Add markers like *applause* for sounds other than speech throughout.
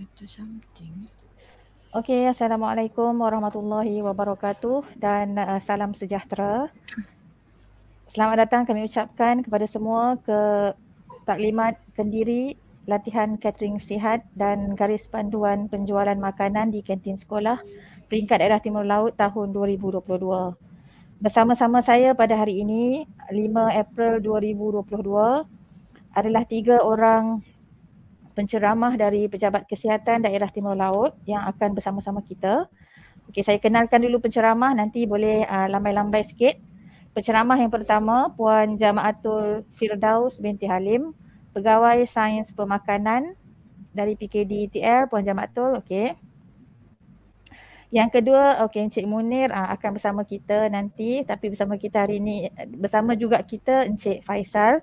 atau something. Okey, Assalamualaikum warahmatullahi wabarakatuh dan uh, salam sejahtera. Selamat datang kami ucapkan kepada semua ke taklimat kendiri latihan catering sihat dan garis panduan penjualan makanan di kantin sekolah peringkat daerah timur laut tahun 2022. Bersama-sama saya pada hari ini 5 April 2022 adalah tiga orang penceramah dari Pejabat Kesihatan Daerah Timur Laut yang akan bersama-sama kita. Okey, saya kenalkan dulu penceramah nanti boleh uh, lambai-lambai sikit. Penceramah yang pertama Puan Jamaatul Firdaus binti Halim, Pegawai Sains Pemakanan dari PKD ETL Puan Jamaatul. Okey. Yang kedua, okey Encik Munir uh, akan bersama kita nanti tapi bersama kita hari ini bersama juga kita Encik Faisal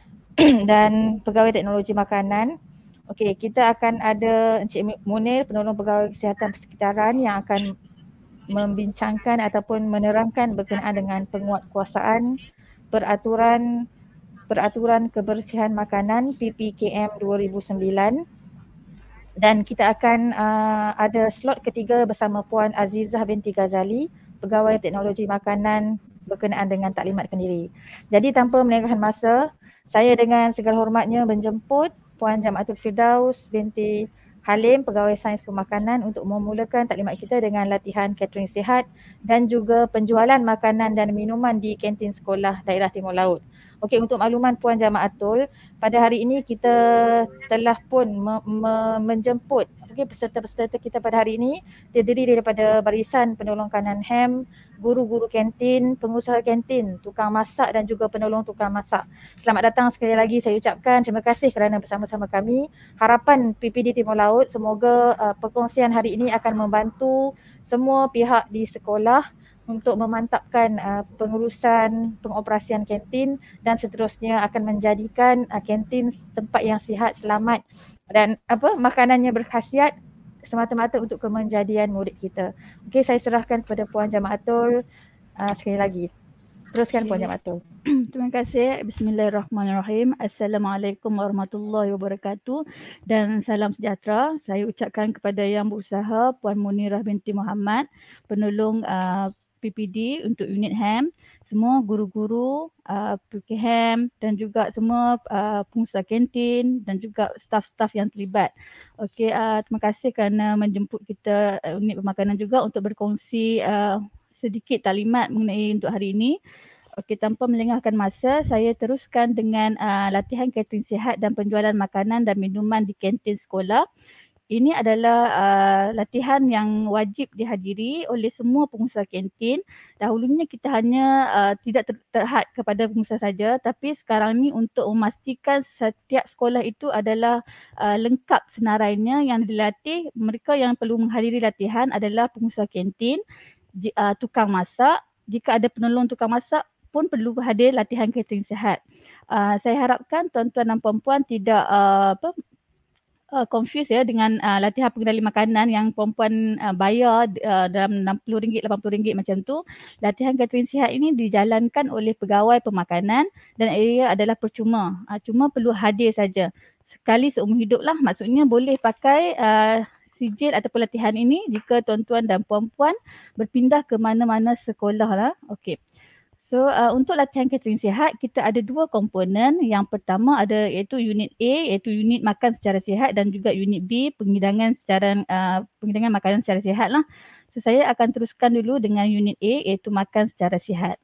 *clears throat* dan pegawai teknologi makanan Okey, kita akan ada Encik Munir, penolong pegawai kesihatan persekitaran yang akan membincangkan ataupun menerangkan berkenaan dengan penguatkuasaan peraturan peraturan kebersihan makanan PPKM 2009 dan kita akan uh, ada slot ketiga bersama Puan Azizah binti Ghazali, pegawai teknologi makanan berkenaan dengan taklimat kendiri. Jadi tanpa melengahkan masa, saya dengan segala hormatnya menjemput Puan Jamatul Firdaus binti Halim pegawai sains pemakanan untuk memulakan taklimat kita dengan latihan catering sihat dan juga penjualan makanan dan minuman di kantin sekolah daerah Timur Laut. Okey untuk makluman Puan Jamaatul, pada hari ini kita telah pun me- me- menjemput mungkin peserta-peserta kita pada hari ini terdiri daripada barisan penolong kanan HEM, guru-guru kantin, pengusaha kantin, tukang masak dan juga penolong tukang masak. Selamat datang sekali lagi saya ucapkan terima kasih kerana bersama-sama kami. Harapan PPD Timur Laut semoga uh, perkongsian hari ini akan membantu semua pihak di sekolah untuk memantapkan uh, pengurusan pengoperasian kantin dan seterusnya akan menjadikan uh, kantin tempat yang sihat selamat dan apa makanannya berkhasiat semata-mata untuk kemenjadian murid kita. Okey saya serahkan kepada puan Jamatul uh, sekali lagi. Teruskan puan Jamatul. *clears throat* Terima kasih. Bismillahirrahmanirrahim. Assalamualaikum warahmatullahi wabarakatuh dan salam sejahtera. Saya ucapkan kepada yang berusaha puan Munirah binti Muhammad penolong uh, PPD untuk unit HAM, semua guru-guru uh, PKHAM dan juga semua uh, pengusaha kantin dan juga staf-staf yang terlibat. Okey, uh, terima kasih kerana menjemput kita uh, unit pemakanan juga untuk berkongsi uh, sedikit talimat mengenai untuk hari ini. Okey, tanpa melengahkan masa, saya teruskan dengan uh, latihan catering sihat dan penjualan makanan dan minuman di kantin sekolah. Ini adalah uh, latihan yang wajib dihadiri oleh semua pengusaha kantin. Dahulunya kita hanya uh, tidak ter- terhad kepada pengusaha saja tapi sekarang ni untuk memastikan setiap sekolah itu adalah uh, lengkap senarainya yang dilatih mereka yang perlu menghadiri latihan adalah pengusaha kantin, uh, tukang masak, jika ada penolong tukang masak pun perlu hadir latihan kantin sehat. Uh, saya harapkan tuan-tuan dan puan-puan tidak uh, apa uh, confused ya dengan uh, latihan pengendali makanan yang puan uh, bayar uh, dalam RM60, RM80 macam tu. Latihan catering sihat ini dijalankan oleh pegawai pemakanan dan ia adalah percuma. Uh, cuma perlu hadir saja. Sekali seumur hidup lah maksudnya boleh pakai uh, sijil atau pelatihan ini jika tuan-tuan dan puan-puan berpindah ke mana-mana sekolah lah. Okey. So uh, untuk latihan catering sihat kita ada dua komponen. Yang pertama ada iaitu unit A iaitu unit makan secara sihat dan juga unit B penghidangan secara uh, penghidangan makanan secara sihat lah. So saya akan teruskan dulu dengan unit A iaitu makan secara sihat.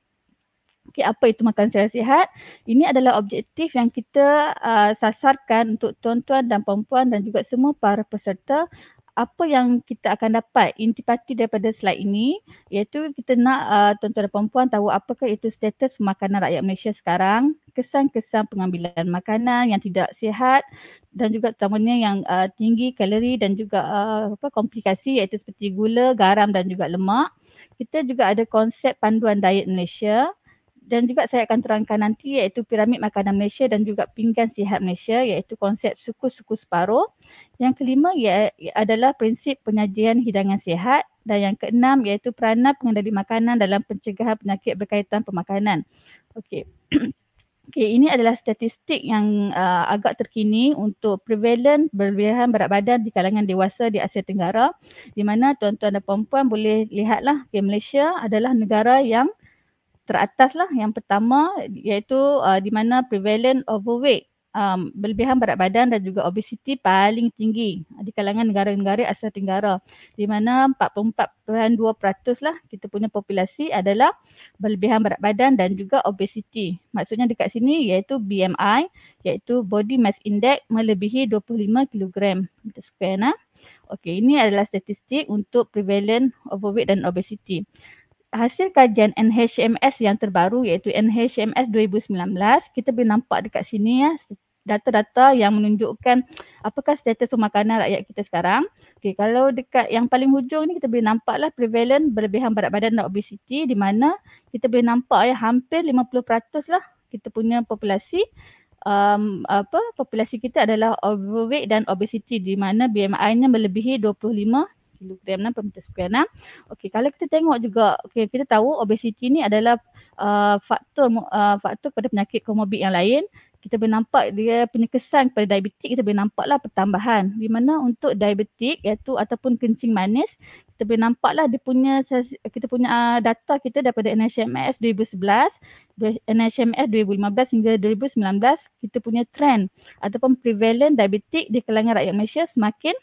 Okay, apa itu makan secara sihat? Ini adalah objektif yang kita uh, sasarkan untuk tuan-tuan dan puan-puan dan juga semua para peserta apa yang kita akan dapat intipati daripada slide ini iaitu kita nak uh, tuan-tuan dan puan-puan tahu apakah itu status makanan rakyat Malaysia sekarang, kesan-kesan pengambilan makanan yang tidak sihat dan juga terutamanya yang uh, tinggi kalori dan juga uh, apa komplikasi iaitu seperti gula, garam dan juga lemak. Kita juga ada konsep panduan diet Malaysia dan juga saya akan terangkan nanti iaitu piramid makanan Malaysia dan juga pinggan sihat Malaysia iaitu konsep suku-suku separuh. Yang kelima ia, ia adalah prinsip penyajian hidangan sihat dan yang keenam iaitu peranan pengendali makanan dalam pencegahan penyakit berkaitan pemakanan. Okey. *clears throat* Okey, ini adalah statistik yang uh, agak terkini untuk prevalent berlebihan berat badan di kalangan dewasa di Asia Tenggara di mana tuan-tuan dan puan-puan boleh lihatlah okay, Malaysia adalah negara yang teratas lah yang pertama iaitu uh, di mana prevalent overweight um, berlebihan berat badan dan juga obesiti paling tinggi uh, di kalangan negara-negara Asia Tenggara di mana 44.2% lah kita punya populasi adalah berlebihan berat badan dan juga obesiti maksudnya dekat sini iaitu BMI iaitu body mass index melebihi 25 kg meter square nah Okey, ini adalah statistik untuk prevalent overweight dan obesity hasil kajian NHMS yang terbaru iaitu NHMS 2019 kita boleh nampak dekat sini ya data-data yang menunjukkan apakah status pemakanan rakyat kita sekarang. Okey, kalau dekat yang paling hujung ni kita boleh nampaklah prevalent berlebihan berat badan dan obesiti di mana kita boleh nampak ya hampir 50% lah kita punya populasi um, apa populasi kita adalah overweight dan obesiti di mana BMI-nya melebihi 25 kilogram 6 per meter square 6. Okey, kalau kita tengok juga, okey, kita tahu obesiti ni adalah uh, faktor uh, faktor kepada penyakit komorbid yang lain. Kita boleh nampak dia punya kesan kepada diabetik, kita boleh nampaklah pertambahan. Di mana untuk diabetik iaitu ataupun kencing manis, kita boleh nampaklah dia punya, kita punya uh, data kita daripada NHMS 2011, NHMS 2015 hingga 2019, kita punya trend ataupun prevalent diabetik di kalangan rakyat Malaysia semakin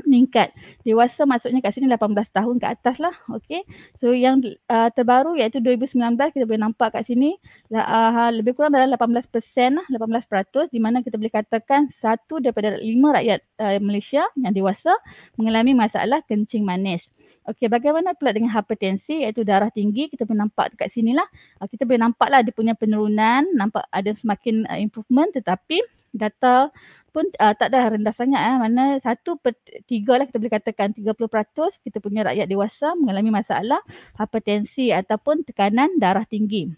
meningkat. Dewasa maksudnya kat sini 18 tahun ke atas lah. Okay. So yang uh, terbaru iaitu 2019 kita boleh nampak kat sini uh, lebih kurang dalam 18% lah, 18% peratus di mana kita boleh katakan satu daripada lima rakyat uh, Malaysia yang dewasa mengalami masalah kencing manis. Okey, bagaimana pula dengan hipertensi iaitu darah tinggi kita boleh nampak dekat sinilah. Uh, kita boleh nampaklah dia punya penurunan, nampak ada semakin uh, improvement tetapi data pun uh, tak dah rendah sangat eh. mana satu per tiga lah kita boleh katakan 30% kita punya rakyat dewasa mengalami masalah hipertensi ataupun tekanan darah tinggi.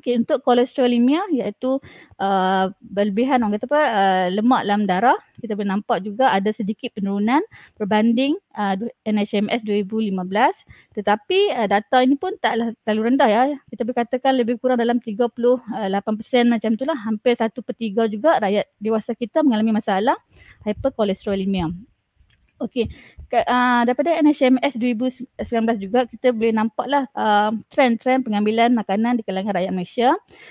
Okay, untuk kolesterolimia, iaitu uh, berlebihan orang kata apa uh, lemak dalam darah kita boleh nampak juga ada sedikit penurunan berbanding uh, NHMS 2015 tetapi uh, data ini pun taklah terlalu rendah ya kita boleh katakan lebih kurang dalam 38% uh, macam itulah hampir satu per 3 juga rakyat dewasa kita mengalami masalah hyperkolesterolemia Okey, kat, uh, daripada NHMS 2019 juga kita boleh nampaklah uh, trend-trend pengambilan makanan di kalangan rakyat Malaysia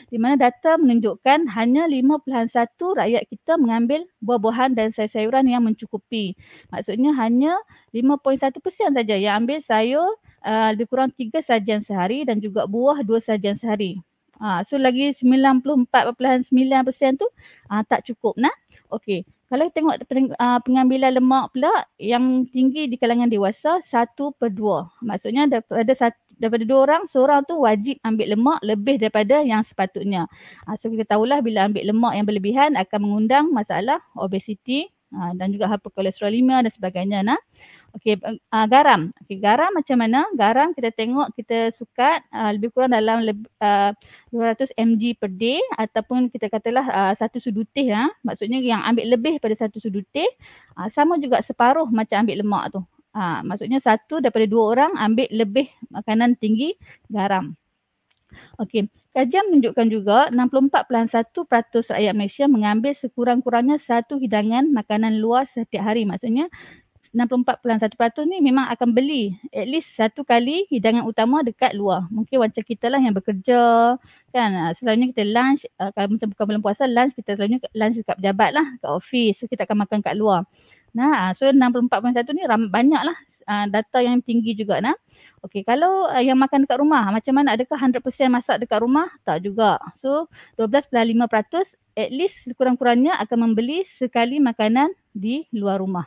di mana data menunjukkan hanya 51 rakyat kita mengambil buah-buahan dan sayur-sayuran yang mencukupi. Maksudnya hanya 5.1% saja yang ambil sayur uh, lebih kurang 3 sajian sehari dan juga buah 2 sajian sehari. Uh, so lagi 94.9% tu uh, tak cukup nak. Okey. Kalau tengok ah, pengambilan lemak pula yang tinggi di kalangan dewasa satu per dua. Maksudnya daripada satu daripada dua orang, seorang tu wajib ambil lemak lebih daripada yang sepatutnya. Ah, so kita tahulah bila ambil lemak yang berlebihan akan mengundang masalah obesiti ah, dan juga hyperkolesterolemia dan sebagainya. Nah. Okey uh, garam. Okey garam macam mana? Garam kita tengok kita suka uh, lebih kurang dalam uh, 200 mg per day ataupun kita katalah uh, satu sudu teh lah. Uh. Maksudnya yang ambil lebih pada satu sudu teh uh, sama juga separuh macam ambil lemak tu. Ha, maksudnya satu daripada dua orang ambil lebih makanan tinggi garam. Okey, kajian menunjukkan juga 64.1% rakyat Malaysia mengambil sekurang-kurangnya satu hidangan makanan luar setiap hari. Maksudnya 64.1% ni memang akan beli at least satu kali hidangan utama dekat luar. Mungkin macam kita lah yang bekerja kan. Ah, selalunya kita lunch, ah, kalau macam bukan bulan puasa, lunch kita selalunya lunch dekat pejabat lah, dekat office. So kita akan makan dekat luar. Nah, ah, so 64.1 ni ram, banyak lah data yang tinggi juga nah. Okey, kalau uh, yang makan dekat rumah, macam mana adakah 100% masak dekat rumah? Tak juga. So 12.5% at least kurang kurangnya akan membeli sekali makanan di luar rumah.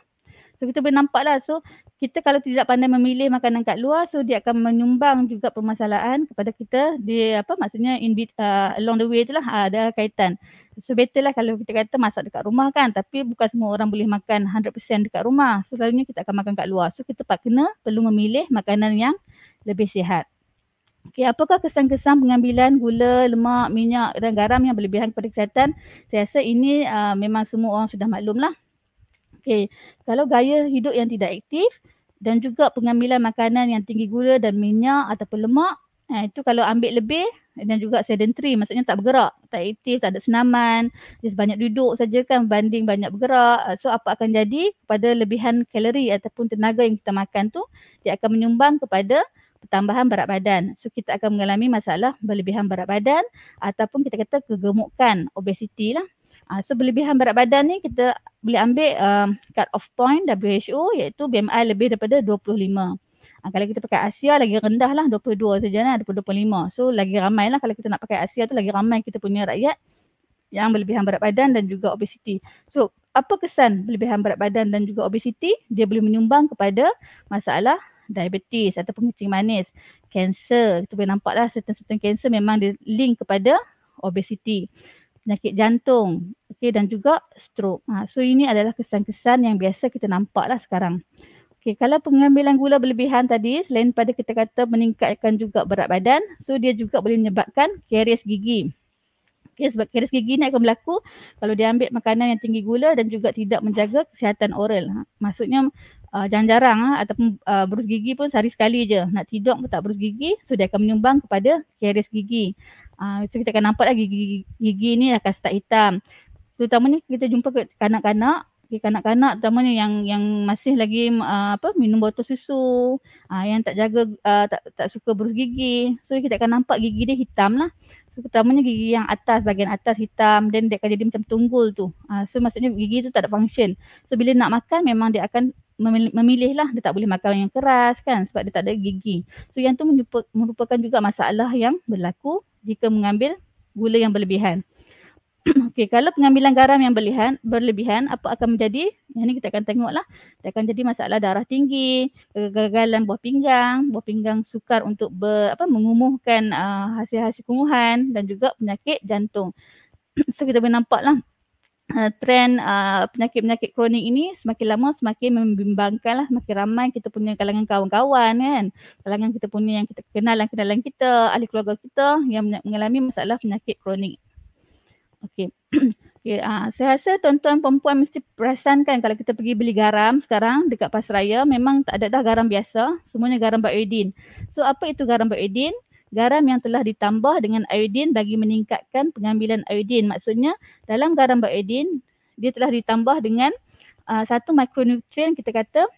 So kita boleh nampak lah. So kita kalau tidak pandai memilih makanan kat luar so dia akan menyumbang juga permasalahan kepada kita. di apa maksudnya in bit, uh, along the way tu lah uh, ada kaitan. So better lah kalau kita kata masak dekat rumah kan tapi bukan semua orang boleh makan 100% dekat rumah. So selalunya kita akan makan kat luar. So kita tak kena perlu memilih makanan yang lebih sihat. Okay, apakah kesan-kesan pengambilan gula, lemak, minyak dan garam yang berlebihan kepada kesihatan? Saya rasa ini uh, memang semua orang sudah maklumlah. Okay. Kalau gaya hidup yang tidak aktif dan juga pengambilan makanan yang tinggi gula dan minyak atau lemak, eh, itu kalau ambil lebih dan juga sedentary, maksudnya tak bergerak, tak aktif, tak ada senaman, just banyak duduk saja kan banding banyak bergerak. Eh, so apa akan jadi pada lebihan kalori ataupun tenaga yang kita makan tu, dia akan menyumbang kepada pertambahan berat badan. So kita akan mengalami masalah berlebihan berat badan ataupun kita kata kegemukan, obesity lah. Uh, ah, so berlebihan berat badan ni kita boleh ambil uh, cut off point WHO iaitu BMI lebih daripada 25. Uh, ah, kalau kita pakai Asia lagi rendah lah 22 saja lah 25. So lagi ramai lah kalau kita nak pakai Asia tu lagi ramai kita punya rakyat yang berlebihan berat badan dan juga obesiti. So apa kesan berlebihan berat badan dan juga obesiti? Dia boleh menyumbang kepada masalah diabetes atau kencing manis, kanser. Kita boleh nampaklah certain-certain kanser memang dia link kepada obesiti penyakit jantung okay, dan juga stroke. Ha, so ini adalah kesan-kesan yang biasa kita nampak lah sekarang. Okay, kalau pengambilan gula berlebihan tadi selain pada kita kata meningkatkan juga berat badan so dia juga boleh menyebabkan karies gigi. Okay, sebab karies gigi ni akan berlaku kalau dia ambil makanan yang tinggi gula dan juga tidak menjaga kesihatan oral. Ha, maksudnya Uh, jarang-jarang uh, ataupun uh, berus gigi pun sehari sekali je. Nak tidur pun tak berus gigi. So dia akan menyumbang kepada karies gigi. Uh, so kita akan nampak lagi gigi, gigi ni akan start hitam. Terutamanya kita jumpa ke kanak-kanak kanak-kanak terutamanya yang yang masih lagi uh, apa minum botol susu uh, yang tak jaga uh, tak tak suka berus gigi so kita akan nampak gigi dia hitam lah so, terutamanya gigi yang atas bahagian atas hitam dan dia akan jadi macam tunggul tu uh, so maksudnya gigi tu tak ada function so bila nak makan memang dia akan memilih, memilih lah dia tak boleh makan yang keras kan sebab dia tak ada gigi so yang tu merupakan juga masalah yang berlaku jika mengambil gula yang berlebihan. *clears throat* Okey, kalau pengambilan garam yang berlebihan, berlebihan apa akan menjadi? Yang ni kita akan tengoklah. Dia akan jadi masalah darah tinggi, kegagalan buah pinggang, buah pinggang sukar untuk ber, apa mengumuhkan uh, hasil-hasil kumuhan dan juga penyakit jantung. *clears throat* so kita boleh nampaklah uh, trend uh, penyakit-penyakit kronik ini semakin lama semakin membimbangkan lah semakin ramai kita punya kalangan kawan-kawan kan kalangan kita punya yang kita kenalan-kenalan kita ahli keluarga kita yang mengalami masalah penyakit kronik Okey. *clears throat* okay. uh, ah, saya rasa tuan-tuan perempuan mesti perasan kan kalau kita pergi beli garam sekarang dekat pasaraya memang tak ada dah garam biasa, semuanya garam bioiodine. So apa itu garam bioiodine? garam yang telah ditambah dengan iodin bagi meningkatkan pengambilan iodin. Maksudnya dalam garam beriodin dia telah ditambah dengan uh, satu mikronutrien kita kata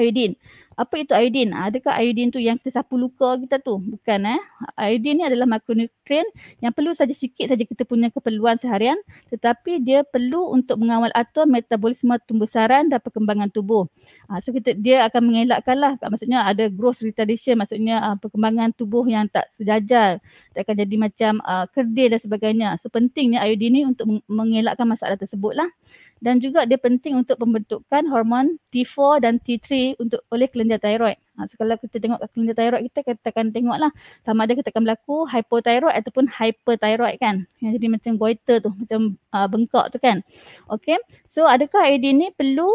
iodine. Apa itu iodine? Ah, adakah iodine tu yang kita sapu luka kita tu? Bukan eh. Iodine ni adalah makronutrien yang perlu saja sikit saja kita punya keperluan seharian tetapi dia perlu untuk mengawal atur metabolisme tumbesaran dan perkembangan tubuh. Ah, so kita dia akan mengelakkan lah, ah, maksudnya ada growth retardation maksudnya perkembangan tubuh yang tak sejajar. Dia akan jadi macam uh, kerdil dan sebagainya. So pentingnya iodine ni untuk mengelakkan masalah tersebutlah. lah dan juga dia penting untuk pembentukan hormon T4 dan T3 untuk oleh kelenjar tiroid. Ha, so kalau kita tengok kelenjar tiroid kita, kita akan tengoklah sama ada kita akan berlaku hypothyroid ataupun hyperthyroid kan. Yang jadi macam goiter tu, macam uh, bengkak tu kan. Okay, so adakah ID ni perlu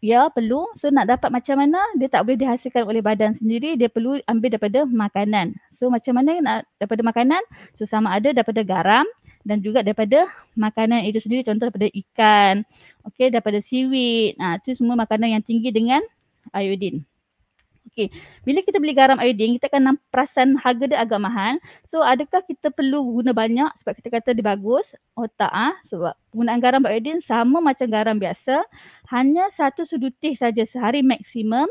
Ya perlu. So nak dapat macam mana dia tak boleh dihasilkan oleh badan sendiri. Dia perlu ambil daripada makanan. So macam mana nak daripada makanan? So sama ada daripada garam dan juga daripada makanan itu sendiri contoh daripada ikan okey daripada seaweed ah itu semua makanan yang tinggi dengan iodin okey bila kita beli garam iodin kita akan perasan harga dia agak mahal so adakah kita perlu guna banyak sebab kita kata dia bagus otak ah sebab penggunaan garam iodin sama macam garam biasa hanya satu sudu teh saja sehari maksimum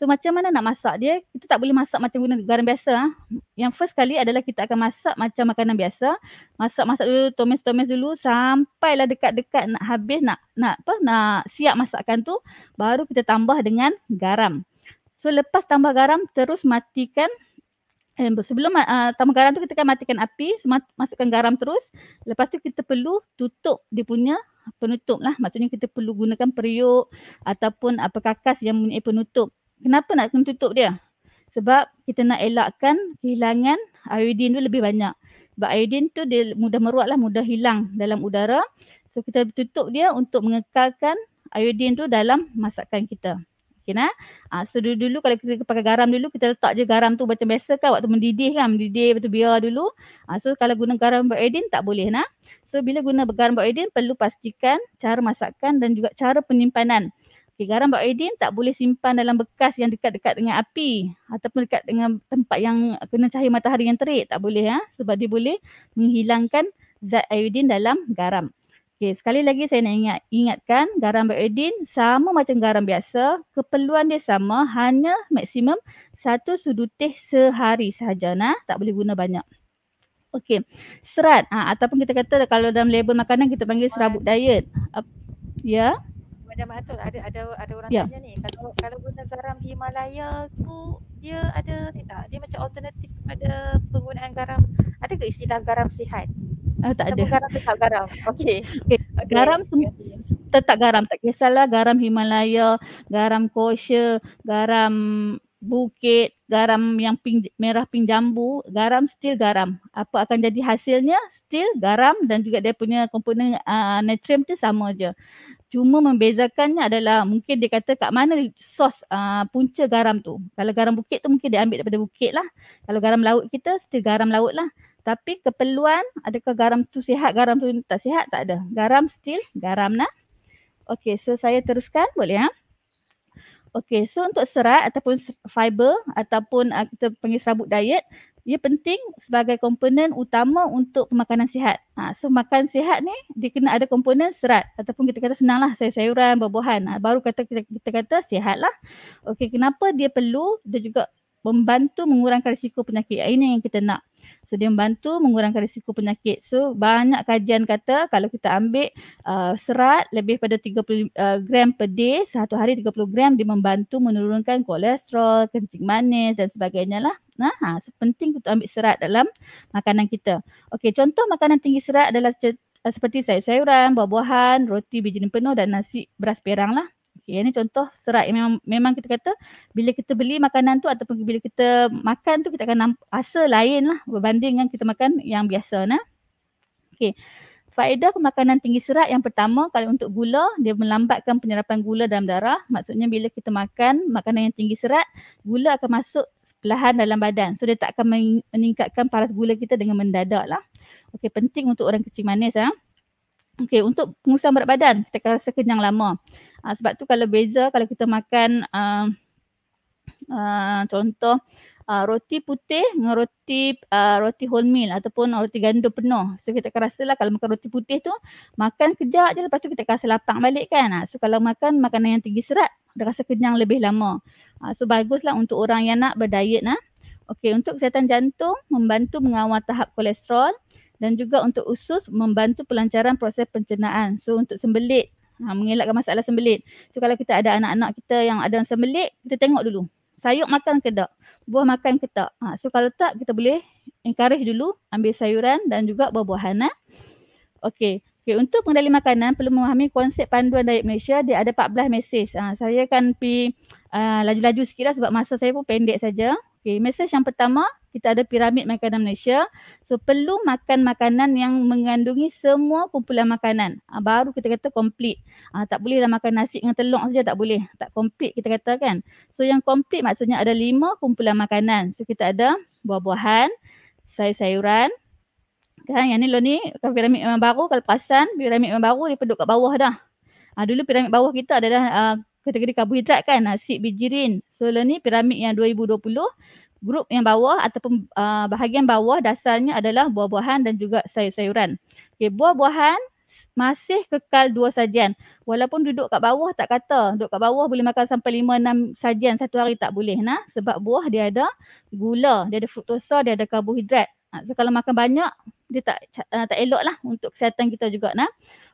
So macam mana nak masak dia? Kita tak boleh masak macam guna garam biasa. Ah. Yang first kali adalah kita akan masak macam makanan biasa. Masak-masak dulu, tomes tomes dulu sampai lah dekat-dekat nak habis nak nak apa nak siap masakan tu baru kita tambah dengan garam. So lepas tambah garam terus matikan eh, sebelum uh, tambah garam tu kita akan matikan api, masukkan garam terus. Lepas tu kita perlu tutup dia punya penutup lah. Maksudnya kita perlu gunakan periuk ataupun apa kakas yang mempunyai penutup. Kenapa nak kena tutup dia? Sebab kita nak elakkan kehilangan iodin tu lebih banyak. Sebab iodin tu dia mudah meruat lah, mudah hilang dalam udara. So kita tutup dia untuk mengekalkan iodin tu dalam masakan kita. Okay, nah? Ha, so dulu-dulu kalau kita pakai garam dulu, kita letak je garam tu macam biasa kan waktu mendidih kan. Mendidih, betul biar dulu. Ha, so kalau guna garam buat iodin tak boleh. Nah? So bila guna garam buat iodin perlu pastikan cara masakan dan juga cara penyimpanan. Okay, garam bioiodine tak boleh simpan dalam bekas yang dekat-dekat dengan api ataupun dekat dengan tempat yang kena cahaya matahari yang terik. Tak boleh ya. Sebab dia boleh menghilangkan zat iodin dalam garam. Okay, sekali lagi saya nak ingat, ingatkan garam bioiodine sama macam garam biasa. Keperluan dia sama hanya maksimum satu sudu teh sehari sahaja. Nah, tak boleh guna banyak. Okey, serat ha, ataupun kita kata kalau dalam label makanan kita panggil serabut diet. Ya. Yeah macam tu ada ada ada orang yeah. tanya ni kalau kalau guna garam Himalaya tu dia ada eh, tidak dia macam alternatif kepada penggunaan garam ada ke istilah garam sihat Uh, tak ada. garam tetap garam. *laughs* Okey. Okay. Garam sem- tetap garam. Tak kisahlah garam Himalaya, garam kosher, garam bukit, garam yang pink, merah pink jambu, garam still garam. Apa akan jadi hasilnya? Still garam dan juga dia punya komponen uh, natrium tu sama je. Cuma membezakannya adalah mungkin dia kata kat mana sos uh, ah, punca garam tu. Kalau garam bukit tu mungkin dia ambil daripada bukit lah. Kalau garam laut kita, still garam laut lah. Tapi keperluan adakah garam tu sihat, garam tu tak sihat? Tak ada. Garam still garam lah. Okay, so saya teruskan boleh ya? Ha? Okey, so untuk serat ataupun fiber ataupun uh, kita panggil serabut diet, ia penting sebagai komponen utama untuk pemakanan sihat. Ha, so makan sihat ni dia kena ada komponen serat ataupun kita kata senanglah sayur-sayuran, buah-buahan. Ha, baru kata kita, kita kata sihatlah. Okey, kenapa dia perlu dan juga membantu mengurangkan risiko penyakit. Ini yang kita nak. So dia membantu mengurangkan risiko penyakit. So banyak kajian kata kalau kita ambil uh, serat lebih pada 30 uh, gram per day, satu hari 30 gram dia membantu menurunkan kolesterol, kencing manis dan sebagainya lah. Nah, ha, so penting untuk ambil serat dalam makanan kita. Okey, contoh makanan tinggi serat adalah uh, seperti sayur-sayuran, buah-buahan, roti biji penuh dan nasi beras perang lah. Okay, ya, ini contoh serat. Memang, memang kita kata bila kita beli makanan tu ataupun bila kita makan tu kita akan nampak, rasa lain lah berbanding dengan kita makan yang biasa. Nah. Okay. Faedah pemakanan tinggi serat yang pertama kalau untuk gula dia melambatkan penyerapan gula dalam darah. Maksudnya bila kita makan makanan yang tinggi serat gula akan masuk perlahan dalam badan. So dia tak akan meningkatkan paras gula kita dengan mendadak lah. Okay penting untuk orang kecil manis lah. Okay untuk pengusaha berat badan kita akan rasa kenyang lama. Uh, sebab tu kalau beza kalau kita makan uh, uh, contoh uh, roti putih dengan roti uh, roti wholemeal ataupun roti gandum penuh. So kita akan rasa lah kalau makan roti putih tu makan kejap je lepas tu kita akan rasa lapar balik kan. Uh, so kalau makan makanan yang tinggi serat dia rasa kenyang lebih lama. Uh, so baguslah untuk orang yang nak berdiet lah. Okey untuk kesihatan jantung membantu mengawal tahap kolesterol dan juga untuk usus membantu pelancaran proses pencernaan. So untuk sembelit ha, mengelakkan masalah sembelit. So kalau kita ada anak-anak kita yang ada sembelit, kita tengok dulu. Sayur makan ke tak? Buah makan ke tak? Ha, so kalau tak, kita boleh encourage dulu ambil sayuran dan juga buah-buahan. Ha? Eh. Okey. Okay, untuk pengendali makanan, perlu memahami konsep panduan diet Malaysia. Dia ada 14 mesej. Ha, saya akan pergi uh, laju-laju sikit lah sebab masa saya pun pendek saja. Okay, mesej yang pertama, kita ada piramid makanan Malaysia. So perlu makan makanan yang mengandungi semua kumpulan makanan. Ha, baru kita kata komplit. Ha, ah, tak bolehlah makan nasi dengan telur saja tak boleh. Tak komplit kita kata kan. So yang komplit maksudnya ada lima kumpulan makanan. So kita ada buah-buahan, sayur-sayuran. Kan yang ni lo ni kan piramid memang baru kalau perasan piramid memang baru dia penduduk kat bawah dah. Ha, dulu piramid bawah kita adalah uh, kategori karbohidrat kan, nasi, bijirin. So lo ni piramid yang 2020 grup yang bawah ataupun uh, bahagian bawah dasarnya adalah buah-buahan dan juga sayur-sayuran. Okey, buah-buahan masih kekal dua sajian. Walaupun duduk kat bawah tak kata, duduk kat bawah boleh makan sampai lima, enam sajian satu hari tak boleh. Nah, sebab buah dia ada gula, dia ada fruktosa, dia ada karbohidrat. Ha, so kalau makan banyak, dia tak uh, tak elok lah untuk kesihatan kita juga. Nah.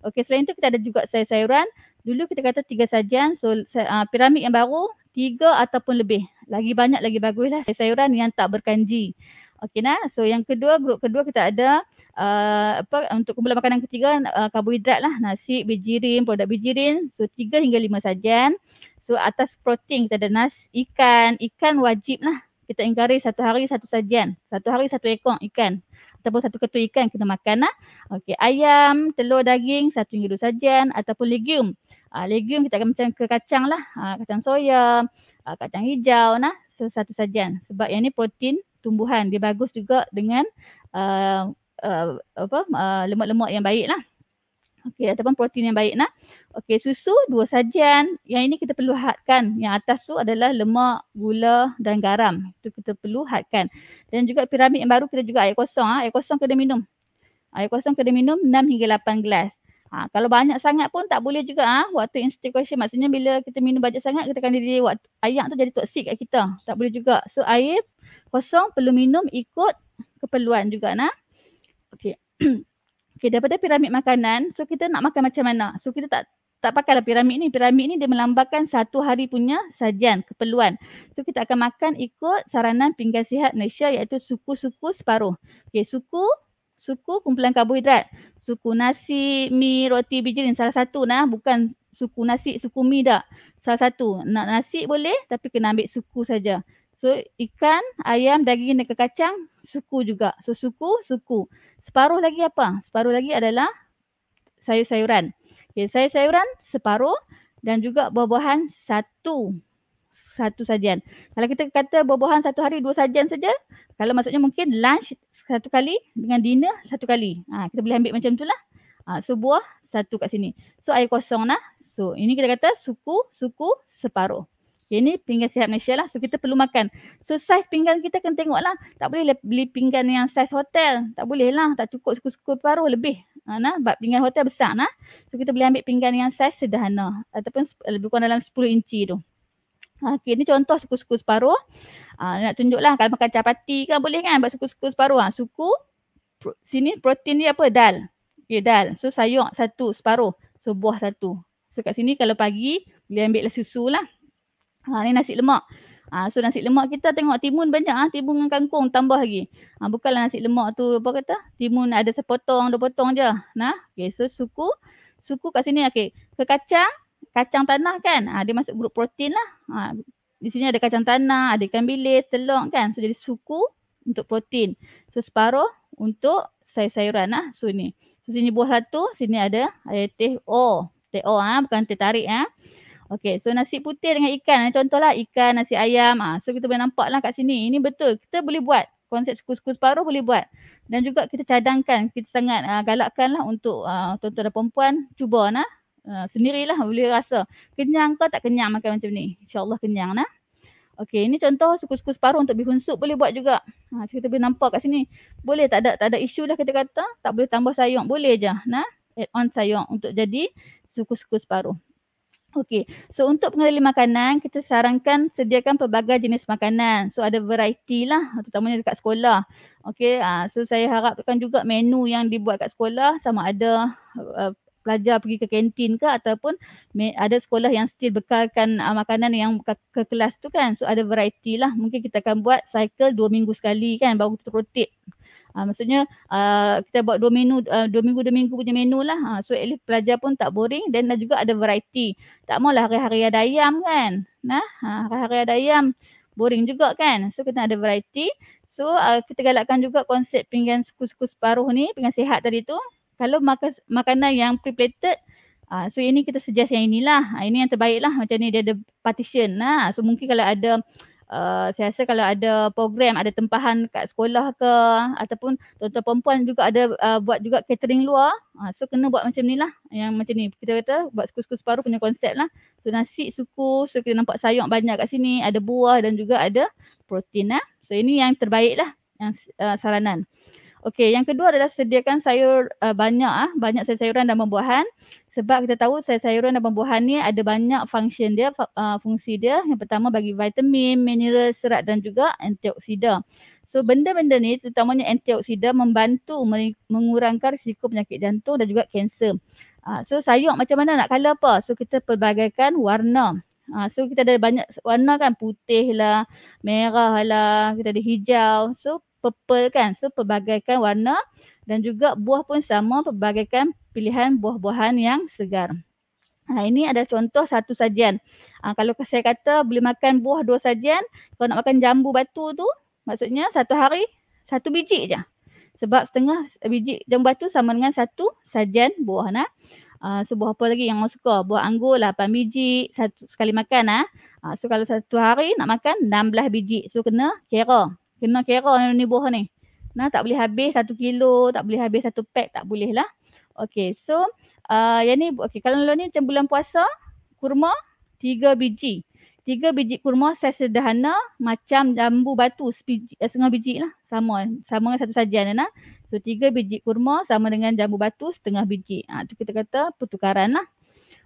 Okey, selain itu kita ada juga sayur-sayuran. Dulu kita kata tiga sajian, so uh, piramid yang baru tiga ataupun lebih lagi banyak lagi baguslah sayuran yang tak berkanji. Okey nah. So yang kedua, grup kedua kita ada uh, apa untuk kumpulan makanan ketiga uh, karbohidrat lah. Nasi, bijirin, produk bijirin. So tiga hingga lima sajian. So atas protein kita ada nasi, ikan. Ikan wajib lah. Kita ingkari satu hari satu sajian. Satu hari satu ekor ikan ataupun satu ketul ikan kena makan lah. Okey, ayam, telur, daging, satu hingga dua sajian ataupun legume. Ah uh, kita akan macam ke kacang lah. Uh, kacang soya, uh, kacang hijau lah. So, satu sajian. Sebab yang ni protein tumbuhan. Dia bagus juga dengan uh, uh, apa uh, lemak-lemak yang baik lah. Okey ataupun protein yang baik nah. Okey susu dua sajian. Yang ini kita perlu hadkan. Yang atas tu adalah lemak, gula dan garam. Itu kita perlu hadkan. Dan juga piramid yang baru kita juga air kosong ah. Air kosong kena minum. Air kosong kena minum 6 hingga 8 gelas. Ha, kalau banyak sangat pun tak boleh juga ah ha? water intoxication maksudnya bila kita minum banyak sangat kita akan jadi waktu air tu jadi toksik kat kita tak boleh juga so air kosong perlu minum ikut keperluan juga nah okey *clears throat* Okay, daripada piramid makanan, so kita nak makan macam mana? So kita tak tak pakailah piramid ni. Piramid ni dia melambangkan satu hari punya sajian, keperluan. So kita akan makan ikut saranan pinggan sihat Malaysia iaitu suku-suku separuh. Okay, suku, suku kumpulan karbohidrat. Suku nasi, mi, roti, biji ni salah satu nah. Bukan suku nasi, suku mi dah. Salah satu. Nak nasi boleh tapi kena ambil suku saja. So ikan, ayam, daging dan kacang suku juga. So suku, suku. Separuh lagi apa? Separuh lagi adalah sayur-sayuran. Okay, sayur-sayuran separuh dan juga buah-buahan satu. Satu sajian. Kalau kita kata buah-buahan satu hari dua sajian saja. Kalau maksudnya mungkin lunch satu kali dengan dinner satu kali. Ha, kita boleh ambil macam itulah. Ha, so buah satu kat sini. So air kosong lah. So ini kita kata suku, suku, separuh. Okay ni pinggan sihat Malaysia lah. So kita perlu makan. So saiz pinggan kita kena tengok lah. Tak boleh beli pinggan yang saiz hotel. Tak boleh lah. Tak cukup suku-suku paru lebih. Ha, nah, sebab pinggan hotel besar nah. So kita boleh ambil pinggan yang saiz sederhana. Ataupun lebih kurang dalam 10 inci tu. Ha, okay ni contoh suku-suku separuh. Ha, nak tunjuk lah kalau makan capati kan boleh kan buat suku-suku separuh. Ha, suku pro, sini protein dia apa? Dal. Okay dal. So sayur satu separuh. So buah satu. So kat sini kalau pagi boleh ambil susu lah. Ha, ni nasi lemak. Ha, so nasi lemak kita tengok timun banyak ha? timun dengan kangkung tambah lagi. Ha, bukanlah nasi lemak tu apa kata timun ada sepotong dua potong je. Nah, okey so suku suku kat sini okey. Ke kacang, kacang tanah kan. Ha, dia masuk grup protein lah. Ha, di sini ada kacang tanah, ada ikan bilis, telur kan. So jadi suku untuk protein. So separuh untuk sayur-sayuran lah. Ha? So ni. So sini buah satu, sini ada air teh O. Teh O ha? bukan teh tarik ah. Ha? Okay so nasi putih dengan ikan eh, contohlah ikan nasi ayam ha. so kita boleh nampak lah kat sini ini betul kita boleh buat konsep kus-kus paruh boleh buat dan juga kita cadangkan kita sangat uh, galakkan lah untuk uh, tuan-tuan dan perempuan cuba lah uh, sendirilah boleh rasa kenyang ke tak kenyang makan macam ni insyaAllah kenyang lah. Okay, ini contoh sukus-sukus paruh untuk bihun sup boleh buat juga. Ha, kita boleh nampak kat sini. Boleh tak ada tak ada isu lah kita kata. Tak boleh tambah sayur. Boleh je. Nah, add on sayur untuk jadi sukus-sukus paruh. Okey, so untuk pengendali makanan, kita sarankan sediakan pelbagai jenis makanan. So ada variety lah, terutamanya dekat sekolah. Okey, uh, so saya harapkan juga menu yang dibuat kat sekolah sama ada uh, pelajar pergi ke kantin ke ataupun ada sekolah yang still bekalkan uh, makanan yang ke, ke kelas tu kan. So ada variety lah. Mungkin kita akan buat cycle dua minggu sekali kan baru kita rotate. Uh, maksudnya uh, kita buat dua menu, uh, dua minggu, dua minggu punya menu lah. Uh, so at least pelajar pun tak boring dan juga ada variety. Tak maulah hari-hari ada ayam kan. Nah, uh, hari-hari ada ayam boring juga kan. So kita ada variety. So uh, kita galakkan juga konsep pinggan suku-suku separuh ni, pinggan sihat tadi tu. Kalau makan, makanan yang pre-plated, uh, so ini kita suggest yang inilah. Uh, ini yang terbaik lah. Macam ni dia ada partition. Nah, uh, so mungkin kalau ada Uh, saya rasa kalau ada program, ada tempahan kat sekolah ke ataupun tuan-tuan perempuan juga ada uh, buat juga catering luar. Uh, so kena buat macam ni lah. Yang macam ni. Kita kata buat suku-suku separuh punya konsep lah. So nasi, suku. So kita nampak sayur banyak kat sini. Ada buah dan juga ada protein lah. So ini yang terbaik lah. Yang uh, saranan. Okey, yang kedua adalah sediakan sayur uh, banyak ah, banyak sayuran dan buah-buahan sebab kita tahu sayur-sayuran dan buah-buahan ni ada banyak fungsi dia, uh, fungsi dia. Yang pertama bagi vitamin, mineral, serat dan juga antioksidan. So benda-benda ni terutamanya antioksidan membantu mengurangkan risiko penyakit jantung dan juga kanser. Ah, so sayur macam mana nak color apa? So kita pelbagaikan warna. Ha, so kita ada banyak warna kan putih lah, merah lah, kita ada hijau, so purple kan. So pelbagaikan warna dan juga buah pun sama pelbagaikan pilihan buah-buahan yang segar. Ha, ini ada contoh satu sajian. Ha, kalau saya kata boleh makan buah dua sajian, kalau nak makan jambu batu tu, maksudnya satu hari satu biji je. Sebab setengah biji jambu batu sama dengan satu sajian buah. Nah. Ha, ah, sebuah apa lagi yang orang suka? Buah anggur lapan biji satu, sekali makan. Nah. Ha, so kalau satu hari nak makan enam 16 biji. So kena kira. Kena kira ni, ni buah ni. Nah tak boleh habis satu kilo, tak boleh habis satu pack, tak boleh lah. Okay, so uh, yang ni, okay, kalau lo ni macam bulan puasa, kurma, tiga biji. Tiga biji kurma saiz sederhana macam jambu batu sebiji, eh, setengah biji lah. Sama, sama dengan satu sajian lah, nana. So tiga biji kurma sama dengan jambu batu setengah biji. Ha, tu kita kata pertukaran lah.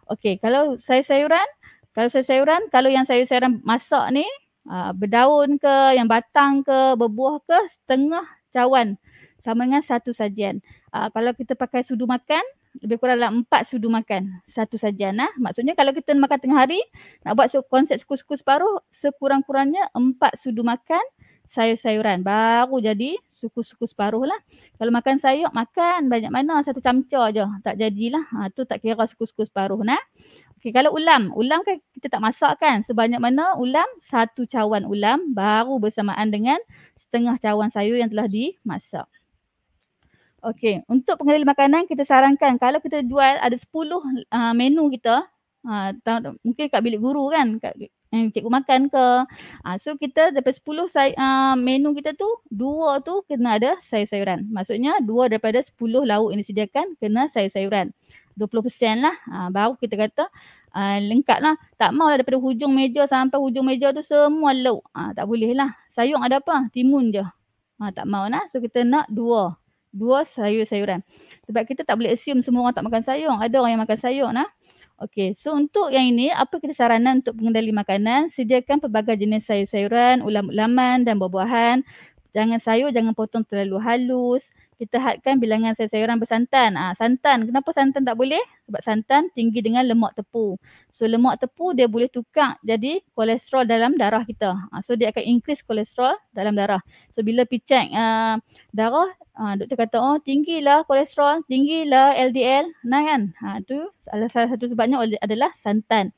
Okay, kalau sayur-sayuran, kalau sayur-sayuran, kalau yang sayur-sayuran masak ni, Uh, berdaun ke, yang batang ke, berbuah ke, setengah cawan sama dengan satu sajian. Uh, kalau kita pakai sudu makan, lebih kurang dalam empat sudu makan. Satu sajian. Nah. Maksudnya kalau kita makan tengah hari, nak buat konsep suku-suku separuh, sekurang-kurangnya empat sudu makan sayur-sayuran. Baru jadi suku-suku separuh lah. Kalau makan sayur, makan banyak mana. Satu camca je. Tak jadilah. Ha, tu tak kira suku-suku separuh. Nah. Okay, kalau ulam, ulam kan kita tak masak kan. Sebanyak mana ulam, satu cawan ulam baru bersamaan dengan setengah cawan sayur yang telah dimasak. Okey, untuk pengendali makanan kita sarankan kalau kita jual ada 10 uh, ah, menu kita, uh, mungkin kat bilik guru kan, kat eh, cikgu makan ke. Uh, so kita daripada 10 say- uh, menu kita tu, dua tu kena ada sayur-sayuran. Maksudnya dua daripada 10 lauk yang disediakan kena sayur-sayuran. 20% lah uh, baru kita kata uh, lengkap lah. Tak maulah daripada hujung meja sampai hujung meja tu semua lauk. Uh, tak boleh lah sayur ada apa? Timun je. Ha, tak mahu nak. So kita nak dua. Dua sayur-sayuran. Sebab kita tak boleh assume semua orang tak makan sayur. Ada orang yang makan sayur nak. Okey, so untuk yang ini, apa kita saranan untuk pengendali makanan? Sediakan pelbagai jenis sayur-sayuran, ulam-ulaman dan buah-buahan. Jangan sayur, jangan potong terlalu halus kita hadkan bilangan sayur-sayuran bersantan. Ah, ha, santan. Kenapa santan tak boleh? Sebab santan tinggi dengan lemak tepu. So lemak tepu dia boleh tukar jadi kolesterol dalam darah kita. Ha, so dia akan increase kolesterol dalam darah. So bila pergi check uh, ah, darah, ha, doktor kata oh tinggilah kolesterol, tinggilah LDL. Nah kan? Ha, itu salah satu sebabnya adalah santan.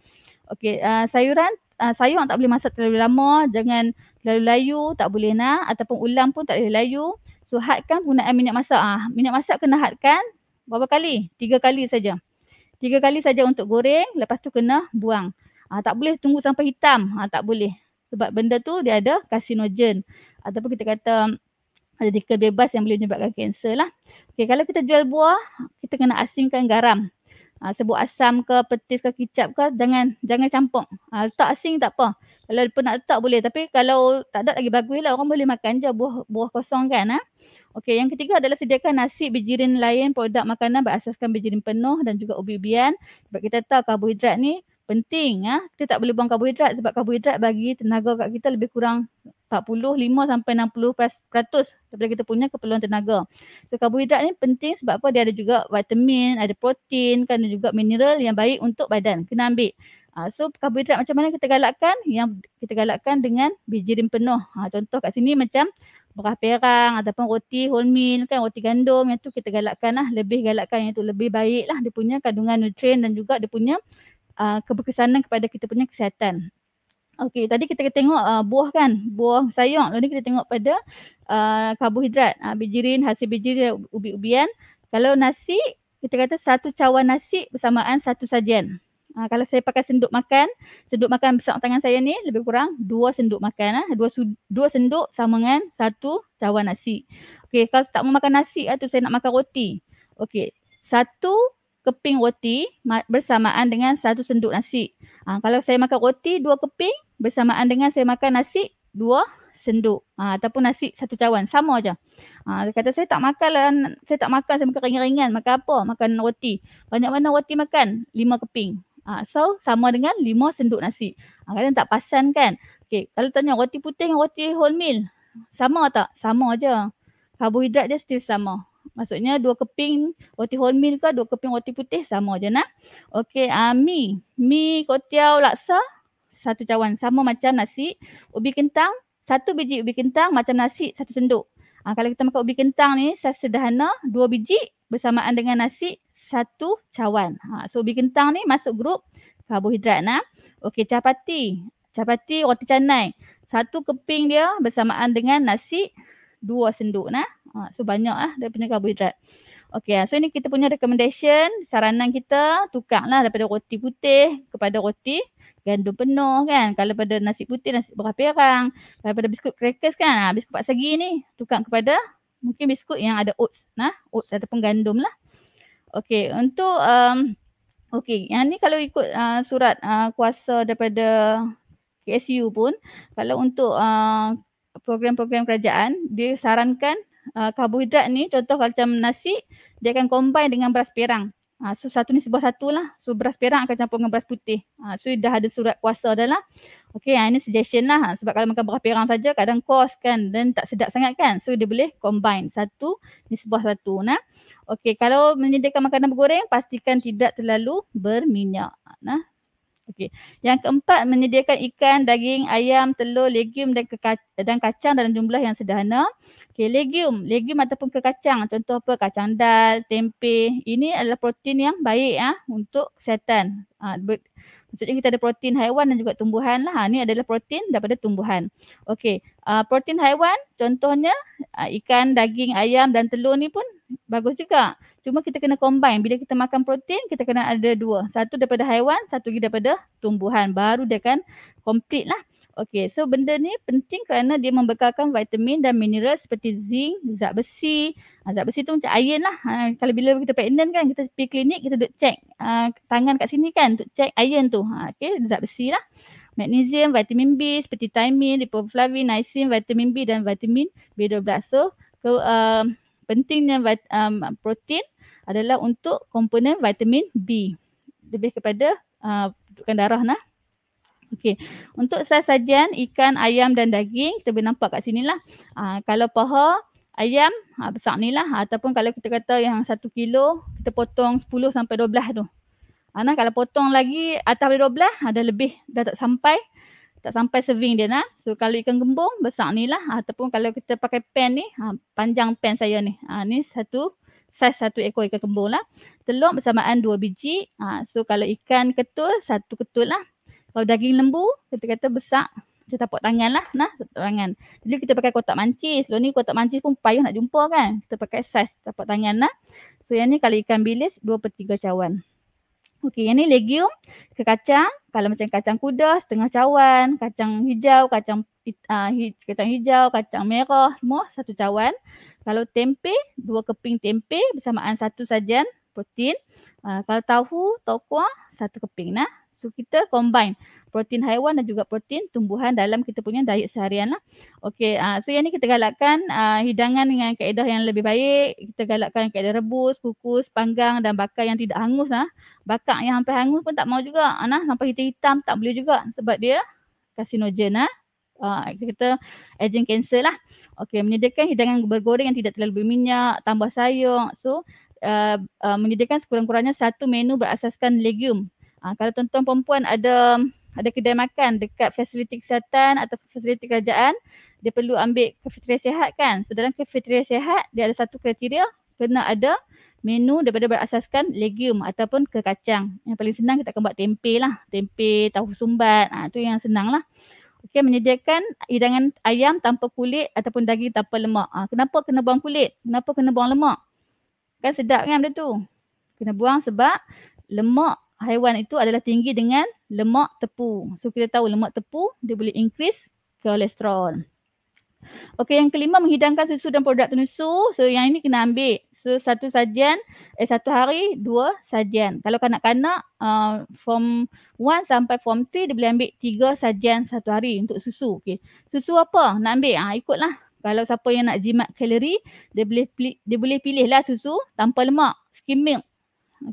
Okay, uh, sayuran uh, sayur tak boleh masak terlalu lama, jangan terlalu layu, tak boleh nak ataupun ulam pun tak boleh layu. So hadkan penggunaan minyak masak. ha, minyak masak kena hadkan berapa kali? Tiga kali saja. Tiga kali saja untuk goreng, lepas tu kena buang. ha, tak boleh tunggu sampai hitam. ha, tak boleh. Sebab benda tu dia ada kasinogen. Ataupun kita kata hmm, ada dikel bebas yang boleh menyebabkan kanser lah. Okay, kalau kita jual buah, kita kena asingkan garam. Ha, sebut asam ke, petis ke, kicap ke, jangan jangan campur. Ha, tak asing tak apa. Kalau pun nak letak boleh tapi kalau tak ada lagi baguslah orang boleh makan je buah buah kosong kan ha. Okey, yang ketiga adalah sediakan nasi bijirin lain produk makanan berasaskan bijirin penuh dan juga ubi-ubian. Sebab kita tahu karbohidrat ni penting. Ya. Kita tak boleh buang karbohidrat sebab karbohidrat bagi tenaga kat kita lebih kurang 45 sampai 60% peratus daripada kita punya keperluan tenaga. So karbohidrat ni penting sebab apa? Dia ada juga vitamin, ada protein, kan ada juga mineral yang baik untuk badan. Kena ambil. Ha, so karbohidrat macam mana kita galakkan? Yang kita galakkan dengan biji rim penuh. Ha, contoh kat sini macam beras perang ataupun roti wholemeal kan, roti gandum yang tu kita galakkan lah. Lebih galakkan yang tu lebih baik lah dia punya kandungan nutrien dan juga dia punya uh, keberkesanan kepada kita punya kesihatan. Okey, tadi kita tengok uh, buah kan, buah sayur. Lalu ni kita tengok pada uh, karbohidrat, uh, bijirin, hasil bijirin, ubi-ubian. Kalau nasi, kita kata satu cawan nasi bersamaan satu sajian. Ha, kalau saya pakai senduk makan, senduk makan besar tangan saya ni lebih kurang dua senduk makan. Ha. Dua, dua senduk sama dengan satu cawan nasi. Okey, kalau tak mau makan nasi atau ah, saya nak makan roti. Okey, satu keping roti bersamaan dengan satu senduk nasi. Ha, kalau saya makan roti dua keping bersamaan dengan saya makan nasi dua senduk ha, ataupun nasi satu cawan sama aja. Ha, kata saya tak makan lah, saya tak makan saya makan ringan-ringan. Makan apa? Makan roti. Banyak mana roti makan? Lima keping. Ha, so sama dengan lima senduk nasi. Ha, kadang tak pasan kan. Okay, kalau tanya roti putih dengan roti wholemeal. Sama tak? Sama je. Karbohidrat dia still sama. Maksudnya dua keping roti wholemeal ke dua keping roti putih sama je nak. Okay, uh, ah, mi. Mi, kotiau, laksa. Satu cawan. Sama macam nasi. Ubi kentang. Satu biji ubi kentang macam nasi satu senduk. Ha, kalau kita makan ubi kentang ni sesederhana dua biji bersamaan dengan nasi satu cawan. Ha, so ubi kentang ni masuk grup karbohidrat nah. Okey capati, capati roti canai. Satu keping dia bersamaan dengan nasi dua senduk nah. Ha, so banyak lah dia punya karbohidrat. Okey ah, so ini kita punya recommendation, saranan kita tukar lah daripada roti putih kepada roti gandum penuh kan. Kalau pada nasi putih, nasi berapirang. Kalau pada biskut crackers kan, ha, biskut pak segi ni tukar kepada mungkin biskut yang ada oats nah, oats ataupun gandum lah. Okey, untuk um, okey, yang ni kalau ikut uh, surat uh, kuasa daripada KSU pun, kalau untuk uh, program-program uh, kerajaan, dia sarankan uh, karbohidrat ni contoh macam nasi, dia akan combine dengan beras perang. Uh, so satu ni sebuah satu lah. So beras perang akan campur dengan beras putih. Uh, so dah ada surat kuasa dah lah. Okay, ah, ini suggestion lah. Sebab kalau makan beras perang saja kadang kos kan dan tak sedap sangat kan. So dia boleh combine satu ni sebuah satu. Nah. Okay, kalau menyediakan makanan bergoreng, pastikan tidak terlalu berminyak. Nah. okey. Yang keempat, menyediakan ikan, daging, ayam, telur, legum dan kacang dalam jumlah yang sederhana. Okey, legium, legium ataupun ke kacang. Contoh apa? Kacang dal, tempe. Ini adalah protein yang baik ya untuk kesihatan. Ha, Maksudnya kita ada protein haiwan dan juga tumbuhan lah. Ha, ini adalah protein daripada tumbuhan. Okey, uh, protein haiwan contohnya uh, ikan, daging, ayam dan telur ni pun bagus juga. Cuma kita kena combine. Bila kita makan protein, kita kena ada dua. Satu daripada haiwan, satu lagi daripada tumbuhan. Baru dia akan complete lah. Okey, so benda ni penting kerana dia membekalkan vitamin dan mineral seperti zinc, zat besi. Ah, zat besi tu macam iron lah. Ha, kalau bila kita pregnant kan, kita pergi klinik, kita duduk cek ha, ah, tangan kat sini kan untuk cek iron tu. Ha, Okey, zat besi lah. Magnesium, vitamin B seperti thiamine, riboflavin, niacin, vitamin B dan vitamin B12. So, ke, uh, pentingnya um, protein adalah untuk komponen vitamin B. Lebih kepada uh, darah lah. Okey. Untuk saiz sajian ikan, ayam dan daging kita boleh nampak kat sinilah. Ah uh, kalau paha ayam ha, besar ni lah ataupun kalau kita kata yang 1 kilo kita potong 10 sampai 12 tu. Ana ah, nah, kalau potong lagi atas dari 12 ada lebih dah tak sampai tak sampai serving dia nah. So kalau ikan gembung besar ni lah ah, ataupun kalau kita pakai pen ni ha, panjang pen saya ni. Ha, ni satu saiz satu ekor ikan gembung lah. Telur bersamaan dua biji. Ha, so kalau ikan ketul satu ketul lah. Kalau daging lembu, kita kata besar, kita tapak tangan lah. Nah, tapak tangan. Jadi kita pakai kotak mancis. Lalu ni kotak mancis pun payah nak jumpa kan. Kita pakai saiz tapak tangan lah. So yang ni kalau ikan bilis, dua per 3 cawan. Okey, yang ni legium, ke kacang. Kalau macam kacang kuda, setengah cawan. Kacang hijau, kacang uh, kacang hijau, kacang merah, semua satu cawan. Kalau tempe, dua keping tempe bersamaan satu sajian protein. Uh, kalau tahu, tokwa, satu keping. Nah. So kita combine protein haiwan dan juga protein tumbuhan dalam kita punya diet seharian lah. Okay, uh, ah, so yang ni kita galakkan uh, hidangan dengan kaedah yang lebih baik. Kita galakkan kaedah rebus, kukus, panggang dan bakar yang tidak hangus lah. Bakar yang sampai hangus pun tak mau juga. Ah, nah, sampai kita hitam tak boleh juga sebab dia kasinogen lah. Uh, kita agent cancer lah. Okay, menyediakan hidangan bergoreng yang tidak terlalu berminyak, tambah sayur. So, uh, uh, menyediakan sekurang-kurangnya satu menu berasaskan legume. Uh, kalau tuan-tuan perempuan ada ada kedai makan dekat fasiliti kesihatan atau fasiliti kerajaan, dia perlu ambil kafeteria sihat kan. So dalam kafeteria sihat, dia ada satu kriteria, kena ada menu daripada berasaskan legium ataupun kekacang Yang paling senang kita akan buat tempe lah. Tempe, tahu sumbat, ha, tu yang senang lah. Okay, menyediakan hidangan ayam tanpa kulit ataupun daging tanpa lemak. Ha, kenapa kena buang kulit? Kenapa kena buang lemak? Kan sedap kan benda tu? Kena buang sebab lemak haiwan itu adalah tinggi dengan lemak tepu. So kita tahu lemak tepu dia boleh increase kolesterol. Okey yang kelima menghidangkan susu dan produk tenusu. So yang ini kena ambil. So satu sajian eh satu hari dua sajian. Kalau kanak-kanak uh, form 1 sampai form three, dia boleh ambil tiga sajian satu hari untuk susu. Okey. Susu apa nak ambil? ha, ikutlah. Kalau siapa yang nak jimat kalori dia boleh dia boleh pilihlah susu tanpa lemak skim milk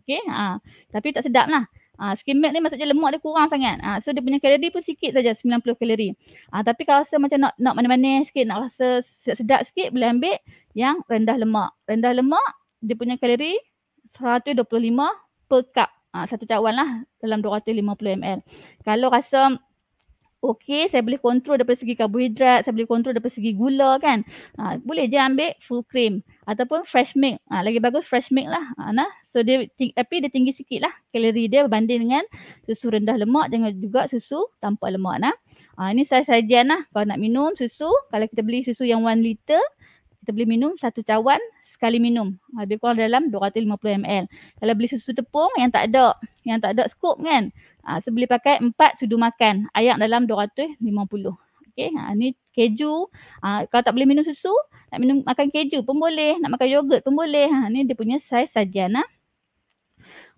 Okay. Ha. Tapi tak sedap lah. Ha. Skim milk ni maksudnya lemak dia kurang sangat. Ha. So dia punya kalori pun sikit saja 90 kalori. Ha. Tapi kalau rasa macam nak, nak mana mana sikit, nak rasa sedap sikit boleh ambil yang rendah lemak. Rendah lemak dia punya kalori 125 per cup. Ha. Satu cawan lah dalam 250 ml. Kalau rasa okay saya boleh kontrol daripada segi karbohidrat, saya boleh kontrol daripada segi gula kan. Ha, boleh je ambil full cream ataupun fresh milk. Ha, lagi bagus fresh milk lah. Ha, nah. So dia ting- tapi dia tinggi sikit lah kalori dia berbanding dengan susu rendah lemak dengan juga susu tanpa lemak nah. Ha, ini saya sajian lah kalau nak minum susu. Kalau kita beli susu yang 1 liter, kita boleh minum satu cawan sekali minum. Ah, lebih kurang dalam 250 ml. Kalau beli susu tepung yang tak ada, yang tak ada skop kan. Ha, so boleh pakai empat sudu makan. ayak dalam 250. Okay. Ha, ni keju. Ha, kalau tak boleh minum susu, nak minum makan keju pun boleh. Nak makan yogurt pun boleh. Ha, ni dia punya saiz sajian. Ha.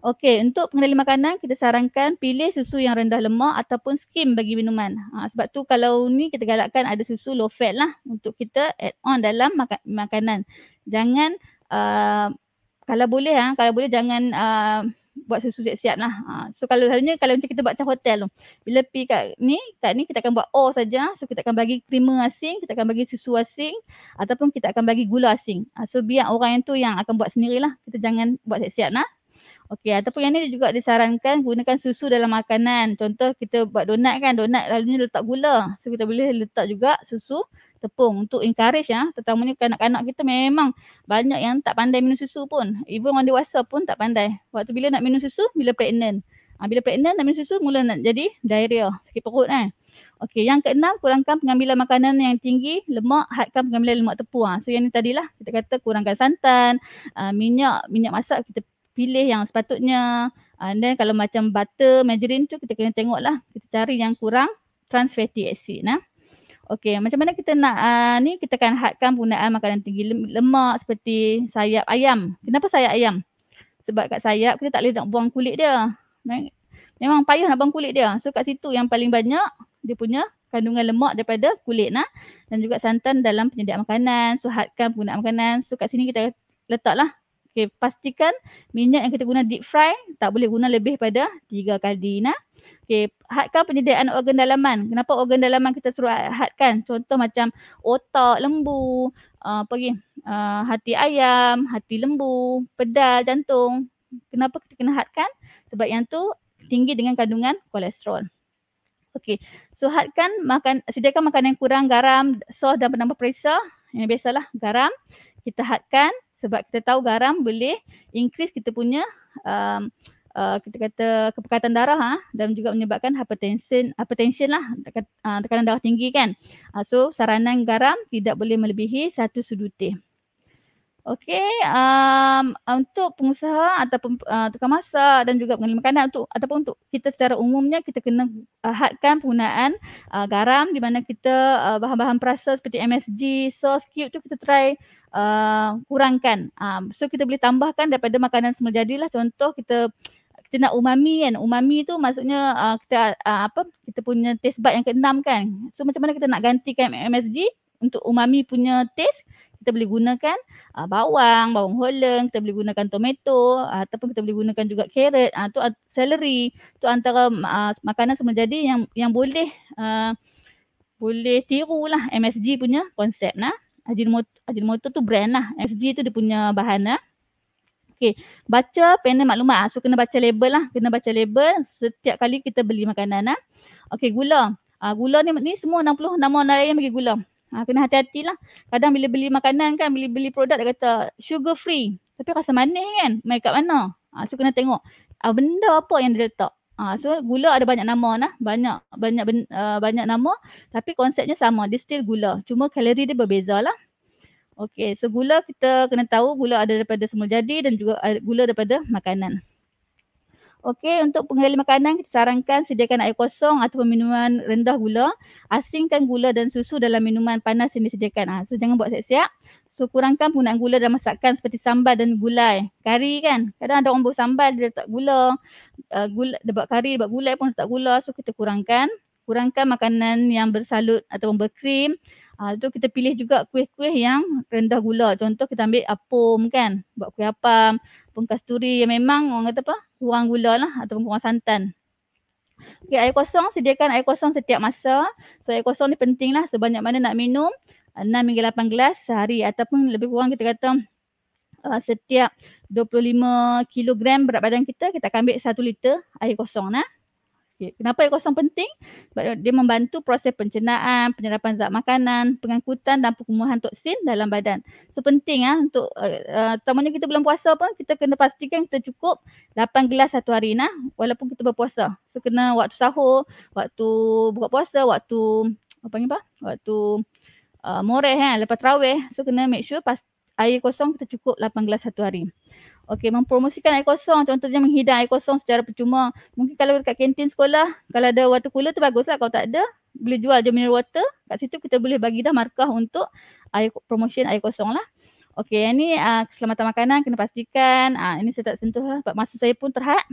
Okey, untuk pengendali makanan kita sarankan pilih susu yang rendah lemak ataupun skim bagi minuman. Ha, sebab tu kalau ni kita galakkan ada susu low fat lah untuk kita add on dalam maka- makanan. Jangan uh, kalau boleh ha, kalau boleh jangan uh, buat susu siap-siap lah. Ha, so kalau halnya kalau macam kita buat macam hotel tu. Bila pergi kat ni, kat ni kita akan buat O saja. So kita akan bagi krimer asing, kita akan bagi susu asing ataupun kita akan bagi gula asing. Ha, so biar orang yang tu yang akan buat sendirilah. Kita jangan buat siap-siap lah. Okey ataupun yang ni juga disarankan gunakan susu dalam makanan. Contoh kita buat donat kan, donat lalu ni letak gula. So kita boleh letak juga susu tepung untuk encourage ya. Terutamanya kanak-kanak kita memang banyak yang tak pandai minum susu pun. ibu orang dewasa pun tak pandai. Waktu bila nak minum susu, bila pregnant. Ha, bila pregnant nak minum susu mula nak jadi diarrhea, sakit perut kan. Okey, yang keenam kurangkan pengambilan makanan yang tinggi lemak, hadkan pengambilan lemak tepung. Ha. So yang ni tadilah kita kata kurangkan santan, uh, minyak, minyak masak kita pilih yang sepatutnya. Ah, and then kalau macam butter, margarine tu kita kena tengok lah, Kita cari yang kurang trans fatty acid. Nah. Okay, macam mana kita nak uh, ni kita akan hadkan penggunaan makanan tinggi lemak seperti sayap ayam. Kenapa sayap ayam? Sebab kat sayap kita tak boleh nak buang kulit dia. Memang payah nak buang kulit dia. So kat situ yang paling banyak dia punya kandungan lemak daripada kulit nah dan juga santan dalam penyediaan makanan, suhatkan so, penggunaan makanan. So kat sini kita letaklah Okay, pastikan minyak yang kita guna deep fry tak boleh guna lebih pada tiga kali. Nah. Okay, hadkan penyediaan organ dalaman. Kenapa organ dalaman kita suruh hadkan? Contoh macam otak lembu, uh, apa lagi? Uh, hati ayam, hati lembu, pedal, jantung. Kenapa kita kena hadkan? Sebab yang tu tinggi dengan kandungan kolesterol. Okey. so hadkan makan, sediakan makanan yang kurang garam, sos dan penambah perisa. Ini biasalah garam. Kita hadkan sebab kita tahu garam boleh increase kita punya um, uh, kita kata kepekatan darah ha, dan juga menyebabkan hypertension hypertension lah uh, tekanan darah tinggi kan uh, so saranan garam tidak boleh melebihi satu sudu teh Okey, um, untuk pengusaha ataupun uh, tukang masak dan juga pengelima makanan untuk ataupun untuk kita secara umumnya kita kena uh, hadkan penggunaan uh, garam di mana kita uh, bahan-bahan perasa seperti MSG, sos cube tu kita try uh, kurangkan. Um, so kita boleh tambahkan daripada makanan semula jadilah contoh kita kita nak umami kan. Umami tu maksudnya uh, kita uh, apa kita punya taste bud yang keenam kan. So macam mana kita nak gantikan MSG untuk umami punya taste kita boleh gunakan uh, bawang, bawang holland, kita boleh gunakan tomato uh, ataupun kita boleh gunakan juga carrot atau ah, uh, uh, celery. Tu antara uh, makanan semula jadi yang yang boleh uh, boleh lah MSG punya konsep nah. Ajinomoto Ajinomoto tu brand lah. MSG tu dia punya bahan lah. Okay. Baca panel maklumat. So kena baca label lah. Kena baca label setiap kali kita beli makanan lah. Okay gula. Uh, gula ni, ni semua 60 nama orang lain bagi gula. Ha, kena hati hati lah. Kadang bila beli makanan kan, bila beli produk dia kata sugar free. Tapi rasa manis kan? Mereka mana? Ha, so kena tengok. Ha, benda apa yang dia letak? Ha, so gula ada banyak nama lah. Banyak banyak uh, banyak nama. Tapi konsepnya sama. Dia still gula. Cuma kalori dia berbeza lah. Okay. So gula kita kena tahu gula ada daripada semua jadi dan juga eh, gula daripada makanan. Okey, untuk pengendali makanan kita sarankan sediakan air kosong atau minuman rendah gula. Asingkan gula dan susu dalam minuman panas yang disediakan. Ha, so jangan buat siap-siap. So kurangkan penggunaan gula dalam masakan seperti sambal dan gulai. Kari kan. Kadang ada orang buat sambal dia letak gula. Uh, gula dia buat kari, dia buat gulai pun letak gula. So kita kurangkan. Kurangkan makanan yang bersalut atau berkrim. Ah tu kita pilih juga kuih-kuih yang rendah gula. Contoh kita ambil apum kan, buat kuih apam, apum kasturi yang memang orang kata apa? kurang gula lah ataupun kurang santan. Okey, air kosong sediakan air kosong setiap masa. So air kosong ni penting lah. sebanyak mana nak minum 6 hingga 8 gelas sehari ataupun lebih kurang kita kata Uh, setiap 25 kilogram berat badan kita, kita akan ambil 1 liter air kosong. Nah. Okay. Kenapa air kosong penting? Sebab dia membantu proses pencernaan, penyerapan zat makanan, pengangkutan dan pengumuman toksin dalam badan. So penting ah untuk utamanya eh, eh, uh, kita belum puasa pun kita kena pastikan kita cukup 8 gelas satu hari nah walaupun kita berpuasa. So kena waktu sahur, waktu buka puasa, waktu apa ni apa? Waktu uh, moreh kan lepas tarawih. So kena make sure pas air kosong kita cukup 8 gelas satu hari. Okey, mempromosikan air kosong. Contohnya menghidang air kosong secara percuma. Mungkin kalau dekat kantin sekolah, kalau ada water cooler tu baguslah. Kalau tak ada, boleh jual je mineral water. Kat situ kita boleh bagi dah markah untuk air promotion air kosong lah. Okey, yang ni uh, keselamatan makanan kena pastikan. Uh, ini saya tak sentuh lah sebab masa saya pun terhad.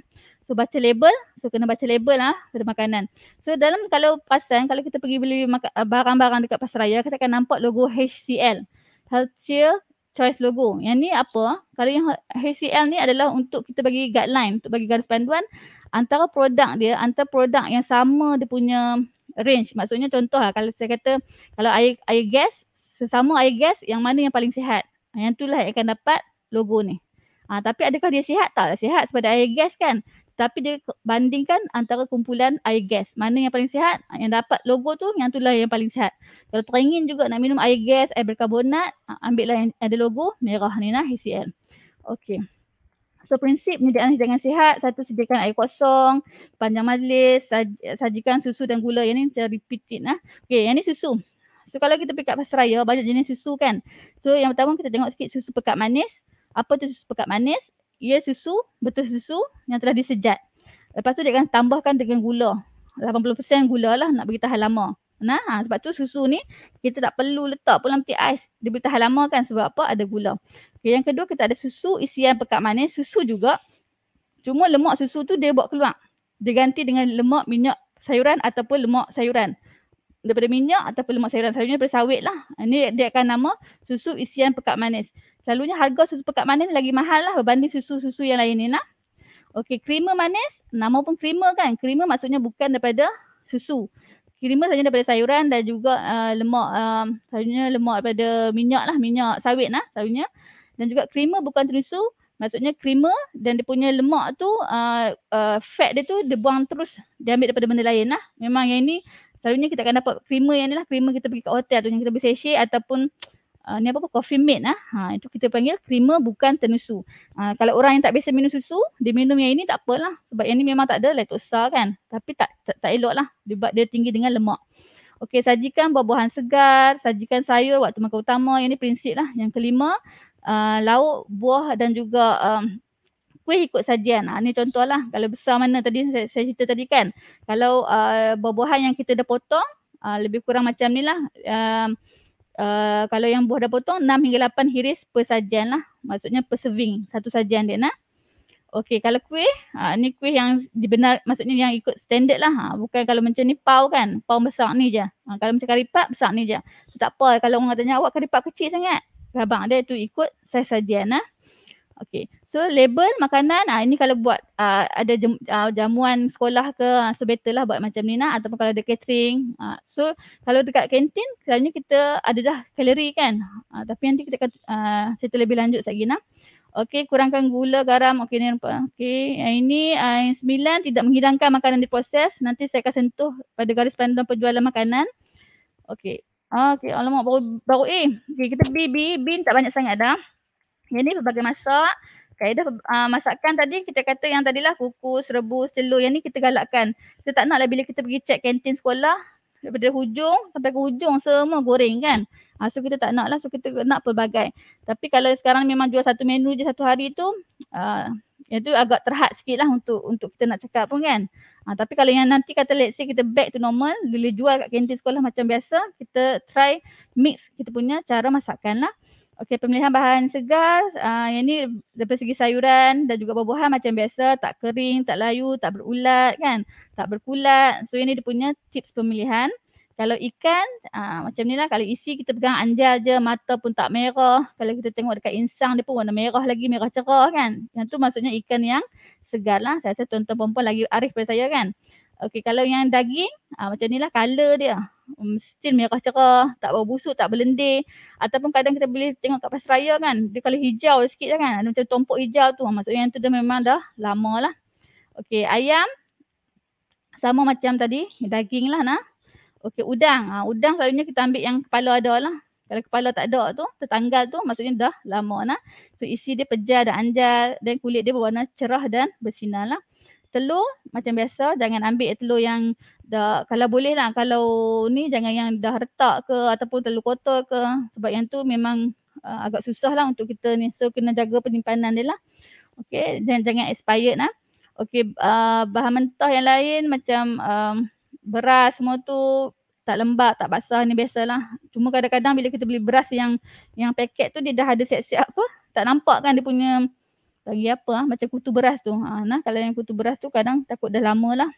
So baca label. So kena baca label lah pada makanan. So dalam kalau pasan, kalau kita pergi beli maka- barang-barang dekat pasaraya, kita akan nampak logo HCL. Healthier choice logo. Yang ni apa? Kalau yang HCL ni adalah untuk kita bagi guideline, untuk bagi garis panduan antara produk dia, antara produk yang sama dia punya range. Maksudnya contoh lah kalau saya kata kalau air air gas, sesama air gas yang mana yang paling sihat. Yang tu lah yang akan dapat logo ni. Ha, tapi adakah dia sihat tak? Sihat sebab air gas kan tapi dia bandingkan antara kumpulan air gas. Mana yang paling sihat? Yang dapat logo tu, yang itulah yang paling sihat. Kalau teringin juga nak minum air gas, air berkarbonat, ambil lah yang ada logo, merah ni lah, HCL. Okay. So prinsip penyediaan hidangan sihat, satu sediakan air kosong, panjang majlis, saj- sajikan susu dan gula. Yang ni repeat repeated lah. Okay, yang ni susu. So kalau kita pekat kat pasaraya, banyak jenis susu kan. So yang pertama kita tengok sikit susu pekat manis. Apa tu susu pekat manis? ia susu betul susu yang telah disejat. Lepas tu dia akan tambahkan dengan gula. 80% gula lah nak bagi tahan lama. Nah, sebab tu susu ni kita tak perlu letak pun dalam peti ais. Dia boleh tahan lama kan sebab apa? Ada gula. Okay, yang kedua kita ada susu isian pekat manis. Susu juga. Cuma lemak susu tu dia buat keluar. Diganti dengan lemak minyak sayuran ataupun lemak sayuran daripada minyak ataupun lemak sayuran. Selalunya daripada sawit lah. Ini dia akan nama susu isian pekat manis. Selalunya harga susu pekat manis lagi mahal lah berbanding susu-susu yang lain ni lah. Okey, creamer manis. Nama pun creamer kan. Creamer maksudnya bukan daripada susu. Creamer selalunya daripada sayuran dan juga uh, lemak. Uh, selalunya lemak daripada minyak lah. Minyak sawit lah selalunya. Dan juga creamer bukan susu. Maksudnya creamer dan dia punya lemak tu, uh, uh, fat dia tu dia buang terus. Dia ambil daripada benda lain lah. Memang yang ni Selalunya kita akan dapat creamer yang ni lah. Creamer kita pergi kat hotel tu yang kita beli sachet ataupun uh, ni apa apa coffee mate lah. Ha, itu kita panggil creamer bukan tenusu. Uh, ha, kalau orang yang tak biasa minum susu, dia minum yang ini tak apalah. Sebab yang ni memang tak ada lactosa kan. Tapi tak tak, tak elok lah. Sebab dia tinggi dengan lemak. Okey, sajikan buah-buahan segar, sajikan sayur waktu makan utama. Yang ni prinsip lah. Yang kelima, uh, lauk, buah dan juga um, kuih ikut sajian. Ha, ni lah. kalau besar mana tadi saya, saya cerita tadi kan. Kalau uh, buah-buahan yang kita dah potong uh, lebih kurang macam ni lah. Uh, uh, kalau yang buah dah potong 6 hingga 8 hiris per sajian lah. Maksudnya per serving satu sajian dia nak. Okey kalau kuih, ha, ni kuih yang dibenar, maksudnya yang ikut standard lah. Ha, bukan kalau macam ni pau kan, pau besar ni je. Ha, kalau macam karipap besar ni je. tak apa kalau orang tanya awak karipap kecil sangat. Rabak dia tu ikut saiz sajian lah. Ha. Okay. So label makanan, ah, ini kalau buat ah, ada jem, ah, jamuan sekolah ke, ah, so better lah buat macam ni nak. Ataupun kalau ada catering. Ah, so kalau dekat kantin, selalunya kita ada dah kalori kan. Ah, tapi nanti kita akan ah, cerita lebih lanjut sekejap nak. Okay, kurangkan gula, garam. Okay ni rupa. Okay, yang ini uh, yang sembilan tidak menghidangkan makanan diproses. Nanti saya akan sentuh pada garis panduan penjualan makanan. Okay. Ah, okay, alamak baru, baru A. Okay kita B, B. B tak banyak sangat dah. Yang ni pelbagai masak. Kaedah uh, masakan tadi kita kata yang tadilah kukus, rebus, telur yang ni kita galakkan. Kita tak naklah bila kita pergi check kantin sekolah daripada hujung sampai ke hujung semua goreng kan. Uh, so kita tak naklah. So kita nak pelbagai. Tapi kalau sekarang memang jual satu menu je satu hari tu uh, ah, itu agak terhad sikit lah untuk, untuk kita nak cakap pun kan. Uh, tapi kalau yang nanti kata let's say kita back to normal boleh jual kat kantin sekolah macam biasa kita try mix kita punya cara masakan lah. Okey, pemilihan bahan segar. Uh, yang ni dari segi sayuran dan juga buah-buahan macam biasa. Tak kering, tak layu, tak berulat kan. Tak berkulat. So, ini dia punya tips pemilihan. Kalau ikan, uh, macam ni lah. Kalau isi, kita pegang anjal je. Mata pun tak merah. Kalau kita tengok dekat insang, dia pun warna merah lagi. Merah cerah kan. Yang tu maksudnya ikan yang segar lah. Saya rasa tuan-tuan perempuan lagi arif pada saya kan. Okey, kalau yang daging, uh, macam ni lah. Color dia. Um still merah cerah, tak bau busuk, tak berlendir. Ataupun kadang kita boleh tengok kat pasir kan, dia kalau hijau sikit kan, ada macam tompok hijau tu. Ha, maksudnya yang tu dia memang dah lama lah. Okey, ayam sama macam tadi, daging lah nah. Okey, udang. Ha, udang selalunya kita ambil yang kepala ada lah. Kalau kepala tak ada tu, tertanggal tu maksudnya dah lama lah. So isi dia pejal dan anjal dan kulit dia berwarna cerah dan bersinar lah. Telur macam biasa jangan ambil telur yang dah kalau boleh lah kalau ni jangan yang dah retak ke ataupun terlalu kotor ke sebab yang tu memang uh, agak susah lah untuk kita ni so kena jaga penyimpanan dia lah okay jangan jangan expired lah okay uh, bahan mentah yang lain macam um, beras semua tu tak lembab tak basah ni biasalah cuma kadang-kadang bila kita beli beras yang yang paket tu dia dah ada siap-siap apa tak nampak kan dia punya bagi apa ah, macam kutu beras tu ha, nah kalau yang kutu beras tu kadang takut dah lama lah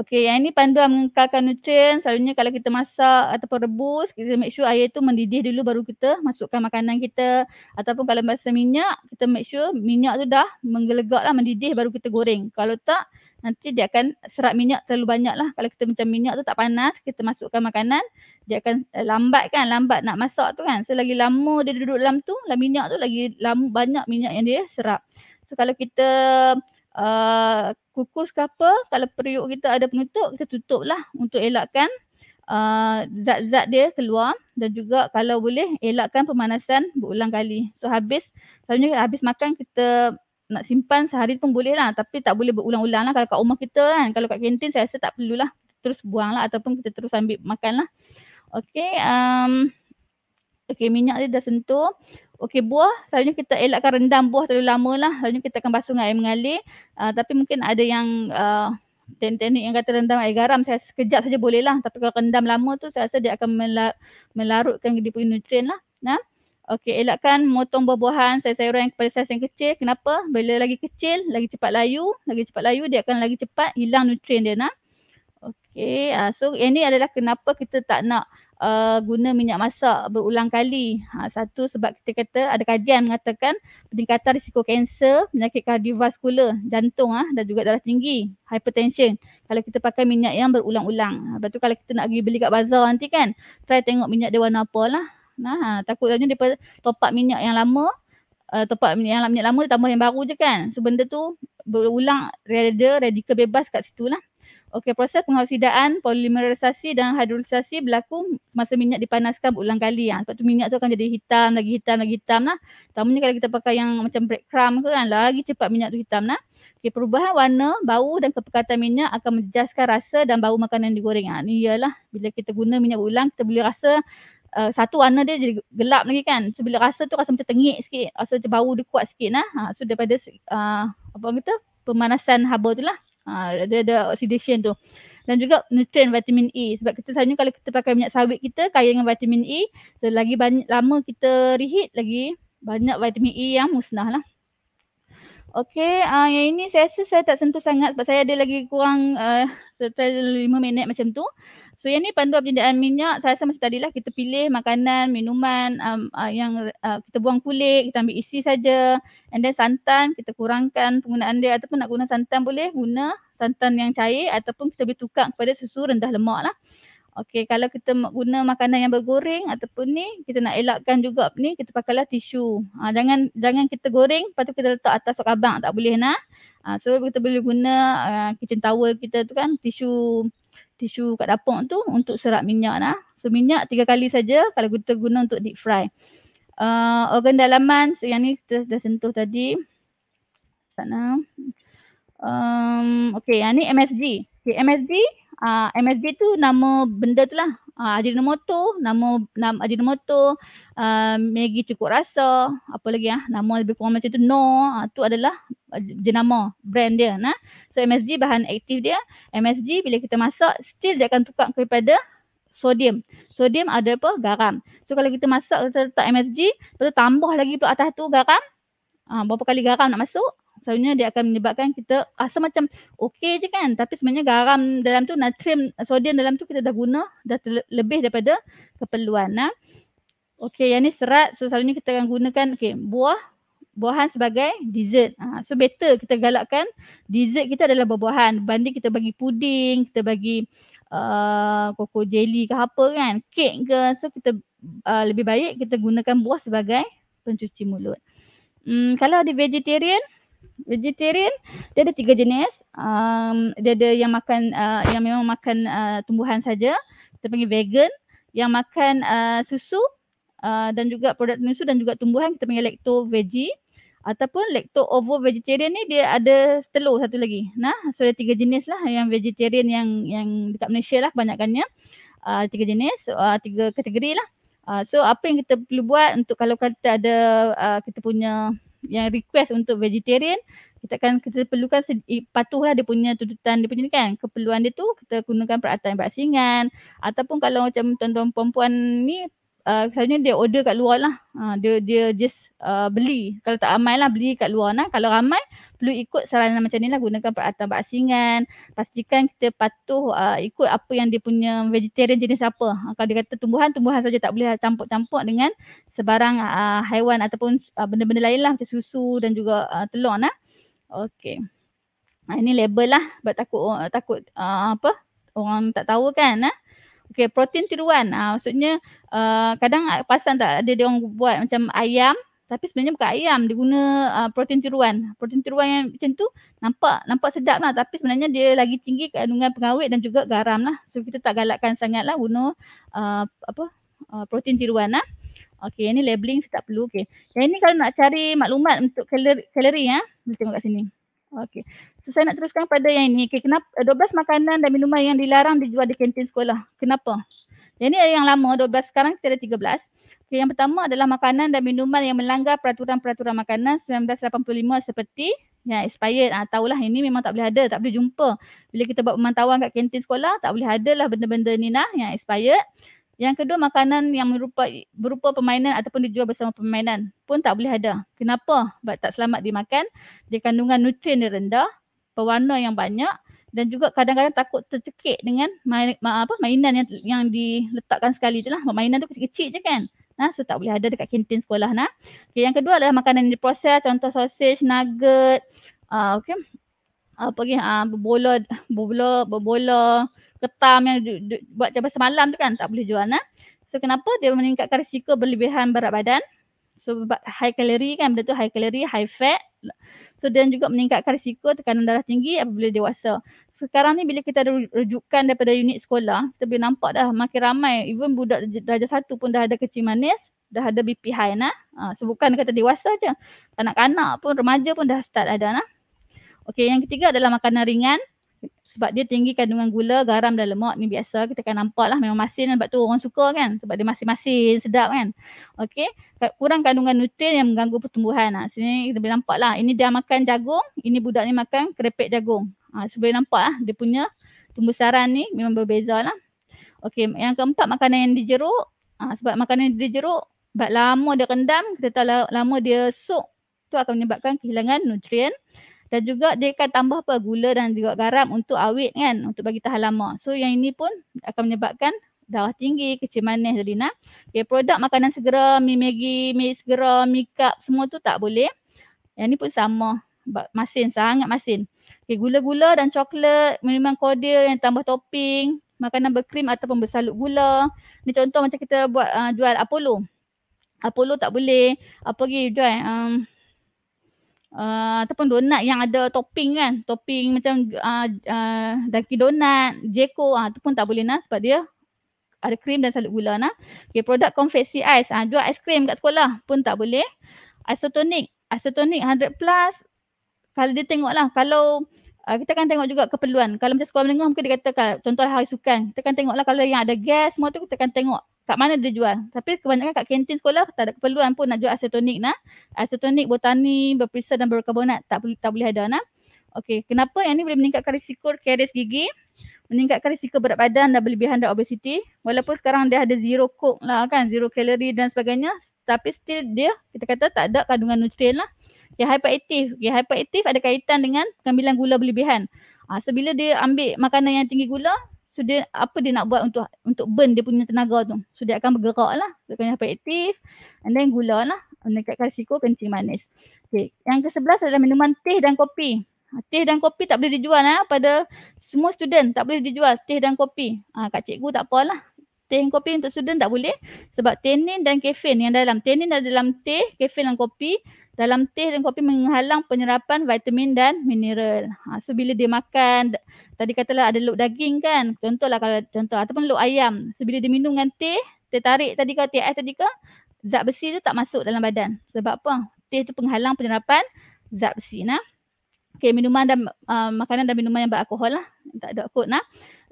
Okey, yang ini panduan mengekalkan nutrien. Selalunya kalau kita masak ataupun rebus, kita make sure air tu mendidih dulu baru kita masukkan makanan kita. Ataupun kalau masa minyak, kita make sure minyak tu dah menggelegak lah, mendidih baru kita goreng. Kalau tak, nanti dia akan serap minyak terlalu banyak lah. Kalau kita macam minyak tu tak panas, kita masukkan makanan, dia akan eh, lambat kan, lambat nak masak tu kan. So, lagi lama dia duduk dalam tu, lah minyak tu lagi lama, banyak minyak yang dia serap. So, kalau kita Uh, kukus ke apa kalau periuk kita ada penutup, kita tutup lah untuk elakkan uh, zat-zat dia keluar dan juga kalau boleh elakkan pemanasan berulang kali. So habis selalunya habis makan kita nak simpan sehari pun boleh lah tapi tak boleh berulang-ulang lah kalau kat rumah kita kan. Kalau kat kantin saya rasa tak perlulah terus buang lah ataupun kita terus ambil makan lah. Okay. Um, Okey minyak dia dah sentuh. Okey buah selalunya kita elakkan rendam buah terlalu lama lah. Selalunya kita akan basuh dengan air mengalir. Uh, tapi mungkin ada yang uh, teknik-teknik yang kata rendam air garam. Saya sekejap saja boleh lah. Tapi kalau rendam lama tu saya rasa dia akan melarutkan dia punya nutrien lah. Nah. Okey, elakkan motong buah-buahan, sayur yang kepada saiz yang kecil. Kenapa? Bila lagi kecil, lagi cepat layu. Lagi cepat layu, dia akan lagi cepat hilang nutrien dia, nak. Okey, uh, so ini adalah kenapa kita tak nak uh, guna minyak masak berulang kali. Ha, satu sebab kita kata ada kajian mengatakan peningkatan risiko kanser, penyakit kardiovaskular, jantung ah dan juga darah tinggi, hypertension kalau kita pakai minyak yang berulang-ulang. Ha, lepas tu kalau kita nak pergi beli kat bazar nanti kan, try tengok minyak dia warna apa lah. Nah, ha, takutnya dia top up minyak yang lama uh, tempat yang minyak lama dia tambah yang baru je kan. So benda tu berulang radikal bebas kat situ lah. Okey, proses pengoksidaan, polimerisasi dan hidrolisasi berlaku semasa minyak dipanaskan berulang kali. Ya. Sebab tu minyak tu akan jadi hitam, lagi hitam, lagi hitam lah. Terutamanya kalau kita pakai yang macam breadcrumb ke kan, lagi cepat minyak tu hitam lah. Okey, perubahan warna, bau dan kepekatan minyak akan menjejaskan rasa dan bau makanan yang digoreng. Ha. Ni ialah bila kita guna minyak berulang, kita boleh rasa uh, satu warna dia jadi gelap lagi kan. So, bila rasa tu rasa macam tengik sikit, rasa macam bau dia kuat sikit lah. Ha. So, daripada uh, apa kita pemanasan haba tu lah. Ha, dia ada oxidation tu. Dan juga nutrien vitamin E. Sebab kita tanya kalau kita pakai minyak sawit kita kaya dengan vitamin E. So lagi banyak, lama kita reheat lagi banyak vitamin E yang musnah lah. Okay, uh, ah, yang ini saya rasa saya tak sentuh sangat sebab saya ada lagi kurang uh, ah, 5 minit macam tu. So yang ni pandu penjagaan minyak, saya rasa macam tadilah kita pilih makanan, minuman um, uh, yang uh, kita buang kulit, kita ambil isi saja. And then santan, kita kurangkan penggunaan dia ataupun nak guna santan boleh guna santan yang cair ataupun kita boleh tukar kepada susu rendah lemak lah. Okey, kalau kita guna makanan yang bergoreng ataupun ni, kita nak elakkan juga ni, kita pakailah tisu. Ha, jangan jangan kita goreng, lepas tu kita letak atas sok abang. Tak boleh nak. Ha, ah, so, kita boleh guna uh, kitchen towel kita tu kan, tisu tisu kat dapur tu untuk serap minyak lah. So, minyak tiga kali saja kalau kita guna untuk deep fry. Uh, organ dalaman, so yang ni kita dah sentuh tadi. Sana. Um, okay, yang ni MSG. Okay, MSG uh, ah, MSB tu nama benda tu lah. Uh, Ajinomoto, nama, nama Ajinomoto, uh, Maggi Cukup Rasa, apa lagi ya, nama lebih kurang macam tu, No, uh, tu adalah jenama brand dia. Nah. So MSG bahan aktif dia, MSG bila kita masak, still dia akan tukar kepada sodium. Sodium ada apa? Garam. So kalau kita masak, kita letak MSG, lepas tu tambah lagi pula atas tu garam, uh, berapa kali garam nak masuk, Selalunya dia akan menyebabkan kita rasa macam okey je kan. Tapi sebenarnya garam dalam tu, natrium, sodium dalam tu kita dah guna dah lebih daripada keperluan. Ha? Okey, yang ni serat. So selalunya kita akan gunakan okay, buah. Buahan sebagai dessert. Ha, so better kita galakkan dessert kita adalah buah-buahan. Banding kita bagi puding, kita bagi uh, koko uh, jelly ke apa kan. Kek ke. So kita uh, lebih baik kita gunakan buah sebagai pencuci mulut. Hmm, kalau ada vegetarian, Vegetarian dia ada tiga jenis. Um, dia ada yang makan uh, yang memang makan uh, tumbuhan saja. Kita panggil vegan. Yang makan uh, susu uh, dan juga produk susu dan juga tumbuhan kita panggil lacto veggie ataupun lacto ovo vegetarian ni dia ada telur satu lagi. Nah, so ada tiga jenis lah yang vegetarian yang yang dekat Malaysia lah kebanyakannya. Uh, tiga jenis, uh, tiga kategori lah. Uh, so apa yang kita perlu buat untuk kalau kita ada uh, kita punya yang request untuk vegetarian kita akan kita perlukan eh, patuhlah dia punya tuntutan dia punya kan keperluan dia tu kita gunakan peralatan vaksinan ataupun kalau macam tuan-tuan perempuan ni uh, ah, selalunya dia order kat luar lah uh, dia dia just uh, beli. Kalau tak ramai lah beli kat luar nah. Kalau ramai perlu ikut saranan macam ni lah gunakan peralatan baksingan. Pastikan kita patuh uh, ikut apa yang dia punya vegetarian jenis apa. Uh, kalau dia kata tumbuhan, tumbuhan saja tak boleh lah campur-campur dengan sebarang uh, haiwan ataupun uh, benda-benda lain lah macam susu dan juga uh, telur nah. Okey. Nah, ini label lah sebab takut uh, takut uh, apa orang tak tahu kan nah. Okey, protein tiruan. Ah maksudnya uh, kadang ah, pasal tak ada dia orang buat macam ayam, tapi sebenarnya bukan ayam dia guna uh, protein tiruan protein tiruan yang macam tu nampak nampak sedap lah tapi sebenarnya dia lagi tinggi kandungan pengawet dan juga garam lah so kita tak galakkan sangat lah guna uh, apa uh, protein tiruan lah Okey, ini labeling saya tak perlu. Okay. Yang ini kalau nak cari maklumat untuk kalori, kalori ya. Boleh tengok kat sini. Okay. So saya nak teruskan pada yang ini. Okey, kenapa 12 eh, makanan dan minuman yang dilarang dijual di kantin sekolah. Kenapa? Yang ini yang lama 12 sekarang kita ada Okay, yang pertama adalah makanan dan minuman yang melanggar peraturan-peraturan makanan 1985 seperti ya expired. Ah ha, tahulah ini memang tak boleh ada, tak boleh jumpa. Bila kita buat pemantauan kat kantin sekolah, tak boleh ada lah benda-benda ni lah yang expired. Yang kedua makanan yang berupa berupa permainan ataupun dijual bersama permainan pun tak boleh ada. Kenapa? Sebab tak selamat dimakan, dia kandungan nutrien dia rendah, pewarna yang banyak dan juga kadang-kadang takut tercekik dengan main, apa mainan yang yang diletakkan sekali je lah. Mainan tu kecil-kecil je kan. Nah, ha, So tak boleh ada dekat kantin sekolah nah. Okay, yang kedua adalah makanan yang diproses contoh sausage, nugget, uh, okay. Ah, apa lagi, uh, berbola, berbola, berbola, ketam yang du, du, buat macam semalam tu kan tak boleh jual nah. So kenapa dia meningkatkan risiko berlebihan berat badan? So high calorie kan benda tu high calorie, high fat. Lah. So dan juga meningkatkan risiko tekanan darah tinggi apabila dewasa. Sekarang ni bila kita ada rujukan daripada unit sekolah, kita boleh nampak dah makin ramai even budak darjah satu pun dah ada kecil manis, dah ada BP high nah. Ha, so bukan kata dewasa je. Kanak-kanak pun, remaja pun dah start ada nah. Okey, yang ketiga adalah makanan ringan sebab dia tinggi kandungan gula, garam dan lemak ni biasa kita akan nampak lah memang masin sebab tu orang suka kan sebab dia masin-masin sedap kan. Okey, kurang kandungan nutrien yang mengganggu pertumbuhan. Ha, sini kita boleh nampak lah ini dia makan jagung, ini budak ni makan kerepek jagung. Ha, so boleh nampak lah dia punya tumbesaran ni memang berbeza lah. Okey, yang keempat makanan yang dijeruk. Ha, sebab makanan yang dijeruk, sebab lama dia rendam, kita tahu lama dia sup, tu akan menyebabkan kehilangan nutrien dan juga dia akan tambah apa gula dan juga garam untuk awet kan untuk bagi tahan lama. So yang ini pun akan menyebabkan darah tinggi, kecil manis tadi nak. Okay, produk makanan segera, mie megi, mie segera, mie kap, semua tu tak boleh. Yang ni pun sama. Masin, sangat masin. Okay, gula-gula dan coklat, minuman kordil yang tambah topping, makanan berkrim ataupun bersalut gula. Ni contoh macam kita buat uh, jual Apollo. Apollo tak boleh. Apa lagi jual? Eh, um, Ah, ataupun donat yang ada topping kan topping macam uh, uh, daki donat jeko ah uh, tu pun tak boleh nah sebab dia ada krim dan salut gula nah okey produk konfeksi ais ah uh, jual aiskrim kat sekolah pun tak boleh isotonic isotonic 100 plus kalau dia tengok lah, kalau uh, kita kan tengok juga keperluan kalau macam sekolah menengah mungkin dia katakan contohlah hari sukan kita kan tengoklah kalau yang ada gas semua tu kita kan tengok kat mana dia jual. Tapi kebanyakan kat kantin sekolah tak ada keperluan pun nak jual asetonik nah. Asetonik botani berperisa dan berkarbonat tak tak boleh ada nah. Okey, kenapa yang ni boleh meningkatkan risiko karies gigi? meningkatkan risiko berat badan dan berlebihan dan obesiti walaupun sekarang dia ada zero cook lah kan zero calorie dan sebagainya tapi still dia kita kata tak ada kandungan nutrien lah dia hyperaktif dia hyperaktif ada kaitan dengan pengambilan gula berlebihan ha, so bila dia ambil makanan yang tinggi gula So dia apa dia nak buat untuk untuk burn dia punya tenaga tu. So dia akan bergerak lah. Dia akan sampai aktif. And then gula lah. Menekatkan risiko kencing manis. Okay. Yang ke sebelas adalah minuman teh dan kopi. Teh dan kopi tak boleh dijual lah pada semua student. Tak boleh dijual teh dan kopi. Ha, kat cikgu tak lah teh dan kopi untuk student tak boleh sebab tenin dan kafein yang dalam tenin ada dalam teh, kafein dalam kopi dalam teh dan kopi menghalang penyerapan vitamin dan mineral. Ha, so bila dia makan, tadi katalah ada lok daging kan. Contohlah kalau contoh ataupun lok ayam. So bila dia minum dengan teh, teh tarik tadi ke teh ais tadi ke, zat besi tu tak masuk dalam badan. Sebab apa? Teh tu penghalang penyerapan zat besi nah. Okay, minuman dan uh, makanan dan minuman yang beralkohol lah. Tak ada kod nah.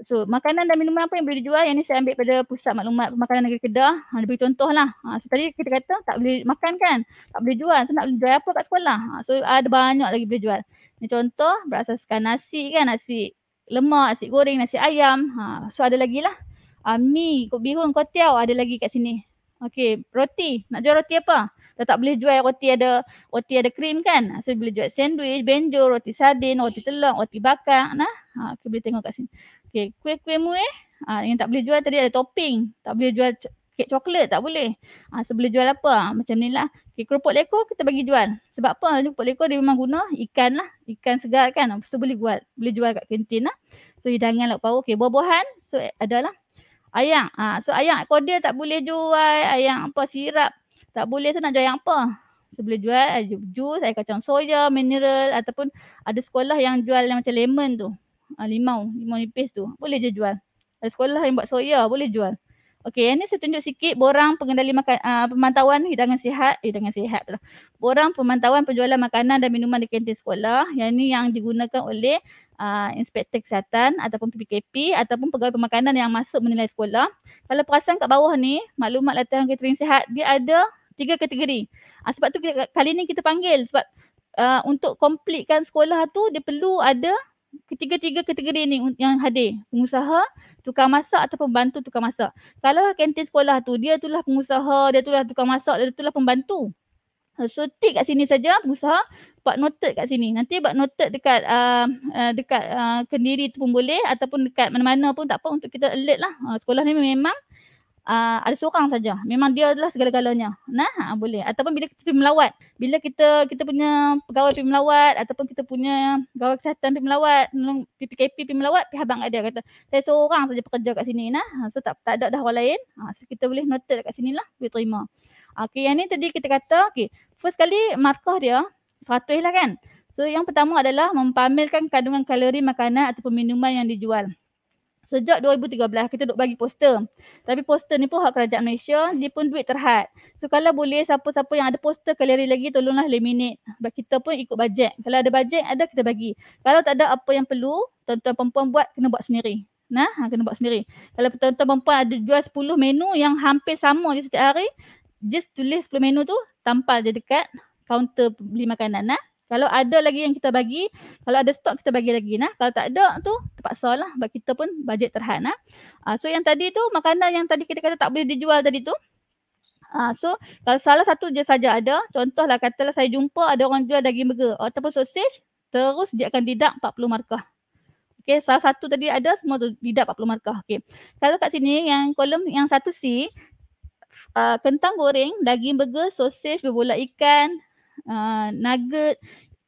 So makanan dan minuman apa yang boleh dijual yang ni saya ambil pada pusat maklumat makanan negeri Kedah. Ha, dia beri contoh lah. Ha, so tadi kita kata tak boleh makan kan? Tak boleh jual. So nak jual apa kat sekolah? Ha, so ada banyak lagi boleh jual. Ni contoh berasaskan nasi kan? Nasi lemak, nasi goreng, nasi ayam. Ha, so ada lagi lah. Ha, mi, kot bihun, kotiau ada lagi kat sini. Okay, roti. Nak jual roti apa? Dah tak boleh jual roti ada roti ada krim kan? Ha, so boleh jual sandwich, benjo, roti sardin, roti telur, roti bakar. Nah, ha, okay, boleh tengok kat sini. Okey, kuih-kuih mu eh. Ha, ah, yang tak boleh jual tadi ada topping. Tak boleh jual kek coklat tak boleh. Ha, ah, so boleh jual apa? Ha, macam ni lah. Okay, keropok leko kita bagi jual. Sebab apa? Keropok leko dia memang guna ikan lah. Ikan segar kan. So boleh buat. Boleh jual kat kantin lah. So hidangan lah. Power. Okay, buah-buahan. So eh, ada lah. Ayam. Ha, so ayam kodil tak boleh jual. Ayam apa? Sirap. Tak boleh so nak jual yang apa? So boleh jual jus, air kacang soya, mineral ataupun ada sekolah yang jual yang macam lemon tu uh, limau, limau nipis tu. Boleh je jual. Ada sekolah yang buat soya, boleh jual. Okey, yang ni saya tunjuk sikit borang pengendali makan, uh, pemantauan hidangan sihat. Hidangan eh, sihat tu lah. Borang pemantauan penjualan makanan dan minuman di kantin sekolah. Yang ni yang digunakan oleh uh, inspektor kesihatan ataupun PPKP ataupun pegawai pemakanan yang masuk menilai sekolah. Kalau perasan kat bawah ni, maklumat latihan catering sihat, dia ada tiga kategori. Uh, sebab tu kita, kali ni kita panggil sebab uh, untuk komplitkan sekolah tu dia perlu ada ketiga-tiga kategori ni yang hadir. Pengusaha, tukang masak atau pembantu tukang masak. Kalau kantin sekolah tu, dia tu lah pengusaha, dia tu lah tukang masak, dia tu lah pembantu. Ha, so, tick kat sini saja pengusaha. Buat noted kat sini. Nanti buat noted dekat uh, dekat uh, kendiri tu pun boleh ataupun dekat mana-mana pun tak apa untuk kita alert lah. Uh, sekolah ni memang uh, ada seorang saja. Memang dia adalah segala-galanya. Nah, uh, boleh. Ataupun bila kita pergi melawat. Bila kita kita punya pegawai pergi melawat ataupun kita punya pegawai kesihatan pergi melawat, PPKP pergi melawat, pihak abang ada kata, saya seorang saja pekerja kat sini. Nah, ah, so tak, tak ada dah orang lain. Uh, so kita boleh note kat sini lah. Boleh terima. Okay, yang ni tadi kita kata, okay. First kali markah dia, seratus lah kan. So yang pertama adalah mempamerkan kandungan kalori makanan ataupun minuman yang dijual. Sejak 2013 kita duk bagi poster. Tapi poster ni pun hak kerajaan Malaysia, dia pun duit terhad. So kalau boleh siapa-siapa yang ada poster kaleri lagi tolonglah laminate. Sebab kita pun ikut bajet. Kalau ada bajet ada kita bagi. Kalau tak ada apa yang perlu, tuan-tuan perempuan buat kena buat sendiri. Nah, ha, kena buat sendiri. Kalau tuan-tuan perempuan ada jual 10 menu yang hampir sama je setiap hari, just tulis 10 menu tu, tampal je dekat kaunter beli makanan. Nah. Kalau ada lagi yang kita bagi, kalau ada stok kita bagi lagi nah. Kalau tak ada tu terpaksa lah Bagi kita pun bajet terhad nah. Uh, so yang tadi tu makanan yang tadi kita kata tak boleh dijual tadi tu. Uh, so kalau salah satu je saja ada, contohlah katalah saya jumpa ada orang jual daging burger ataupun sosis, terus dia akan didak 40 markah. Okey, salah satu tadi ada semua tu didak 40 markah. Okey. Kalau kat sini yang kolom yang satu C, Uh, kentang goreng, daging burger, sosis, berbola ikan, uh, nugget,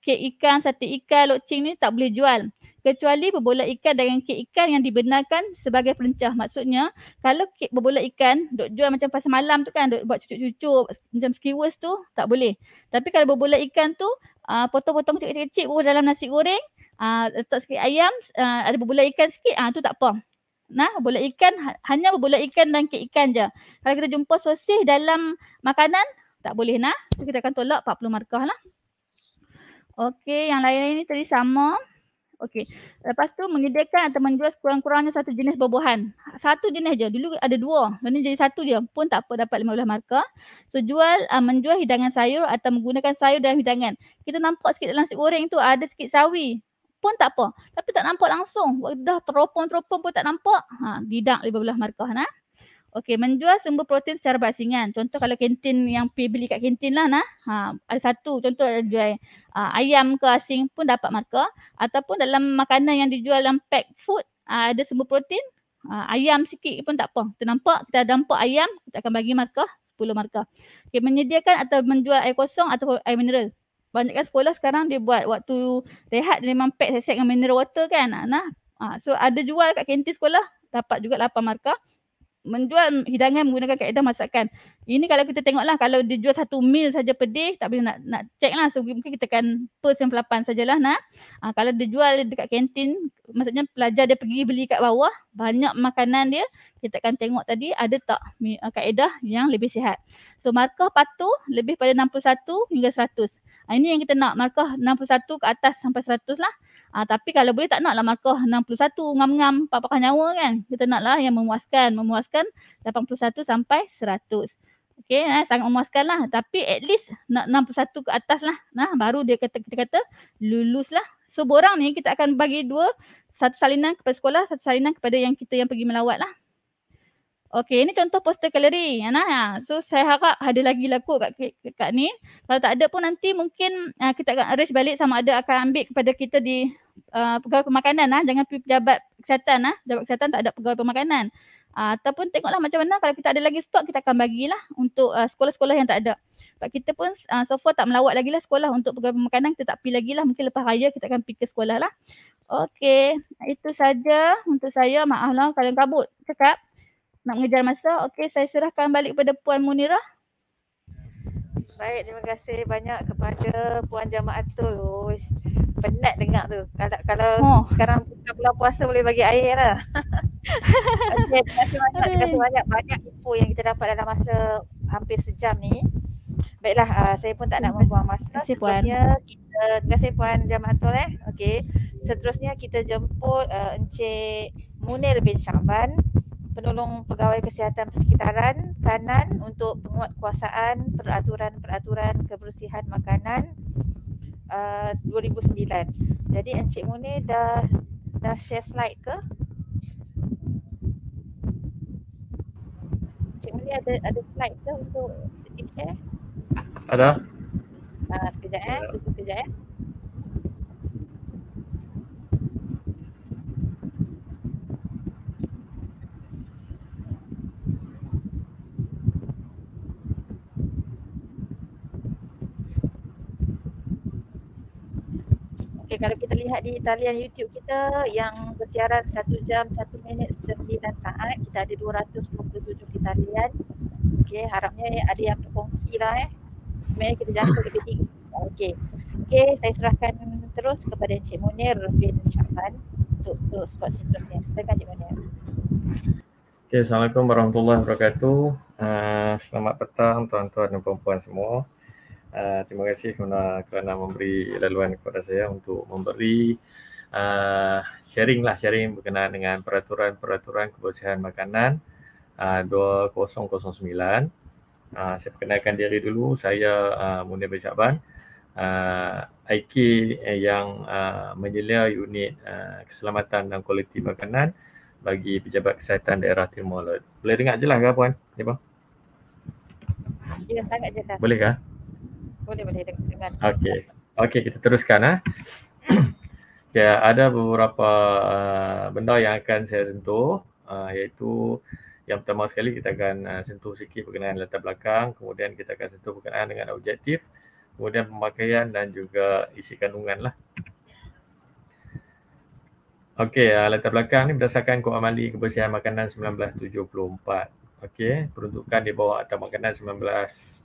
kek ikan, sate ikan, locing ni tak boleh jual. Kecuali berbola ikan dengan kek ikan yang dibenarkan sebagai perencah. Maksudnya kalau kek berbola ikan duk jual macam pasal malam tu kan, duk buat cucu-cucu macam skewers tu tak boleh. Tapi kalau berbola ikan tu uh, potong-potong kecil-kecil buruh dalam nasi goreng, uh, letak sikit ayam, uh, ada berbola ikan sikit, uh, tu tak apa. Nah, bola ikan ha-, hanya berbola ikan dan kek ikan je. Kalau kita jumpa sosis dalam makanan, tak boleh nak, So kita akan tolak 40 markah lah. Okey, yang lain ni tadi sama. Okey. Lepas tu menyediakan atau menjual sekurang-kurangnya satu jenis buah Satu jenis je. Dulu ada dua. Mana jadi satu je pun tak apa dapat 15 markah. So jual uh, menjual hidangan sayur atau menggunakan sayur dalam hidangan. Kita nampak sikit dalam nasi goreng tu ada sikit sawi pun tak apa. Tapi tak nampak langsung. Dah teropong-teropong pun tak nampak. Ha, didak 15 markah nah. Okey, menjual sumber protein secara berasingan. Contoh kalau kantin yang pergi beli kat kantin lah nah. Ha, ada satu contoh ada jual ha, ayam ke asing pun dapat marka ataupun dalam makanan yang dijual dalam pack food ha, ada sumber protein ha, ayam sikit pun tak apa. Kita nampak kita ada nampak ayam kita akan bagi marka 10 marka. Okey, menyediakan atau menjual air kosong atau air mineral. Banyakkan sekolah sekarang dia buat waktu rehat dia memang pack set-set dengan mineral water kan. Nah, ha, so ada jual kat kantin sekolah dapat juga 8 marka menjual hidangan menggunakan kaedah masakan. Ini kalau kita tengoklah kalau dia jual satu meal saja per day tak boleh nak nak check lah. So mungkin kita akan per sampel lapan sajalah nak. Ha, kalau dia jual dekat kantin maksudnya pelajar dia pergi beli kat bawah banyak makanan dia kita akan tengok tadi ada tak ah, kaedah yang lebih sihat. So markah patuh lebih pada 61 hingga 100. Ha, ah, ini yang kita nak markah 61 ke atas sampai 100 lah. Ah, tapi kalau boleh tak nak lah markah 61 ngam-ngam empat pakar nyawa kan. Kita nak lah yang memuaskan. Memuaskan 81 sampai 100. Okay, eh, sangat memuaskan lah. Tapi at least nak 61 ke atas lah. Nah, baru dia kata, kita kata lulus lah. So, borang ni kita akan bagi dua. Satu salinan kepada sekolah, satu salinan kepada yang kita yang pergi melawat lah. Okey, ini contoh poster galeri. Ya, nah, ya. So saya harap ada lagi laku kat, kat, kat ni. Kalau tak ada pun nanti mungkin uh, kita akan arrange balik sama ada akan ambil kepada kita di uh, pegawai pemakanan. Nah. Jangan pergi pejabat kesihatan. Nah. Pejabat kesihatan tak ada pegawai pemakanan. Uh, ataupun tengoklah macam mana kalau kita ada lagi stok kita akan bagilah untuk uh, sekolah-sekolah yang tak ada. Sebab kita pun uh, so far tak melawat lagi lah sekolah untuk pegawai pemakanan. Kita tak pergi lagi lah. Mungkin lepas raya kita akan pergi ke sekolah lah. Okey, itu saja untuk saya. Maaflah kalau kabut. Cakap nak mengejar masa. Okey, saya serahkan balik kepada Puan Munirah. Baik, terima kasih banyak kepada Puan Jamaat tu. Oh, penat dengar tu. Kalau kalau oh. sekarang bulan puasa boleh bagi air lah. *laughs* okay, terima kasih banyak, terima kasih banyak. Banyak info yang kita dapat dalam masa hampir sejam ni. Baiklah, uh, saya pun tak nak membuang masa. Terima kasih Puan. Terusnya, kita, terima kasih Puan Jamatul eh. Okey, seterusnya kita jemput uh, Encik Munir bin Syaban penolong pegawai kesihatan persekitaran kanan untuk penguatkuasaan peraturan-peraturan kebersihan makanan uh, 2009. Jadi Encik Muni dah dah share slide ke? Encik Muni ada ada slide ke untuk di share? Ada. Ah uh, sekejap eh, ya. tunggu sekejap eh. Okey, kalau kita lihat di talian YouTube kita yang bersiaran 1 jam 1 minit 9 saat, kita ada 227 di talian. Okey, harapnya ada yang berkongsi lah eh. Sebenarnya kita jangka lebih tinggi. Okey. Okey, saya serahkan terus kepada Encik Munir bin Syafran untuk, untuk spot seterusnya. Silakan Encik Munir. Okay, Assalamualaikum warahmatullahi wabarakatuh. Uh, selamat petang tuan-tuan dan puan-puan semua. Uh, terima kasih kerana, kerana memberi laluan kepada saya untuk memberi uh, sharing lah sharing berkenaan dengan peraturan-peraturan kebersihan makanan uh, 2009. Uh, saya perkenalkan diri dulu, saya uh, Munir bin Uh, IK yang uh, menyelia unit uh, keselamatan dan kualiti makanan bagi Pejabat Kesihatan Daerah Timur Laut. Boleh dengar je lah ke Puan? Ya, ya, sangat jelas. Boleh boleh boleh dengar. Okey. Okey kita teruskan eh. *clears throat* Ya, ada beberapa uh, benda yang akan saya sentuh uh, iaitu yang pertama sekali kita akan uh, sentuh sikit berkenaan latar belakang, kemudian kita akan sentuh berkenaan dengan objektif, kemudian pemakaian dan juga isi kandungan lah. Okey, uh, latar belakang ni berdasarkan Kod Amali Kebersihan Makanan 1974. Okey, peruntukan di bawah Atas Makanan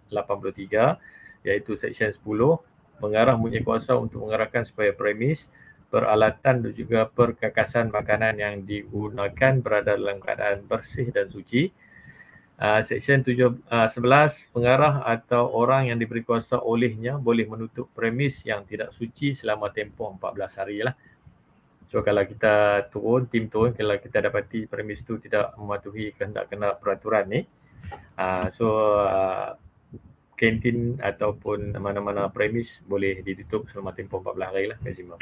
1983 iaitu Seksyen 10 mengarah punya kuasa untuk mengarahkan supaya premis peralatan dan juga perkakasan makanan yang digunakan berada dalam keadaan bersih dan suci. Uh, Seksyen 7, uh, 11, ah, pengarah atau orang yang diberi kuasa olehnya boleh menutup premis yang tidak suci selama tempoh 14 hari lah. So kalau kita turun, tim turun, kalau kita dapati premis tu tidak mematuhi kehendak-kehendak peraturan ni. Uh, so uh, kantin ataupun mana-mana premis boleh ditutup selama tempoh 14 hari lah maksimum.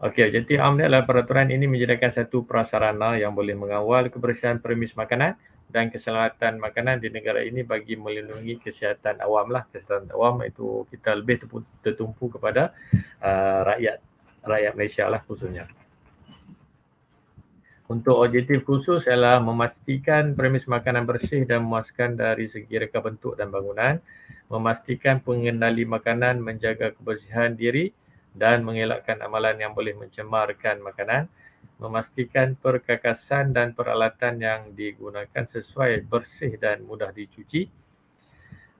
Okey, jadi amnya adalah peraturan ini menjadikan satu prasarana yang boleh mengawal kebersihan premis makanan dan keselamatan makanan di negara ini bagi melindungi kesihatan awam lah. Kesihatan awam itu kita lebih tertumpu kepada uh, rakyat rakyat Malaysia lah khususnya. Untuk objektif khusus ialah memastikan premis makanan bersih dan memuaskan dari segi reka bentuk dan bangunan, memastikan pengendali makanan menjaga kebersihan diri dan mengelakkan amalan yang boleh mencemarkan makanan, memastikan perkakasan dan peralatan yang digunakan sesuai bersih dan mudah dicuci,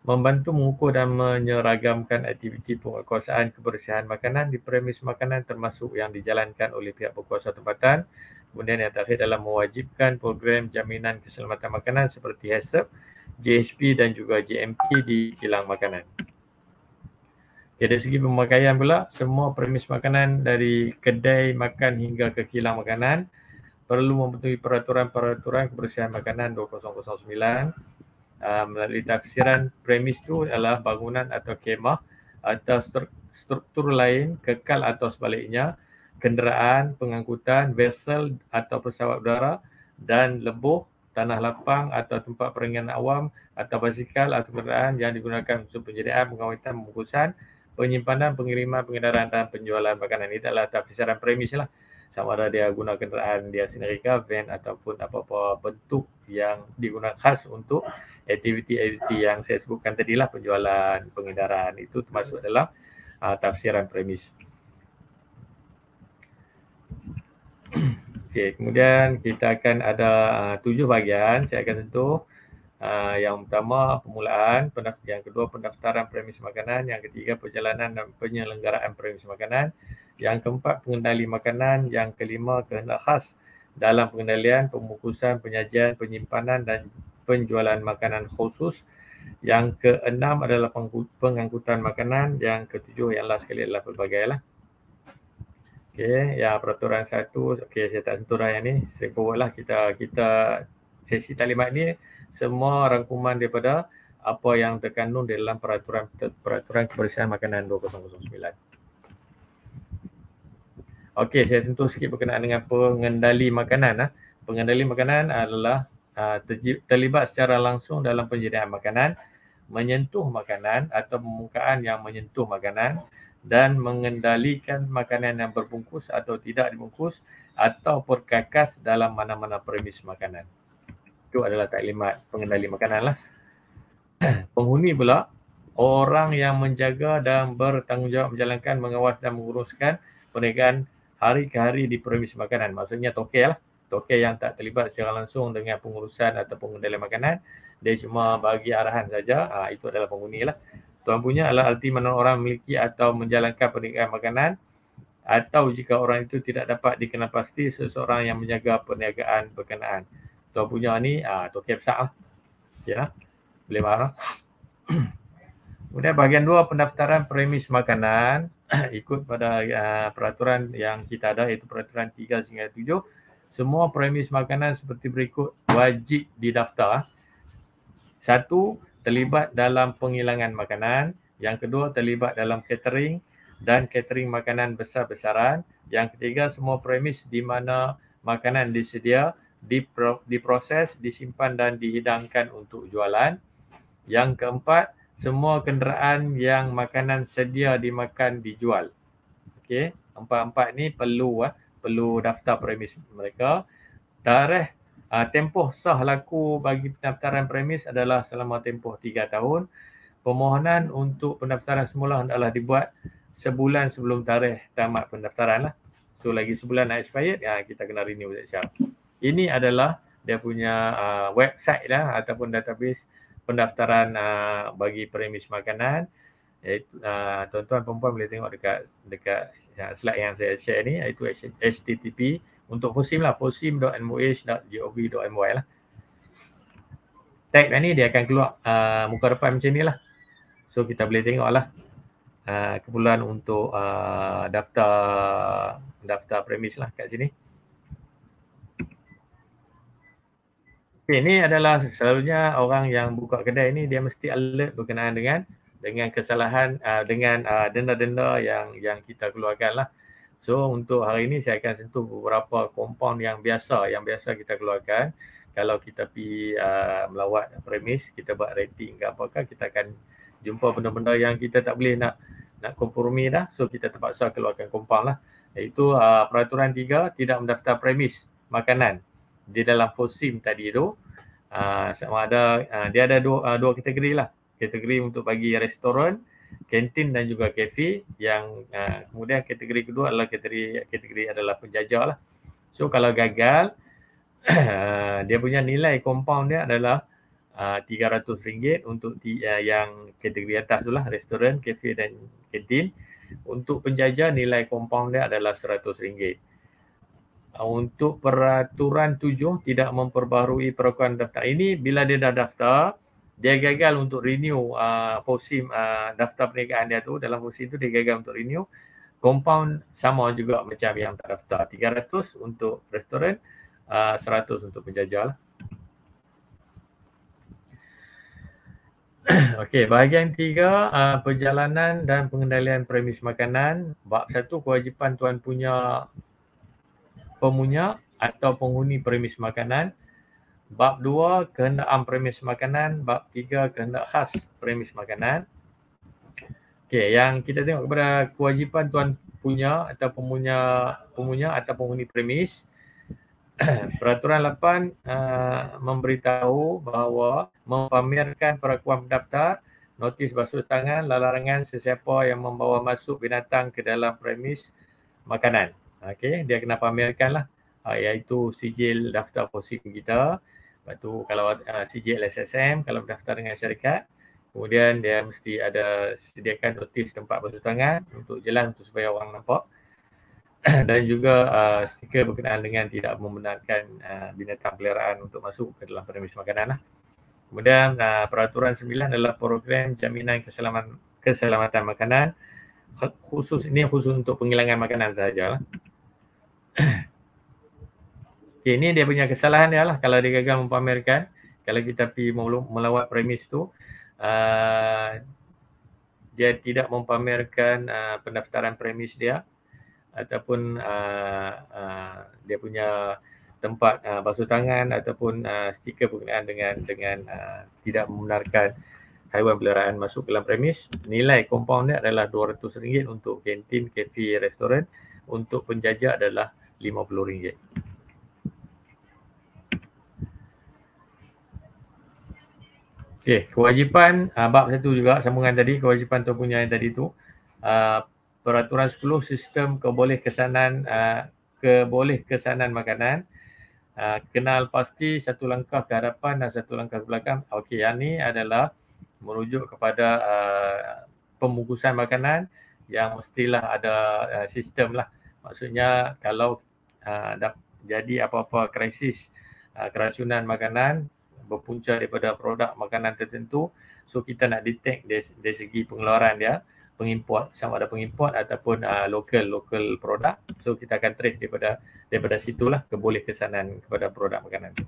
membantu mengukur dan menyeragamkan aktiviti penguatkuasaan kebersihan makanan di premis makanan termasuk yang dijalankan oleh pihak berkuasa tempatan Kemudian yang terakhir dalam mewajibkan program jaminan keselamatan makanan seperti HACCP, e JHP dan juga JMP di kilang makanan. Okay, dari segi pemakaian pula, semua premis makanan dari kedai makan hingga ke kilang makanan perlu mempunyai peraturan-peraturan kebersihan makanan 2009 ah, melalui tafsiran premis itu adalah bangunan atau kemah atau struktur lain kekal atau sebaliknya kenderaan pengangkutan vessel atau pesawat udara dan lebuh tanah lapang atau tempat peringan awam atau basikal atau kenderaan yang digunakan untuk penjadian pengawetan pembungkusan penyimpanan pengiriman pengedaran dan penjualan makanan ini adalah tak premis lah sama ada dia guna kenderaan dia sendiri van ataupun apa-apa bentuk yang digunakan khas untuk aktiviti-aktiviti yang saya sebutkan tadilah penjualan pengedaran itu termasuk dalam uh, tafsiran premis. Okey, kemudian kita akan ada uh, tujuh bahagian. Saya akan tentu Uh, yang pertama permulaan, yang kedua pendaftaran premis makanan, yang ketiga perjalanan dan penyelenggaraan premis makanan, yang keempat pengendali makanan, yang kelima kehendak khas dalam pengendalian, pemukusan penyajian, penyimpanan dan penjualan makanan khusus, yang keenam adalah pengangkutan makanan, yang ketujuh yang last sekali adalah pelbagai lah. Okey, ya peraturan satu. Okey, saya tak sentuh dah yang ni. Straightforward lah kita kita sesi talimat ni semua rangkuman daripada apa yang terkandung dalam peraturan peraturan kebersihan makanan 2009. Okey, saya sentuh sikit berkenaan dengan pengendali makanan. Ah. Pengendali makanan adalah ah, terlibat secara langsung dalam penjadian makanan, menyentuh makanan atau permukaan yang menyentuh makanan, dan mengendalikan makanan yang berbungkus atau tidak dibungkus atau perkakas dalam mana-mana premis makanan. Itu adalah taklimat pengendali makanan lah. *clears throat* Penghuni pula, orang yang menjaga dan bertanggungjawab menjalankan, mengawas dan menguruskan perniagaan hari ke hari di premis makanan. Maksudnya tokel lah. Tokel yang tak terlibat secara langsung dengan pengurusan atau pengendali makanan. Dia cuma bagi arahan saja. Ha, itu adalah penghuni lah tuan punya adalah arti mana orang memiliki atau menjalankan perniagaan makanan atau jika orang itu tidak dapat dikenal pasti seseorang yang menjaga perniagaan berkenaan. Tuan punya ni ah uh, tokep sah. Lah. Ya. Boleh marah. *clears throat* Kemudian bahagian dua pendaftaran premis makanan *clears throat* ikut pada uh, peraturan yang kita ada iaitu peraturan 3 sehingga 7. Semua premis makanan seperti berikut wajib didaftar. Satu, terlibat dalam penghilangan makanan. Yang kedua, terlibat dalam catering dan catering makanan besar-besaran. Yang ketiga, semua premis di mana makanan disedia, diproses, disimpan dan dihidangkan untuk jualan. Yang keempat, semua kenderaan yang makanan sedia dimakan dijual. Okey, empat-empat ni perlu eh, perlu daftar premis mereka. Tarikh Ah, tempoh sah laku bagi pendaftaran premis adalah selama tempoh tiga tahun. Permohonan untuk pendaftaran semula adalah dibuat sebulan sebelum tarikh tamat pendaftaran lah. So lagi sebulan nak expired, ya, ah, kita kena renew Ustaz Syah. Ini adalah dia punya uh, website lah ataupun database pendaftaran uh, bagi premis makanan. Iaitu, uh, tuan-tuan perempuan boleh tengok dekat dekat slide yang saya share ni iaitu http untuk POSIM lah, fosim.moh.gov.my lah. Tag ni dia akan keluar uh, muka depan macam ni lah. So kita boleh tengok lah uh, keperluan untuk uh, daftar daftar premis lah kat sini. Okay, ni adalah selalunya orang yang buka kedai ni dia mesti alert berkenaan dengan dengan kesalahan uh, dengan uh, denda-denda yang yang kita keluarkan lah. So untuk hari ini saya akan sentuh beberapa compound yang biasa yang biasa kita keluarkan kalau kita pi uh, melawat premis kita buat rating ke apakah kita akan jumpa benda-benda yang kita tak boleh nak nak kompromi dah so kita terpaksa keluarkan compound lah iaitu uh, peraturan tiga tidak mendaftar premis makanan di dalam Posim tadi tu uh, sama ada uh, dia ada dua uh, dua kategori lah kategori untuk bagi restoran kantin dan juga kafe yang uh, kemudian kategori kedua adalah kategori kategori adalah penjaja lah. So kalau gagal *clears throat* ah, dia punya nilai compound dia adalah uh, ah, RM300 untuk di, uh, yang kategori atas tu lah restoran, kafe dan kantin. Untuk penjaja nilai compound dia adalah RM100. Uh, untuk peraturan tujuh tidak memperbaharui perakuan daftar ini bila dia dah daftar dia gagal untuk renew uh, posim uh, daftar perniagaan dia tu dalam posim tu dia gagal untuk renew compound sama juga macam yang tak daftar 300 untuk restoran uh, 100 untuk penjajah lah. *coughs* Okey, bahagian tiga, uh, perjalanan dan pengendalian premis makanan. Bab satu, kewajipan tuan punya pemunya atau penghuni premis makanan. Bab dua kena am premis makanan, bab tiga kena khas premis makanan. Okey, yang kita tengok kepada kewajipan tuan punya atau pemunya pemunya atau penghuni premis. *clears throat* Peraturan 8 uh, eh, memberitahu bahawa mempamerkan perakuan pendaftar notis basuh tangan, larangan sesiapa yang membawa masuk binatang ke dalam premis makanan. Okey, dia kena pamerkanlah uh, iaitu sijil daftar posisi kita. Lepas tu kalau uh, ah, sijil SSM, kalau berdaftar dengan syarikat, kemudian dia mesti ada sediakan notis tempat basuh tangan untuk jelas untuk supaya orang nampak. *clears throat* Dan juga uh, stiker berkenaan dengan tidak membenarkan uh, binatang peliharaan untuk masuk ke dalam premis makanan lah. Kemudian uh, peraturan sembilan adalah program jaminan keselamatan keselamatan makanan khusus ini khusus untuk penghilangan makanan sahajalah. *clears throat* Okey, ni dia punya kesalahan dia lah kalau dia gagal mempamerkan kalau kita pergi melawat premis tu uh, dia tidak mempamerkan uh, pendaftaran premis dia ataupun uh, uh, dia punya tempat uh, basuh tangan ataupun uh, stiker berkenaan dengan dengan uh, tidak membenarkan haiwan peliharaan masuk ke dalam premis nilai compound dia adalah RM200 untuk kantin, kafe, restoran untuk penjajah adalah RM50 Okey, kewajipan uh, bab satu juga sambungan tadi kewajipan tu punya yang tadi tu uh, peraturan 10 sistem keboleh kesanan uh, ah, keboleh kesanan makanan uh, kenal pasti satu langkah ke hadapan dan satu langkah ke belakang. Okey, yang ni adalah merujuk kepada uh, pembungkusan makanan yang mestilah ada uh, sistem lah. Maksudnya kalau uh, dah jadi apa-apa krisis uh, keracunan makanan berpunca daripada produk makanan tertentu so kita nak detect dari, dari segi pengeluaran dia pengimport sama ada pengimport ataupun uh, local local produk so kita akan trace daripada daripada situlah keboleh kesanan kepada produk makanan tu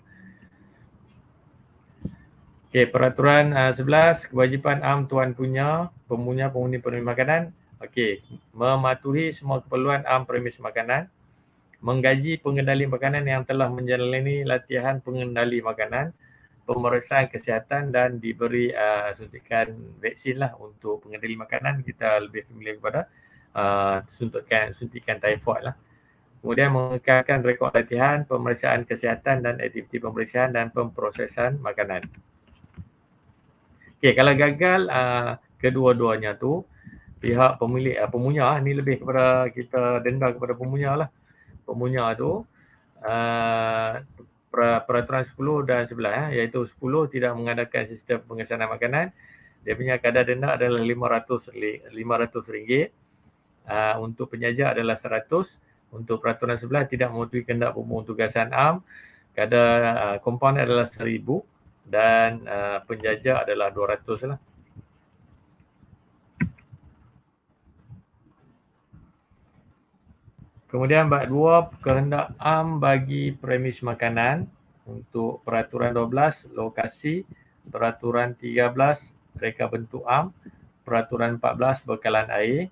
Okay, peraturan uh, 11, kewajipan am tuan punya, pemunya penghuni permis makanan. Okey, mematuhi semua keperluan am permis makanan. Menggaji pengendali makanan yang telah menjalani latihan pengendali makanan pemeriksaan kesihatan dan diberi uh, suntikan vaksin lah untuk pengendali makanan kita lebih familiar kepada uh, suntikan, suntikan typhoid lah. Kemudian mengekalkan rekod latihan, pemeriksaan kesihatan dan aktiviti pemeriksaan dan pemprosesan makanan. Okey, kalau gagal uh, kedua-duanya tu, pihak pemilik uh, pemunya ah, ni lebih kepada kita denda kepada pemunya lah. Pemunya tu uh, peraturan 10 dan 11 eh, iaitu 10 tidak mengadakan sistem pengesanan makanan dia punya kadar denda adalah 500 500 ringgit uh, untuk penyaja adalah 100 untuk peraturan 11 tidak mematuhi kenda pembuang tugasan am kadar uh, ah, kompaun adalah 1000 dan uh, ah, penjaja adalah 200 lah. Kemudian bab dua, kehendak am bagi premis makanan untuk peraturan 12, lokasi, peraturan 13, reka bentuk am, peraturan 14, bekalan air.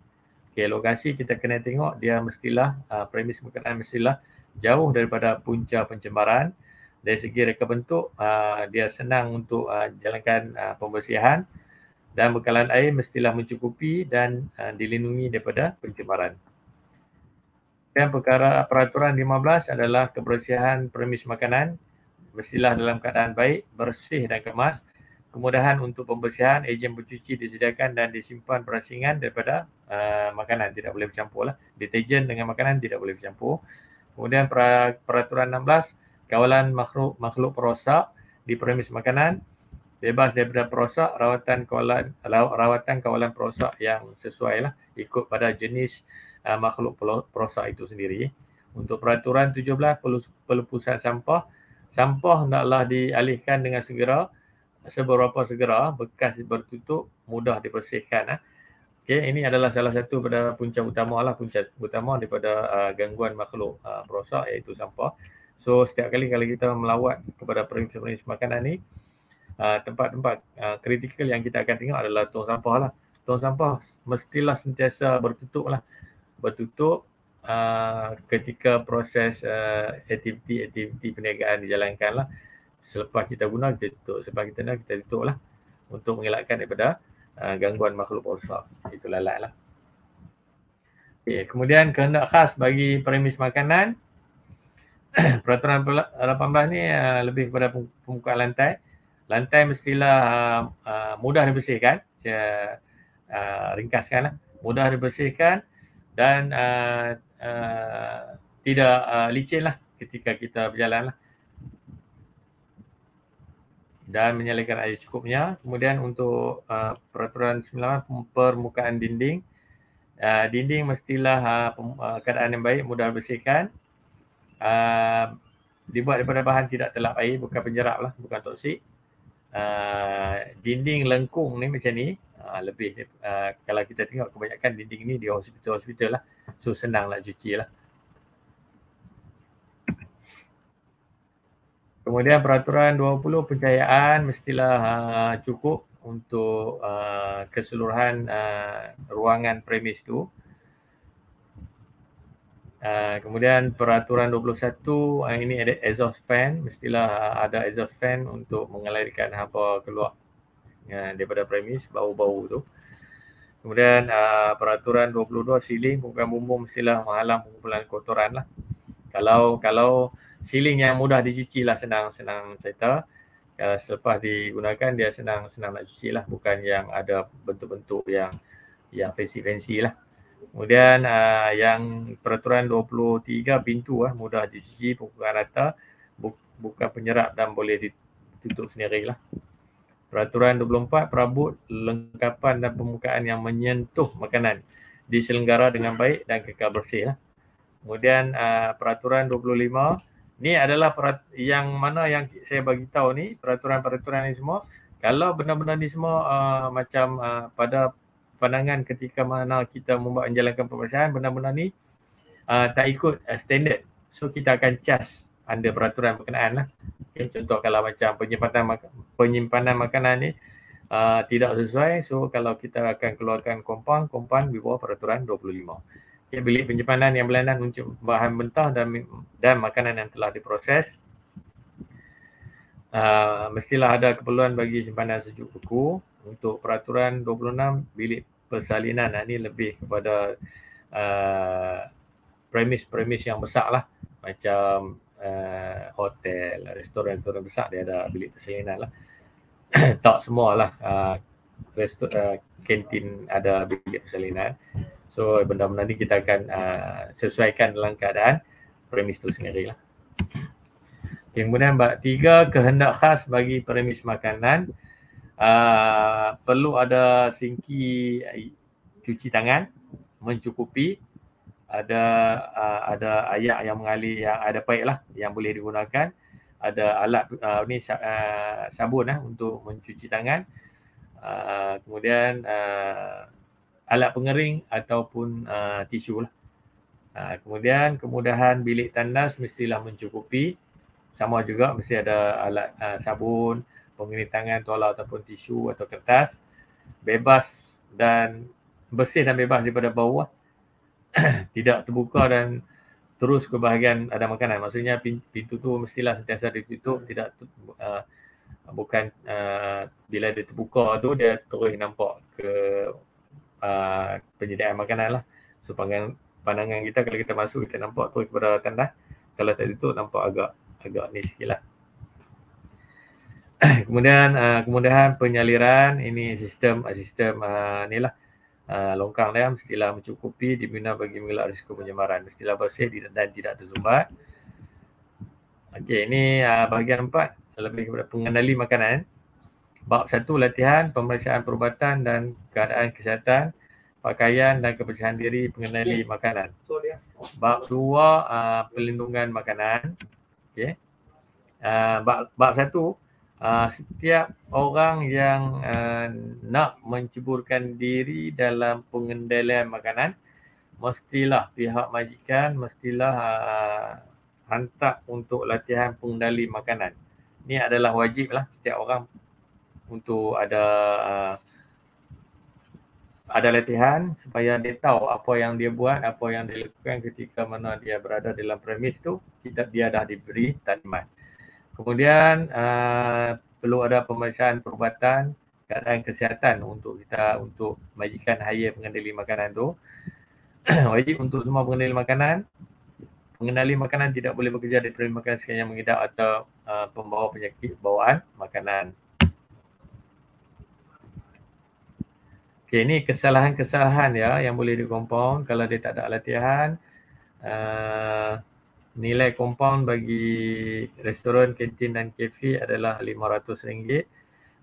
Okay, lokasi kita kena tengok dia mestilah, uh, premis makanan mestilah jauh daripada punca pencemaran. Dari segi reka bentuk, uh, dia senang untuk uh, jalankan uh, pembersihan dan bekalan air mestilah mencukupi dan uh, dilindungi daripada pencemaran. Dan perkara peraturan 15 adalah kebersihan premis makanan. bersihlah dalam keadaan baik, bersih dan kemas. Kemudahan untuk pembersihan, ejen bercuci disediakan dan disimpan perasingan daripada uh, makanan. Tidak boleh bercampur lah. Detergen dengan makanan tidak boleh bercampur. Kemudian peraturan 16, kawalan makhluk, makhluk perosak di premis makanan bebas daripada perosak rawatan kawalan rawatan kawalan perosak yang sesuai lah ikut pada jenis uh, makhluk perosak itu sendiri. Untuk peraturan 17 pelupusan sampah, sampah naklah dialihkan dengan segera seberapa segera bekas bertutup mudah dibersihkan. Uh. Okey, ini adalah salah satu pada punca utama lah punca utama daripada uh, gangguan makhluk uh, perosak iaitu sampah. So setiap kali kalau kita melawat kepada perimpunan makanan ni Uh, tempat-tempat kritikal uh, yang kita akan tengok adalah tong sampah lah. Tong sampah mestilah sentiasa bertutup lah bertutup uh, ketika proses uh, aktiviti-aktiviti perniagaan dijalankan lah. Selepas kita guna, kita tutup. Selepas kita guna, kita tutup lah untuk mengelakkan daripada uh, gangguan makhluk rosak. Itu lalat lah. Okay. Kemudian kehendak khas bagi premis makanan. *clears throat* Peraturan 18 ni uh, lebih kepada pembuka lantai. Lantai mestilah uh, uh mudah dibersihkan. Saya uh, ringkaskan lah. Mudah dibersihkan dan uh, uh, tidak uh, licin lah ketika kita berjalan lah. Dan menyalakan air cukupnya. Kemudian untuk uh, peraturan sembilan permukaan dinding. Uh, dinding mestilah uh, uh keadaan yang baik, mudah bersihkan. Uh, dibuat daripada bahan tidak telap air, bukan penjerap lah, bukan toksik. Uh, dinding lengkung ni macam ni, uh, lebih uh, kalau kita tengok kebanyakan dinding ni di hospital-hospital lah so senang nak cuci lah kemudian peraturan 20 pencahayaan mestilah uh, cukup untuk uh, keseluruhan uh, ruangan premis tu Uh, kemudian peraturan 21 uh, ini ada exhaust fan mestilah uh, ada exhaust fan untuk mengalirkan hampa keluar ya, daripada premis bau-bau tu. Kemudian uh, peraturan 22 siling bukan bumbung mestilah menghalang pengumpulan kotoran lah. Kalau kalau siling yang mudah dicuci lah senang senang cerita. Kalau ya, selepas digunakan dia senang senang nak cuci lah bukan yang ada bentuk-bentuk yang yang fancy fancy lah. Kemudian uh, yang peraturan 23 pintu lah mudah dicuci pukul rata bu- bukan penyerap dan boleh ditutup sendiri lah. Peraturan 24, perabot, lengkapan dan pembukaan yang menyentuh makanan diselenggara dengan baik dan kekal bersih. Lah. Kemudian uh, peraturan 25, ni adalah perat- yang mana yang saya bagi tahu ni, peraturan-peraturan ni semua. Kalau benda-benda ni semua uh, macam uh, pada pandangan ketika mana kita membuat menjalankan pemeriksaan, benda-benda ni uh, tak ikut uh, standard. So kita akan charge under peraturan berkenaan lah. Okay, contoh kalau macam penyimpanan penyimpanan makanan ni uh, tidak sesuai so kalau kita akan keluarkan kompang kompang di bawah peraturan 25 okay, bilik penyimpanan yang berlainan untuk bahan mentah dan dan makanan yang telah diproses uh, mestilah ada keperluan bagi simpanan sejuk buku untuk peraturan 26 bilik persalinan ini lebih kepada uh, premis-premis yang besar lah macam uh, hotel, restoran-restoran besar dia ada bilik persalinan lah. *clears throat* tak semua lah uh, ah, restu, uh, ah, kantin ada bilik persalinan. So benda-benda ni kita akan uh, sesuaikan dalam keadaan premis tu sendiri lah. Kemudian bab tiga, kehendak khas bagi premis makanan. Uh, perlu ada singki cuci tangan mencukupi ada uh, ada ayak yang mengalir yang ada paik lah yang boleh digunakan ada alat uh, ni uh, sabun lah untuk mencuci tangan uh, kemudian uh, alat pengering ataupun uh, tisu lah uh, kemudian kemudahan bilik tandas mestilah mencukupi sama juga mesti ada alat uh, sabun pengering tangan tuala ataupun tisu atau kertas bebas dan bersih dan bebas daripada bau lah. *clears throat* tidak terbuka dan terus ke bahagian ada makanan. Maksudnya pintu tu mestilah sentiasa ditutup, tidak uh, bukan uh, bila dia terbuka tu dia terus nampak ke uh, penyediaan makanan lah. So pandangan, pandangan kita kalau kita masuk kita nampak terus kepada tandas. Kalau tak ditutup nampak agak agak ni sikit lah. *clears throat* kemudian uh, kemudahan penyaliran ini sistem sistem uh, ni lah. Ah, longkang dia mestilah mencukupi dibina bagi mengelak risiko penyemaran mestilah bersih dan tidak tersumbat okey ini uh, bahagian empat lebih kepada pengendali makanan bab satu latihan pemeriksaan perubatan dan keadaan kesihatan pakaian dan kebersihan diri pengendali okay. makanan ya. bab dua uh, ah, pelindungan makanan okey uh, bab bab satu Ah, setiap orang yang uh, nak mencuburkan diri dalam pengendalian makanan mestilah pihak majikan mestilah uh, hantar untuk latihan pengendali makanan. Ini adalah wajiblah setiap orang untuk ada uh, ada latihan supaya dia tahu apa yang dia buat, apa yang dia lakukan ketika mana dia berada dalam premis tu, kita dia dah diberi taklimat. Kemudian uh, perlu ada pemeriksaan perubatan keadaan kesihatan untuk kita untuk majikan hire pengendali makanan tu. *clears throat* Wajib untuk semua pengendali makanan. Pengendali makanan tidak boleh bekerja di pemberi makanan sekiranya mengidap atau uh, pembawa penyakit bawaan makanan. Okey, ini kesalahan-kesalahan ya yang boleh dikompon kalau dia tak ada latihan. Uh, nilai compound bagi restoran, kantin dan kafe adalah RM500.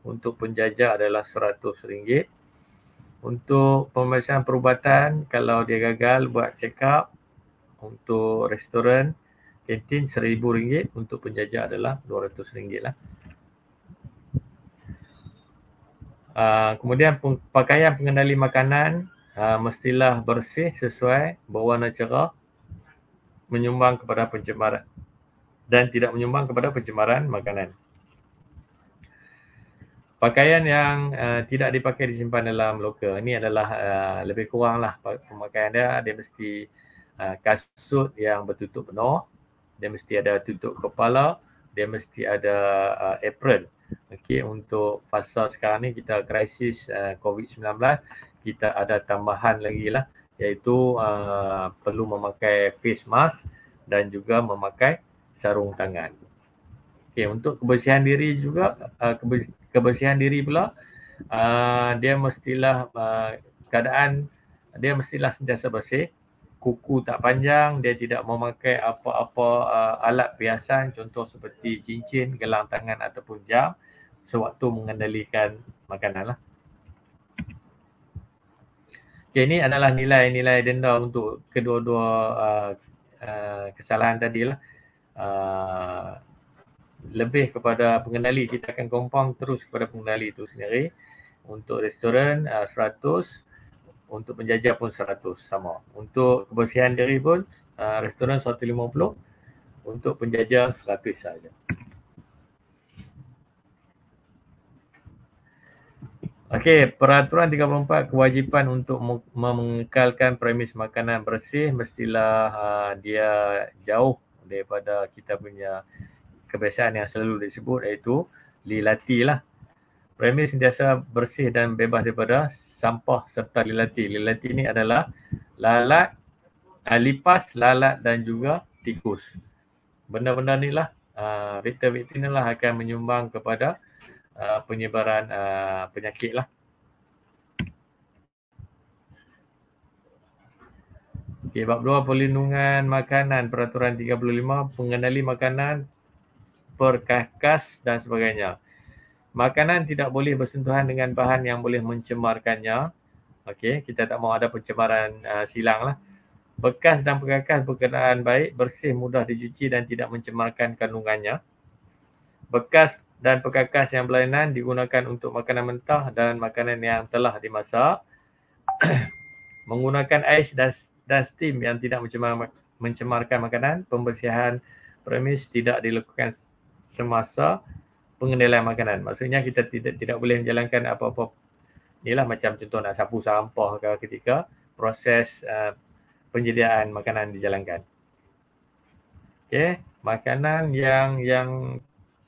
Untuk penjajah adalah RM100. Untuk pemeriksaan perubatan, kalau dia gagal buat check up untuk restoran, kantin RM1,000. Untuk penjajah adalah RM200 lah. Uh, kemudian pakaian pengendali makanan uh, mestilah bersih sesuai berwarna cerah menyumbang kepada pencemaran dan tidak menyumbang kepada pencemaran makanan. Pakaian yang uh, tidak dipakai disimpan dalam loker ini adalah uh, lebih lah pemakaian dia dia mesti uh, kasut yang bertutup penuh, dia mesti ada tutup kepala, dia mesti ada uh, apron. Okey untuk fasa sekarang ni kita krisis uh, COVID-19 kita ada tambahan lagi lah iaitu uh, perlu memakai face mask dan juga memakai sarung tangan. Okey, untuk kebersihan diri juga uh, kebersihan diri pula uh, dia mestilah uh, keadaan dia mestilah sentiasa bersih. Kuku tak panjang, dia tidak memakai apa-apa uh, alat perhiasan contoh seperti cincin, gelang tangan ataupun jam sewaktu mengendalikan makanan lah. Okey ini adalah nilai-nilai denda untuk kedua-dua uh, uh, kesalahan tadi lah. Uh, lebih kepada pengendali kita akan kompong terus kepada pengendali itu sendiri. Untuk restoran uh, 100, untuk penjaja pun 100 sama. Untuk kebersihan diri pun uh, restoran 150, untuk penjaja 100 saja. Okey, peraturan 34 kewajipan untuk mengekalkan premis makanan bersih mestilah uh, dia jauh daripada kita punya kebiasaan yang selalu disebut iaitu lilati lah. Premis sentiasa bersih dan bebas daripada sampah serta lilati. Lilati ini adalah lalat, alipas, lalat dan juga tikus. Benda-benda ni lah, uh, ah, vitamin ni lah akan menyumbang kepada uh, penyebaran uh, penyakit lah. Okey, bab dua perlindungan makanan peraturan 35 pengenali makanan perkakas dan sebagainya. Makanan tidak boleh bersentuhan dengan bahan yang boleh mencemarkannya. Okey, kita tak mau ada pencemaran uh, silang lah. Bekas dan perkakas berkenaan baik, bersih, mudah dicuci dan tidak mencemarkan kandungannya. Bekas dan perkakas yang berlainan digunakan untuk makanan mentah dan makanan yang telah dimasak *clears throat* menggunakan ais dan, dan steam yang tidak mencemar, mencemarkan makanan pembersihan premis tidak dilakukan semasa pengendalian makanan maksudnya kita tidak tidak boleh menjalankan apa-apa inilah macam contoh nak sapu sampah ke ketika proses uh, penyediaan makanan dijalankan okey makanan yang yang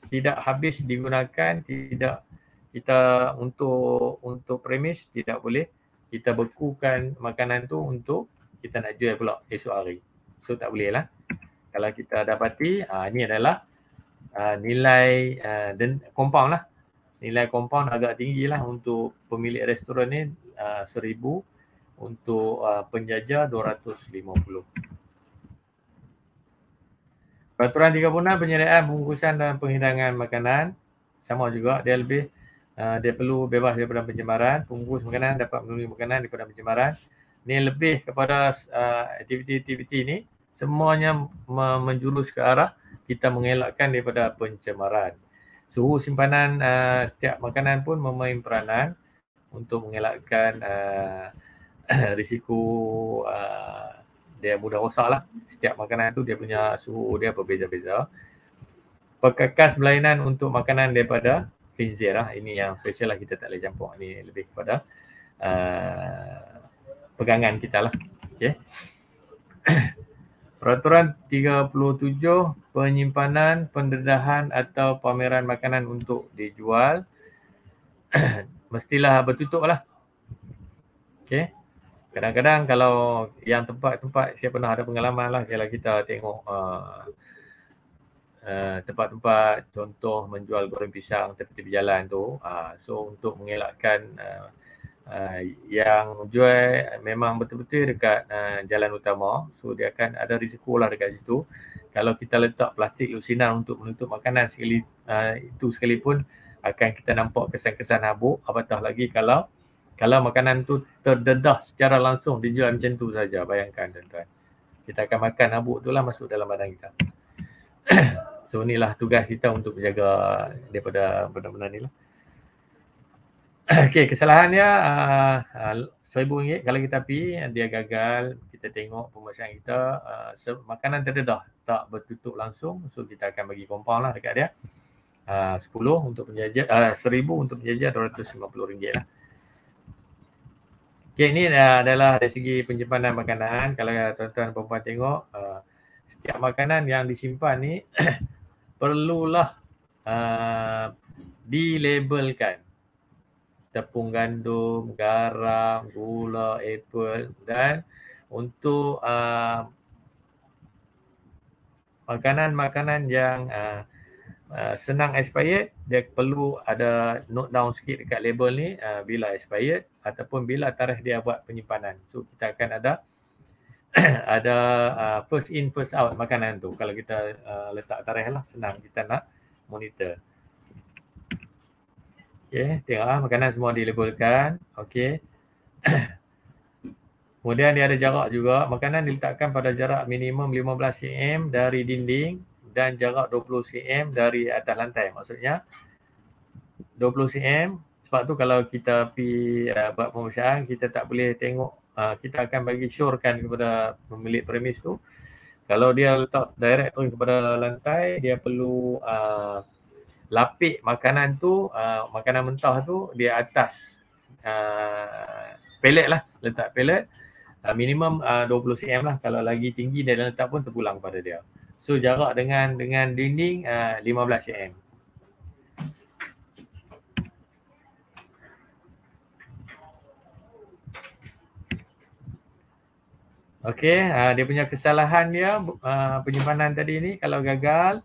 tidak habis digunakan tidak kita untuk untuk premis tidak boleh kita bekukan makanan tu untuk kita nak jual pula esok hari so tak boleh lah kalau kita dapati uh, ah, ni adalah uh, nilai ah, dan uh, compound lah nilai compound agak tinggi lah untuk pemilik restoran ni uh, seribu untuk uh, penjaja 250 Peraturan 36 penyediaan bungkusan dan penghidangan makanan sama juga dia lebih uh, dia perlu bebas daripada pencemaran. Bungkus makanan dapat melindungi makanan daripada pencemaran. Ini lebih kepada uh, aktiviti-aktiviti ini semuanya menjurus ke arah kita mengelakkan daripada pencemaran. Suhu simpanan uh, setiap makanan pun memain peranan untuk mengelakkan uh, *coughs* risiko uh, dia mudah rosak lah. Setiap makanan tu dia punya suhu dia berbeza-beza. Pekakas berlainan untuk makanan daripada khinzir lah. Ini yang special lah kita tak boleh campur. Ini lebih kepada uh, pegangan kita lah. Okay. *coughs* Peraturan 37 penyimpanan, pendedahan atau pameran makanan untuk dijual *coughs* mestilah bertutup lah. Okay. Kadang-kadang kalau yang tempat-tempat saya pernah ada pengalaman lah kalau kita tengok uh, Uh, tempat-tempat contoh menjual goreng pisang tepi-tepi jalan tu uh, so untuk mengelakkan uh, uh, yang jual memang betul-betul dekat uh, jalan utama so dia akan ada risiko lah dekat situ kalau kita letak plastik lusinan untuk menutup makanan sekali uh, itu sekalipun akan kita nampak kesan-kesan habuk apatah lagi kalau kalau makanan tu terdedah secara langsung dijual macam tu saja bayangkan tuan-tuan kita akan makan habuk tu lah masuk dalam badan kita *clears throat* so inilah tugas kita untuk menjaga daripada benda-benda ni lah *clears throat* Okey, kesalahannya RM1,000 uh, uh, kalau kita pergi dia gagal kita tengok pemesanan kita uh, makanan terdedah tak bertutup langsung so kita akan bagi compound lah dekat dia RM10 ah, uh, untuk penjaja RM1,000 uh, untuk penjaja RM250 lah Okey, ini adalah dari segi penyimpanan makanan. Kalau tuan-tuan perempuan tengok, eh, setiap makanan yang disimpan ni *coughs* perlulah uh, dilabelkan. Tepung gandum, garam, gula, apple dan untuk uh, makanan-makanan yang uh, Ah, senang expired dia perlu ada note down sikit dekat label ni uh, bila expired ataupun bila tarikh dia buat penyimpanan so kita akan ada *clears throat* ada uh, first in first out makanan tu kalau kita uh, letak tarikh lah senang kita nak monitor Okay, tengok lah makanan semua dilabelkan. Okay. *clears throat* Kemudian dia ada jarak juga. Makanan diletakkan pada jarak minimum 15 cm dari dinding dan jarak 20 cm dari atas lantai maksudnya 20 cm sebab tu kalau kita pi uh, eh, buat pemeriksaan kita tak boleh tengok uh, kita akan bagi syorkan kepada pemilik premis tu kalau dia letak direct tu kepada lantai dia perlu uh, lapik makanan tu uh, makanan mentah tu di atas uh, pelet lah letak pelet minimum uh, 20 cm lah kalau lagi tinggi dia letak pun terpulang pada dia So jarak dengan dengan dinding uh, 15 cm. Okey, uh, dia punya kesalahan dia uh, penyimpanan tadi ni kalau gagal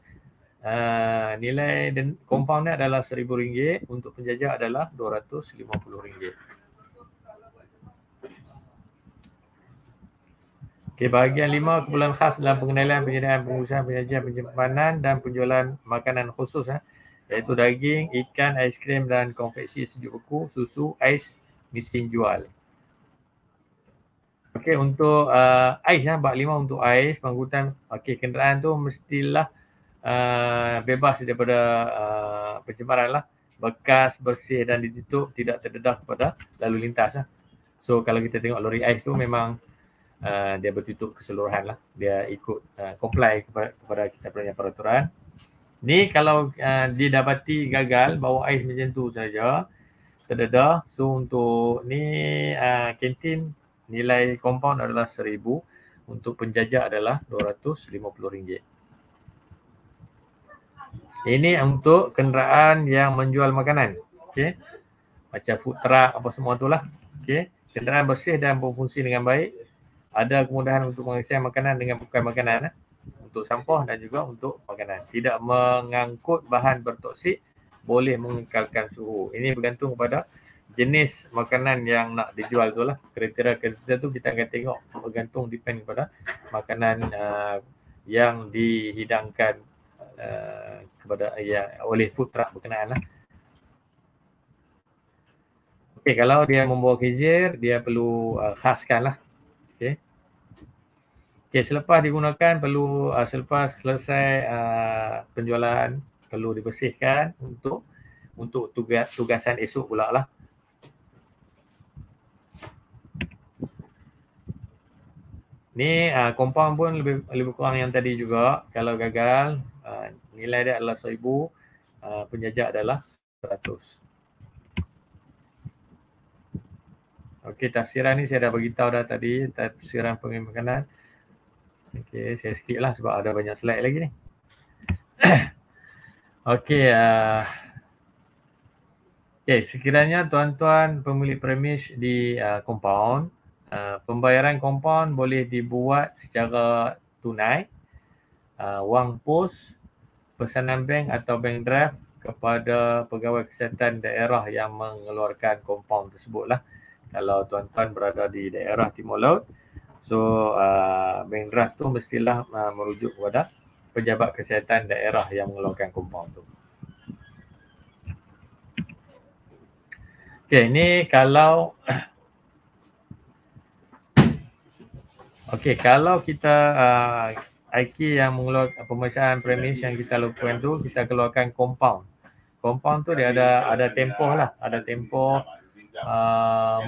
uh, nilai dan compound ni adalah RM1000 untuk penjaja adalah RM250. Okay, bahagian lima, keperluan khas dalam pengenalan, penyediaan, pengurusan, penyajian, penyimpanan dan penjualan makanan khusus. Ha, iaitu daging, ikan, aiskrim dan konfeksi sejuk beku, susu, ais, mesin jual. Okey, untuk uh, ais, ha, bak lima untuk ais, pengangkutan okay, kenderaan tu mestilah uh, bebas daripada uh, pencemaran lah. Bekas, bersih dan ditutup, tidak terdedah kepada lalu lintas. Ha. So, kalau kita tengok lori ais tu memang uh, dia bertutup keseluruhan lah. Dia ikut uh, comply kepada, kepada kita punya peraturan. Ni kalau uh, dapati gagal bawa ais macam tu saja terdedah. So untuk ni uh, kantin nilai compound adalah seribu, Untuk penjaja adalah dua ratus lima puluh ringgit. Ini untuk kenderaan yang menjual makanan. Okay. Macam food truck apa semua tu lah. Okay. Kenderaan bersih dan berfungsi dengan baik ada kemudahan untuk mengisi makanan dengan bukan makanan eh? untuk sampah dan juga untuk makanan. Tidak mengangkut bahan bertoksik boleh mengekalkan suhu. Ini bergantung kepada jenis makanan yang nak dijual tu lah. Kriteria-kriteria tu kita akan tengok bergantung depend kepada makanan uh, yang dihidangkan uh, kepada ya, oleh food truck berkenaan lah. Okey, kalau dia membawa kizir, dia perlu uh, khaskan lah Okay, selepas digunakan perlu uh, selepas selesai uh, penjualan perlu dibersihkan untuk untuk tugas tugasan esok pula lah. Ni uh, compound pun lebih lebih kurang yang tadi juga. Kalau gagal uh, nilai dia adalah 1000, uh, penjajah adalah 100. Okey, tafsiran ni saya dah bagi tahu dah tadi, tafsiran pengimakanan. Okay, saya skip lah sebab ada banyak slide lagi ni. *coughs* okay, uh, ah. okay, sekiranya tuan-tuan pemilik premis di uh, compound, uh, pembayaran compound boleh dibuat secara tunai, uh, wang pos, pesanan bank atau bank draft kepada pegawai kesihatan daerah yang mengeluarkan compound tersebutlah. Kalau tuan-tuan berada di daerah Timur Laut, So uh, main draft tu mestilah uh, merujuk kepada pejabat kesihatan daerah yang mengeluarkan kumpul tu. Okay, ini kalau Okay, kalau kita uh, IK yang mengeluarkan pemeriksaan premis yang kita lakukan tu, kita keluarkan compound. Compound tu dia ada ada tempoh lah, ada tempoh uh, 45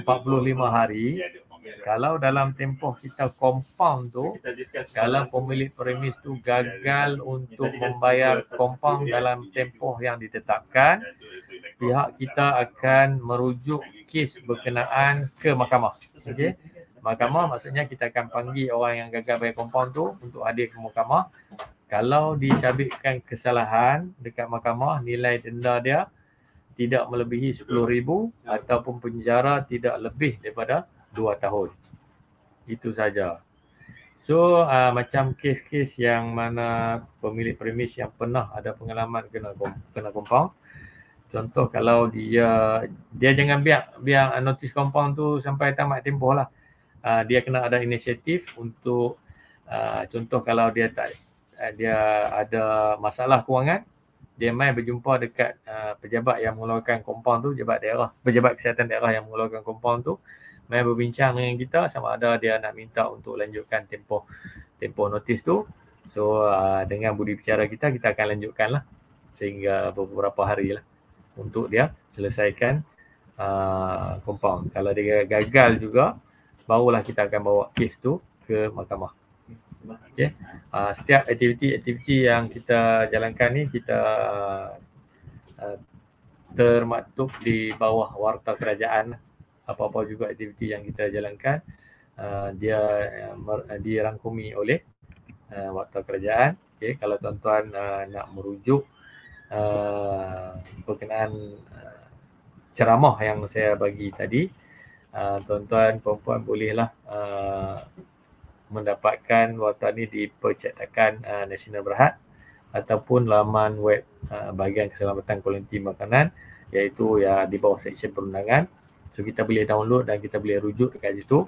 hari kalau dalam tempoh kita compound tu kita kalau pemilik premis tu gagal untuk membayar compound dalam tempoh yang ditetapkan pihak kita akan merujuk kes berkenaan ke mahkamah okey mahkamah maksudnya kita akan panggil orang yang gagal bayar compound tu untuk hadir ke mahkamah kalau dicabitkan kesalahan dekat mahkamah nilai denda dia tidak melebihi 10000 ataupun penjara tidak lebih daripada dua tahun. Itu saja. So uh, macam kes-kes yang mana pemilik premis yang pernah ada pengalaman kena kena compound. Contoh kalau dia dia jangan biar biar notis compound tu sampai tamat tempoh lah. Uh, dia kena ada inisiatif untuk uh, contoh kalau dia tak uh, dia ada masalah kewangan dia mai berjumpa dekat uh, pejabat yang mengeluarkan compound tu pejabat daerah pejabat kesihatan daerah yang mengeluarkan compound tu main berbincang dengan kita sama ada dia nak minta untuk lanjutkan tempoh tempoh notis tu. So uh, dengan budi bicara kita kita akan lanjutkan lah sehingga beberapa hari lah untuk dia selesaikan uh, compound. Kalau dia gagal juga barulah kita akan bawa kes tu ke mahkamah. Okay. Uh, setiap aktiviti-aktiviti yang kita jalankan ni kita uh, termaktub di bawah warta kerajaan lah apa-apa juga aktiviti yang kita jalankan uh, dia uh, uh dirangkumi oleh uh, waktu kerjaan. okey kalau tuan-tuan uh, nak merujuk uh, berkenaan uh, ceramah yang saya bagi tadi uh, tuan-tuan puan-puan bolehlah uh, mendapatkan waktu ini di percetakan uh, Nasional Berhad ataupun laman web uh, bahagian keselamatan kualiti makanan iaitu ya di bawah seksyen perundangan So kita boleh download dan kita boleh rujuk dekat situ.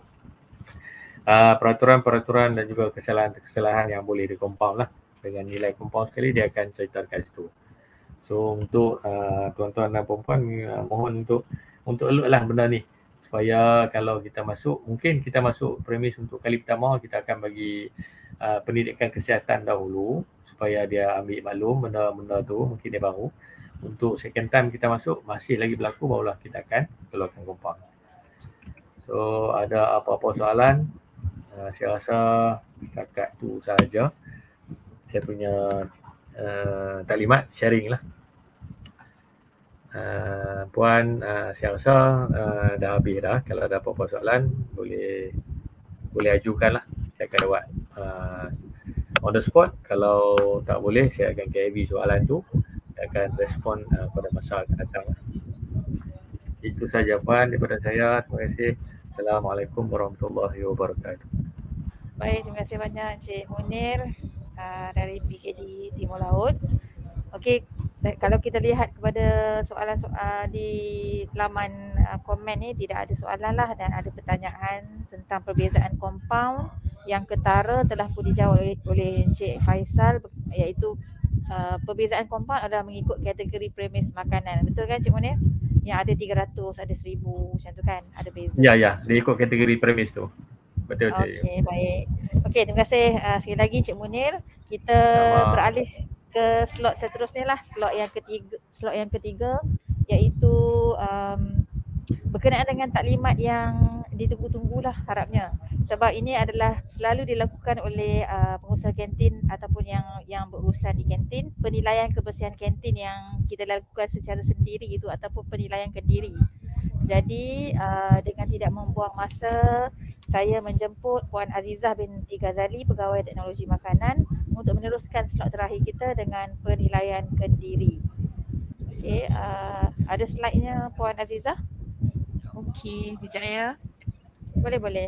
Uh, peraturan-peraturan dan juga kesalahan-kesalahan yang boleh dikompound lah dengan nilai compound sekali dia akan cerita dekat situ. So untuk uh, tuan-tuan dan puan uh, ah, mohon untuk untuk elok lah benda ni supaya kalau kita masuk mungkin kita masuk premis untuk kali pertama kita akan bagi uh, pendidikan kesihatan dahulu supaya dia ambil maklum benda-benda tu mungkin dia baru untuk second time kita masuk masih lagi berlaku barulah kita akan keluarkan kompang. So ada apa-apa soalan uh, saya rasa setakat tu saja saya punya uh, taklimat sharing lah. Uh, puan uh, saya rasa uh, dah habis dah kalau ada apa-apa soalan boleh boleh ajukan lah saya akan buat uh, on the spot kalau tak boleh saya akan KIV soalan tu akan respon uh, pada masa akan datang. Itu sahaja puan daripada saya. Terima kasih. Assalamualaikum warahmatullahi wabarakatuh. Baik, terima kasih banyak Encik Munir uh, dari PKD Timur Laut. Okey, eh, kalau kita lihat kepada soalan soal di laman uh, komen ni tidak ada soalan lah dan ada pertanyaan tentang perbezaan compound yang ketara telah pun dijawab oleh, oleh Encik Faisal iaitu uh, perbezaan kompak adalah mengikut kategori premis makanan. Betul kan Cik Munir? Yang ada 300, ada 1000 macam tu kan? Ada beza. Ya, ya. Dia ikut kategori premis tu. Betul Okey, baik. Okey, terima kasih uh, sekali lagi Cik Munir. Kita Sama. beralih ke slot seterusnya lah. Slot yang ketiga, slot yang ketiga iaitu um, berkenaan dengan taklimat yang ditunggu-tunggulah harapnya sebab ini adalah selalu dilakukan oleh uh, pengusaha kantin ataupun yang yang berurusan di kantin penilaian kebersihan kantin yang kita lakukan secara sendiri itu ataupun penilaian kendiri jadi uh, dengan tidak membuang masa saya menjemput Puan Azizah binti Ghazali pegawai teknologi makanan untuk meneruskan slot terakhir kita dengan penilaian kendiri Okay, uh, ada slide-nya Puan Azizah? Okey, sekejap ya. Boleh boleh.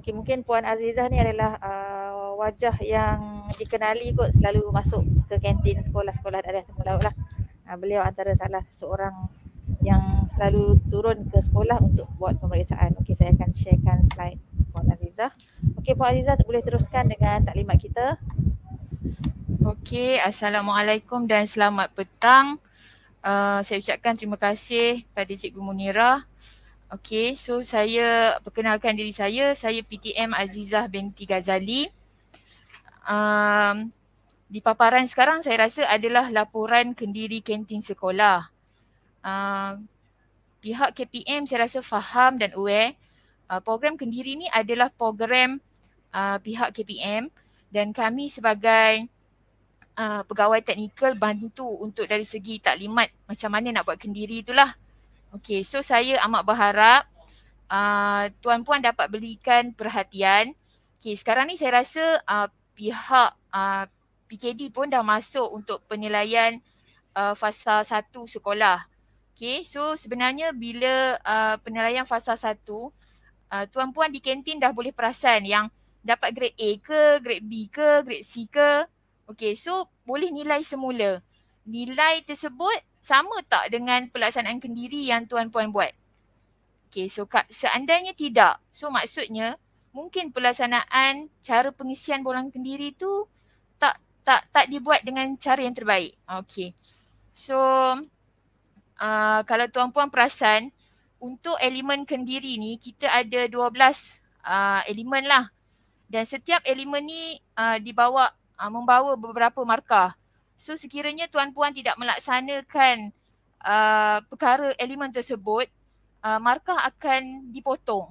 Okay, mungkin Puan Azizah ni adalah uh, wajah yang dikenali kot selalu masuk ke kantin sekolah-sekolah daerah Temulaut lah. Uh, beliau antara salah seorang yang selalu turun ke sekolah untuk buat pemeriksaan. okay saya akan sharekan slide Puan Azizah. okay Puan Azizah boleh teruskan dengan taklimat kita. Okey, Assalamualaikum dan selamat petang. Uh, saya ucapkan terima kasih kepada Cikgu Munirah. Okay, so saya perkenalkan diri saya. Saya PTM Azizah binti Ghazali. Um, di paparan sekarang saya rasa adalah laporan kendiri kantin sekolah. Um, pihak KPM saya rasa faham dan aware. Uh, program kendiri ni adalah program uh, pihak KPM dan kami sebagai uh, pegawai teknikal bantu untuk dari segi taklimat macam mana nak buat kendiri itulah. Okay, so saya amat berharap uh, tuan-puan dapat berikan perhatian. Okay, sekarang ni saya rasa uh, pihak uh, PKD pun dah masuk untuk penilaian uh, fasa satu sekolah. Okay, so sebenarnya bila uh, penilaian fasa satu uh, tuan-puan di kantin dah boleh perasan yang dapat grade A ke, grade B ke, grade C ke. Okay, so boleh nilai semula. Nilai tersebut sama tak dengan pelaksanaan kendiri yang tuan-puan buat? Okay, so seandainya tidak, so maksudnya mungkin pelaksanaan cara pengisian bolang kendiri tu tak tak tak dibuat dengan cara yang terbaik. Okay, so uh, kalau tuan-puan perasan untuk elemen kendiri ni kita ada 12 uh, elemen lah dan setiap elemen ni uh, dibawa uh, membawa beberapa markah. So sekiranya tuan-puan tidak melaksanakan uh, perkara elemen tersebut, uh, markah akan dipotong.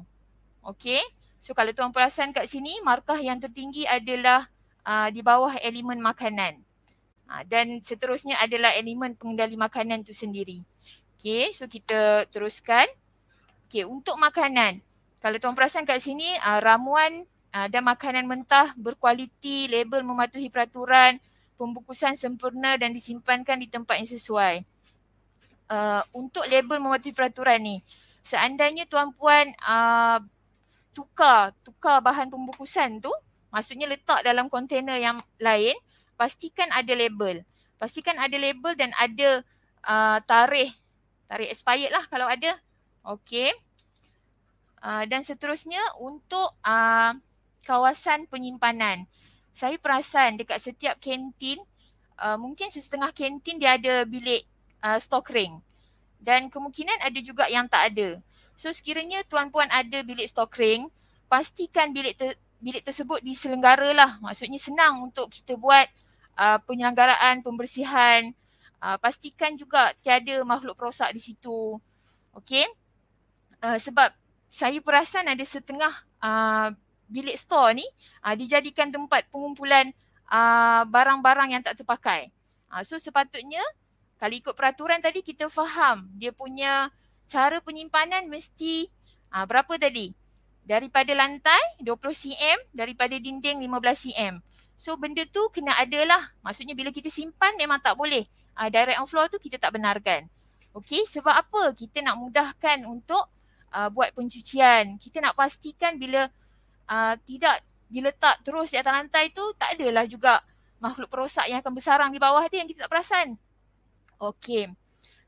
Okay. So kalau tuan perasan kat sini, markah yang tertinggi adalah uh, di bawah elemen makanan. Uh, dan seterusnya adalah elemen pengendali makanan itu sendiri. Okay. So kita teruskan. Okay. Untuk makanan. Kalau tuan perasan kat sini, uh, ramuan uh, dan makanan mentah berkualiti, label mematuhi peraturan, pembukusan sempurna dan disimpankan di tempat yang sesuai. Uh, untuk label mematuhi peraturan ni, seandainya tuan puan uh, tukar tukar bahan pembukusan tu, maksudnya letak dalam kontainer yang lain, pastikan ada label. Pastikan ada label dan ada uh, tarikh tarikh expired lah kalau ada. Okey. Uh, dan seterusnya untuk uh, kawasan penyimpanan saya perasan dekat setiap kantin uh, mungkin setengah kantin dia ada bilik uh, stok ring dan kemungkinan ada juga yang tak ada. So sekiranya tuan-puan ada bilik stok ring, pastikan bilik ter- bilik tersebut diselenggaralah. Maksudnya senang untuk kita buat uh, penyelenggaraan pembersihan. Uh, pastikan juga tiada makhluk perosak di situ. Okey? Uh, sebab saya perasan ada setengah uh, bilik store ni uh, dijadikan tempat pengumpulan uh, barang-barang yang tak terpakai. Uh, so sepatutnya kalau ikut peraturan tadi kita faham dia punya cara penyimpanan mesti uh, berapa tadi? Daripada lantai 20 cm, daripada dinding 15 cm. So benda tu kena ada lah. Maksudnya bila kita simpan memang tak boleh. Uh, direct on floor tu kita tak benarkan. Okey, sebab apa? Kita nak mudahkan untuk uh, buat pencucian. Kita nak pastikan bila uh, tidak diletak terus di atas lantai tu tak adalah juga makhluk perosak yang akan bersarang di bawah dia yang kita tak perasan. Okey.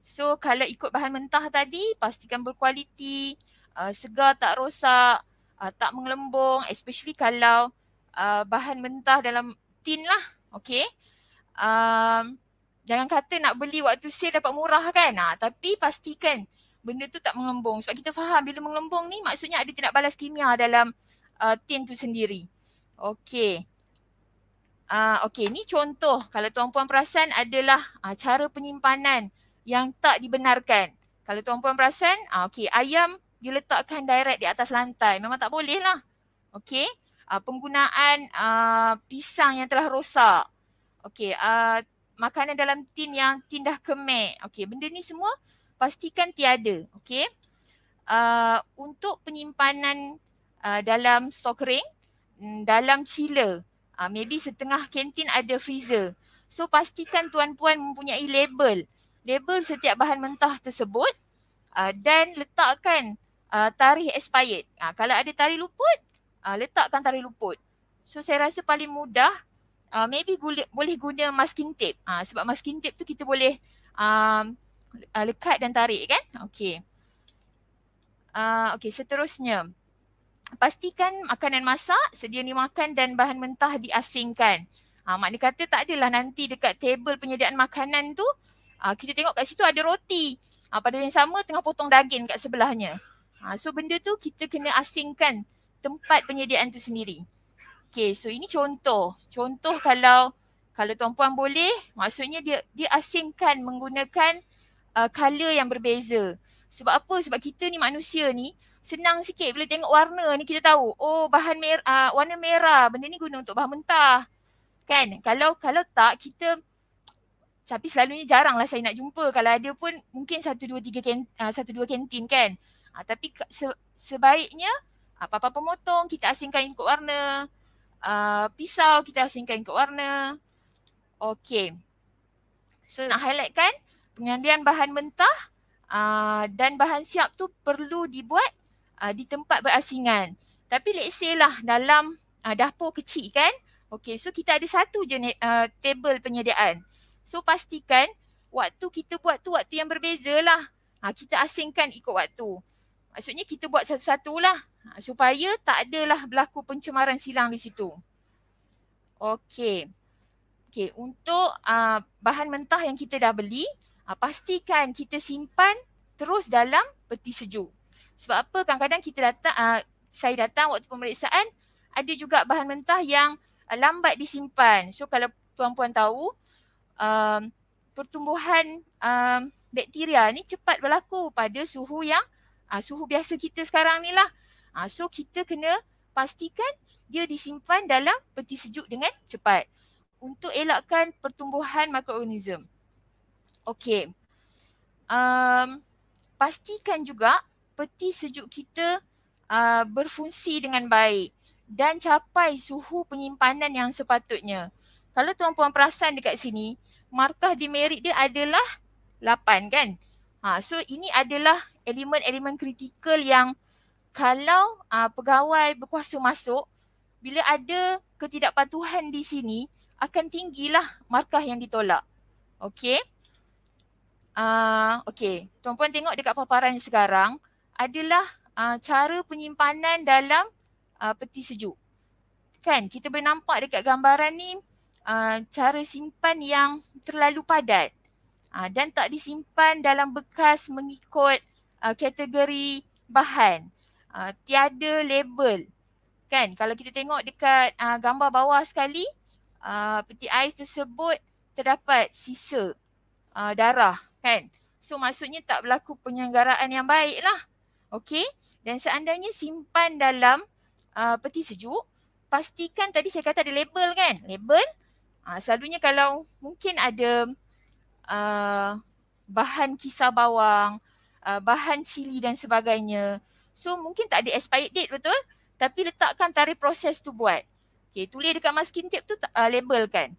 So kalau ikut bahan mentah tadi pastikan berkualiti, uh, segar tak rosak, uh, tak mengelembung especially kalau uh, bahan mentah dalam tin lah. Okey. Um, jangan kata nak beli waktu sale dapat murah kan. Ha, tapi pastikan benda tu tak mengembung. Sebab kita faham bila mengembung ni maksudnya ada tindak balas kimia dalam uh, team tu sendiri. Okey. Uh, Okey, ni contoh kalau tuan-puan perasan adalah uh, cara penyimpanan yang tak dibenarkan. Kalau tuan-puan perasan, uh, ah, okay, ayam diletakkan direct di atas lantai. Memang tak boleh lah. Okey, uh, penggunaan uh, pisang yang telah rosak. Okey, uh, makanan dalam tin yang tin dah kemek. Okey, benda ni semua pastikan tiada. Okey, uh, untuk penyimpanan Uh, dalam stok kering, um, mm, dalam chiller. Uh, ah, maybe setengah kantin ada freezer. So pastikan tuan-puan mempunyai label. Label setiap bahan mentah tersebut uh, dan letakkan uh, tarikh expired. Uh, kalau ada tarikh luput, uh, letakkan tarikh luput. So saya rasa paling mudah uh, maybe guli- boleh guna masking tape. Uh, sebab masking tape tu kita boleh uh, uh, lekat dan tarik kan? Okay. Uh, okay seterusnya pastikan makanan masak sedia dimakan dan bahan mentah diasingkan. Ha, ah, maknanya kata tak adalah nanti dekat table penyediaan makanan tu ha, kita tengok kat situ ada roti. Ha, pada yang sama tengah potong daging kat sebelahnya. Ha, so benda tu kita kena asingkan tempat penyediaan tu sendiri. Okay so ini contoh. Contoh kalau kalau tuan-puan boleh maksudnya dia, dia asingkan menggunakan uh, color yang berbeza. Sebab apa? Sebab kita ni manusia ni senang sikit bila tengok warna ni kita tahu oh bahan merah, uh, warna merah benda ni guna untuk bahan mentah. Kan? Kalau kalau tak kita tapi selalunya jaranglah saya nak jumpa. Kalau ada pun mungkin satu dua tiga kan, uh, satu dua kantin kan. Uh, tapi se- sebaiknya uh, apa-apa pemotong kita asingkan ikut warna. Uh, pisau kita asingkan ikut warna. Okay. So nak highlight kan? pengandaian bahan mentah uh, dan bahan siap tu perlu dibuat uh, di tempat berasingan. Tapi let's say lah dalam uh, dapur kecil kan. Okay so kita ada satu je uh, table penyediaan. So pastikan waktu kita buat tu waktu yang berbeza lah. kita asingkan ikut waktu. Maksudnya kita buat satu-satulah supaya tak adalah berlaku pencemaran silang di situ. Okay. Okay untuk uh, bahan mentah yang kita dah beli. Ha, pastikan kita simpan terus dalam peti sejuk. Sebab apa kadang-kadang kita datang, ha, saya datang waktu pemeriksaan ada juga bahan mentah yang ha, lambat disimpan. So kalau tuan-puan tahu ha, pertumbuhan ha, bakteria ni cepat berlaku pada suhu yang ha, suhu biasa kita sekarang ni lah. Ha, so kita kena pastikan dia disimpan dalam peti sejuk dengan cepat untuk elakkan pertumbuhan mikroorganisme. Okey. Um, pastikan juga peti sejuk kita uh, berfungsi dengan baik dan capai suhu penyimpanan yang sepatutnya. Kalau tuan-puan perasan dekat sini, markah di demerit dia adalah 8 kan? Ha, so ini adalah elemen-elemen kritikal yang kalau uh, pegawai berkuasa masuk, bila ada ketidakpatuhan di sini, akan tinggilah markah yang ditolak. Okey uh, okey, tuan-puan tengok dekat paparan sekarang adalah uh, cara penyimpanan dalam uh, peti sejuk. Kan, kita boleh nampak dekat gambaran ni uh, cara simpan yang terlalu padat uh, dan tak disimpan dalam bekas mengikut uh, kategori bahan. Uh, tiada label. Kan, kalau kita tengok dekat uh, gambar bawah sekali, uh, peti ais tersebut terdapat sisa uh, darah Kan? So maksudnya tak berlaku penyelenggaraan yang baik lah. Okay? Dan seandainya simpan dalam uh, peti sejuk, pastikan tadi saya kata ada label kan? Label. Uh, selalunya kalau mungkin ada uh, bahan kisar bawang, uh, bahan cili dan sebagainya. So mungkin tak ada expired date betul? Tapi letakkan tarikh proses tu buat. Okay, tulis dekat masking tape tu uh, label kan?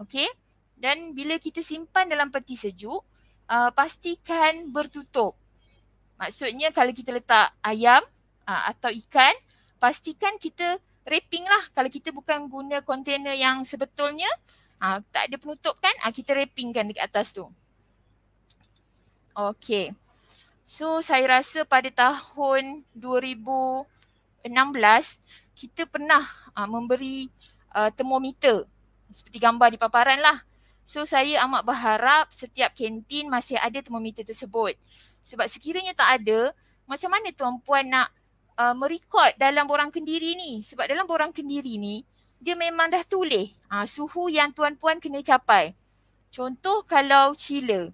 Okay? Dan bila kita simpan dalam peti sejuk, uh, pastikan bertutup. Maksudnya kalau kita letak ayam uh, atau ikan, pastikan kita wrapping lah. Kalau kita bukan guna kontena yang sebetulnya, uh, tak ada penutup kan, uh, kita wrapping kan dekat atas tu. Okay. So saya rasa pada tahun 2016, kita pernah uh, memberi uh, termometer seperti gambar di paparan lah. So saya amat berharap setiap kantin masih ada termometer tersebut. Sebab sekiranya tak ada, macam mana tuan-puan nak uh, merekod dalam borang kendiri ni? Sebab dalam borang kendiri ni, dia memang dah tulis uh, suhu yang tuan-puan kena capai. Contoh kalau chiller,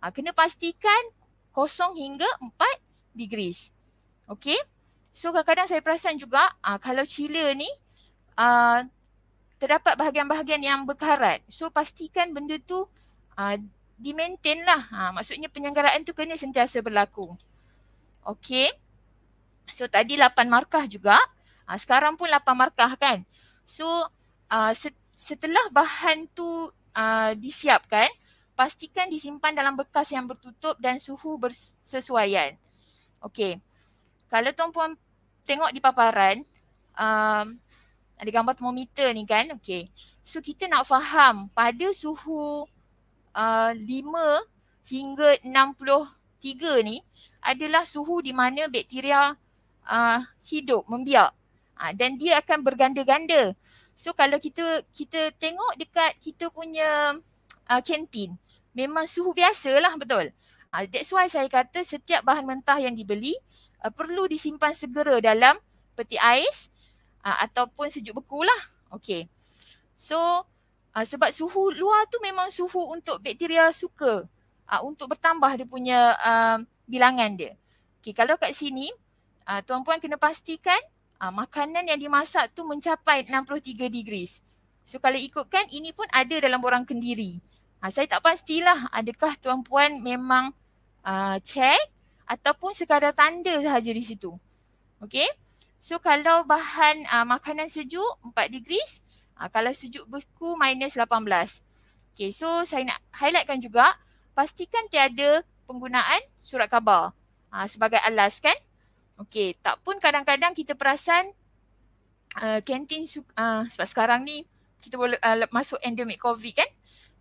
uh, kena pastikan kosong hingga 4 degrees. Okay? So kadang-kadang saya perasan juga uh, kalau chiller ni uh, terdapat bahagian-bahagian yang berkarat. So pastikan benda tu uh, di-maintain lah. Ha, maksudnya penyelenggaraan tu kena sentiasa berlaku. Okay. So tadi 8 markah juga. Ha, sekarang pun 8 markah kan. So uh, setelah bahan tu uh, disiapkan, pastikan disimpan dalam bekas yang bertutup dan suhu bersesuaian. Okay. Kalau tuan-puan tengok di paparan, uh, ada gambar termometer ni kan okey so kita nak faham pada suhu uh, lima uh, 5 hingga 63 ni adalah suhu di mana bakteria uh, hidup membiak uh, dan dia akan berganda-ganda so kalau kita kita tengok dekat kita punya uh, kantin memang suhu biasalah betul uh, that's why saya kata setiap bahan mentah yang dibeli uh, perlu disimpan segera dalam peti ais uh, ataupun sejuk beku lah. Okay. So uh, sebab suhu luar tu memang suhu untuk bakteria suka uh, untuk bertambah dia punya uh, bilangan dia. Okay kalau kat sini uh, tuan-puan kena pastikan uh, makanan yang dimasak tu mencapai 63 degrees. So kalau ikutkan ini pun ada dalam borang kendiri. Ha, saya tak pastilah adakah tuan-puan memang uh, check ataupun sekadar tanda sahaja di situ. Okay. So kalau bahan uh, makanan sejuk 4 degrees, uh, kalau sejuk beku minus 18. Okay, so saya nak highlightkan juga, pastikan tiada penggunaan surat khabar uh, sebagai alas kan. Okay, tak pun kadang-kadang kita perasan uh, kantin uh, sebab sekarang ni kita boleh uh, masuk endemic covid kan.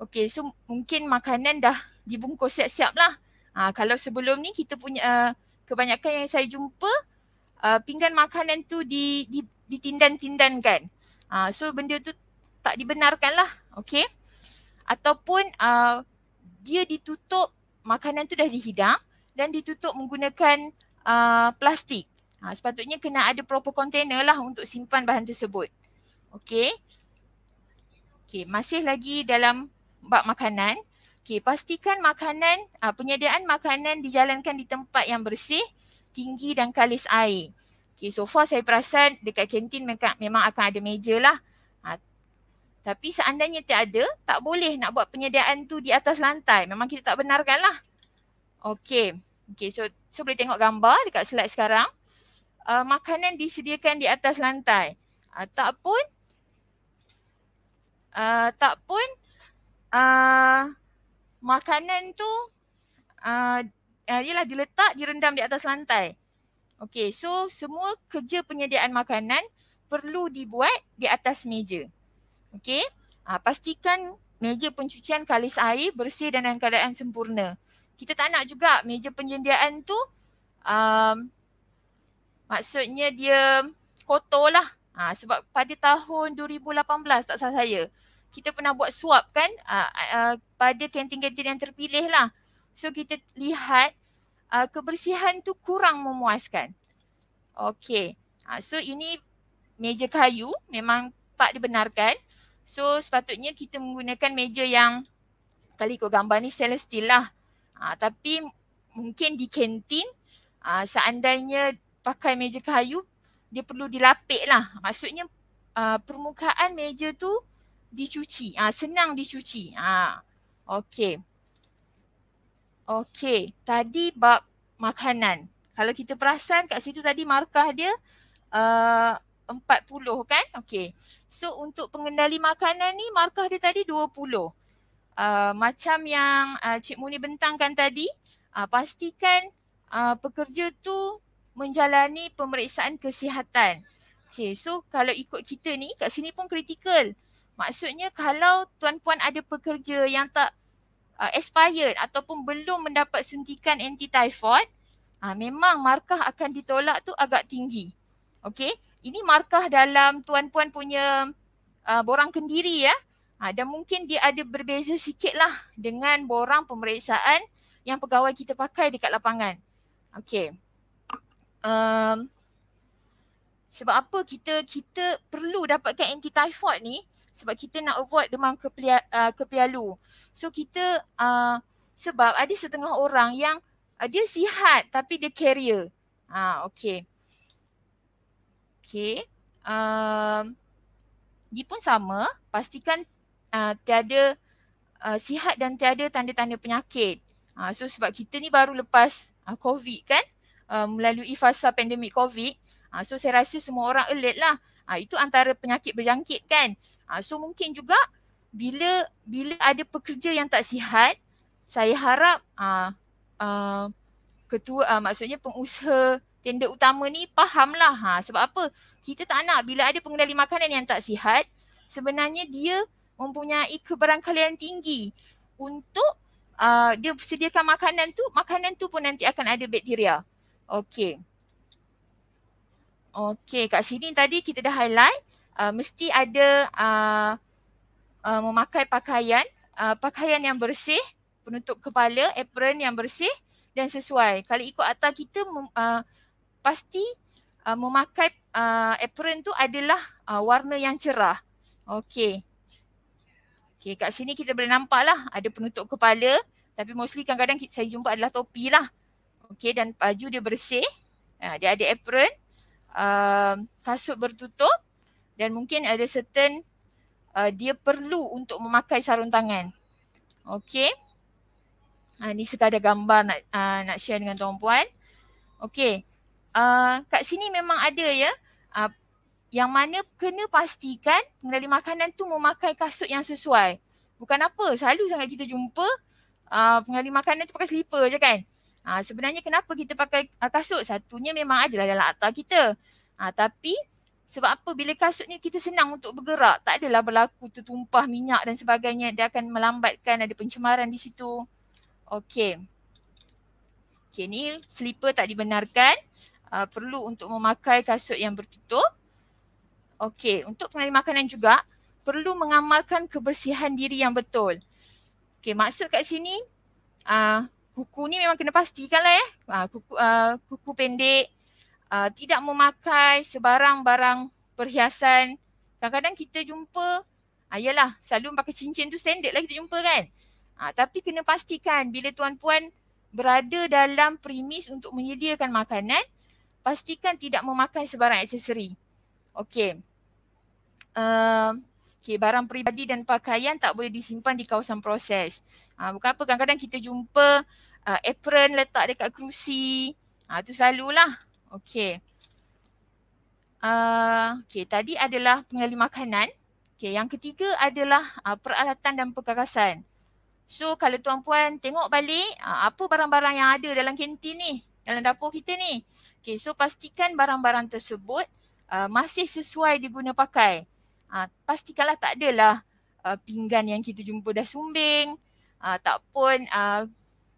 Okay, so mungkin makanan dah dibungkus siap-siap lah. Uh, kalau sebelum ni kita punya uh, kebanyakan yang saya jumpa uh, pinggan makanan tu di, di, ditindan-tindankan. Uh, so benda tu tak dibenarkan lah. Okay. Ataupun uh, dia ditutup, makanan tu dah dihidang dan ditutup menggunakan uh, plastik. Ha, sepatutnya kena ada proper container lah untuk simpan bahan tersebut. Okay. Okay, masih lagi dalam bab makanan. Okay, pastikan makanan, uh, penyediaan makanan dijalankan di tempat yang bersih tinggi dan kalis air. Okay, so far saya perasan dekat kantin memang akan ada meja lah. Ha, tapi seandainya tak ada, tak boleh nak buat penyediaan tu di atas lantai. Memang kita tak benarkan lah. Okay. Okay, so, so boleh tengok gambar dekat slide sekarang. Uh, makanan disediakan di atas lantai. Uh, tak pun, uh, tak pun uh, makanan tu uh, uh, eh, ialah diletak direndam di atas lantai. Okay, so semua kerja penyediaan makanan perlu dibuat di atas meja. Okay, uh, ah, pastikan meja pencucian kalis air bersih dan dalam keadaan sempurna. Kita tak nak juga meja penyediaan tu um, maksudnya dia kotor lah. Ha, sebab pada tahun 2018 tak salah saya, kita pernah buat swab kan uh, uh, pada kantin-kantin yang terpilih lah. So kita lihat uh, kebersihan tu kurang memuaskan. Okay. Uh, ah, so ini meja kayu memang tak dibenarkan. So sepatutnya kita menggunakan meja yang kali ikut gambar ni stainless steel lah. Uh, tapi mungkin di kantin uh, seandainya pakai meja kayu dia perlu dilapik lah. Maksudnya uh, permukaan meja tu dicuci. Uh, senang dicuci. Uh, okay. Okey, tadi bab makanan. Kalau kita perasan kat situ tadi markah dia uh, 40 kan? Okey. So untuk pengendali makanan ni markah dia tadi 20. Uh, macam yang uh, Cik Muni bentangkan tadi, uh, pastikan uh, pekerja tu menjalani pemeriksaan kesihatan. Okey, so kalau ikut kita ni kat sini pun kritikal. Maksudnya kalau tuan-puan ada pekerja yang tak uh, expired ataupun belum mendapat suntikan anti typhoid uh, memang markah akan ditolak tu agak tinggi okey ini markah dalam tuan-puan punya uh, borang kendiri ya uh, dan mungkin dia ada berbeza sikitlah dengan borang pemeriksaan yang pegawai kita pakai dekat lapangan okey um, sebab apa kita kita perlu dapatkan anti typhoid ni sebab kita nak avoid demam kepia, uh, kepialu. So kita uh, sebab ada setengah orang yang uh, dia sihat tapi dia carrier. Ha uh, okey. Okey. Uh, dia pun sama, pastikan uh, tiada uh, sihat dan tiada tanda-tanda penyakit. Uh, so sebab kita ni baru lepas uh, COVID kan? Uh, melalui fasa pandemik COVID. Uh, so saya rasa semua orang alert lah. Uh, itu antara penyakit berjangkit kan? Ha, so mungkin juga bila bila ada pekerja yang tak sihat, saya harap uh, uh, ketua uh, maksudnya pengusaha tenda utama ni fahamlah ha sebab apa? Kita tak nak bila ada pengendali makanan yang tak sihat, sebenarnya dia mempunyai keberangkalian tinggi untuk uh, dia sediakan makanan tu, makanan tu pun nanti akan ada bakteria. Okey. Okey, kat sini tadi kita dah highlight uh, mesti ada uh, uh, memakai pakaian uh, pakaian yang bersih penutup kepala apron yang bersih dan sesuai kalau ikut akta kita uh, pasti uh, memakai uh, apron tu adalah uh, warna yang cerah okey okey kat sini kita boleh nampak lah ada penutup kepala tapi mostly kadang-kadang saya jumpa adalah topi lah okey dan baju dia bersih uh, dia ada apron Uh, kasut bertutup dan mungkin ada certain uh, dia perlu untuk memakai sarung tangan. Okey. Uh, ni sekadar gambar nak uh, nak share dengan tuan puan. Okey. Uh, kat sini memang ada ya. Uh, yang mana kena pastikan pengendali makanan tu memakai kasut yang sesuai. Bukan apa, selalu sangat kita jumpa uh, pengendali makanan tu pakai slipper je kan. Uh, sebenarnya kenapa kita pakai uh, kasut? Satunya memang adalah dalam akta kita. Uh, tapi sebab apa? Bila kasut ni kita senang untuk bergerak, tak adalah berlaku tertumpah minyak dan sebagainya. Dia akan melambatkan ada pencemaran di situ. Okey. Okey ni slipper tak dibenarkan. Uh, perlu untuk memakai kasut yang bertutup. Okey, untuk pengalih makanan juga perlu mengamalkan kebersihan diri yang betul. Okey, maksud kat sini uh, kuku ni memang kena pastikan lah eh. Uh, kuku, uh, kuku pendek, uh, tidak memakai sebarang barang perhiasan. Kadang-kadang kita jumpa, uh, ah, selalu pakai cincin tu standard lah kita jumpa kan. Uh, tapi kena pastikan bila tuan-puan berada dalam premis untuk menyediakan makanan, pastikan tidak memakai sebarang aksesori. Okey. Uh, okay, barang peribadi dan pakaian tak boleh disimpan di kawasan proses. Uh, bukan apa, kadang-kadang kita jumpa uh, apron letak dekat kerusi. Itu uh, selalulah Okey. Uh, ah, okay, tadi adalah pengendali makanan. Okay, yang ketiga adalah uh, peralatan dan perkakasan. So kalau tuan-puan tengok balik uh, apa barang-barang yang ada dalam kantin ni, dalam dapur kita ni. Okay, so pastikan barang-barang tersebut uh, masih sesuai diguna pakai. Uh, pastikanlah tak adalah uh, pinggan yang kita jumpa dah sumbing, uh, tak pun uh,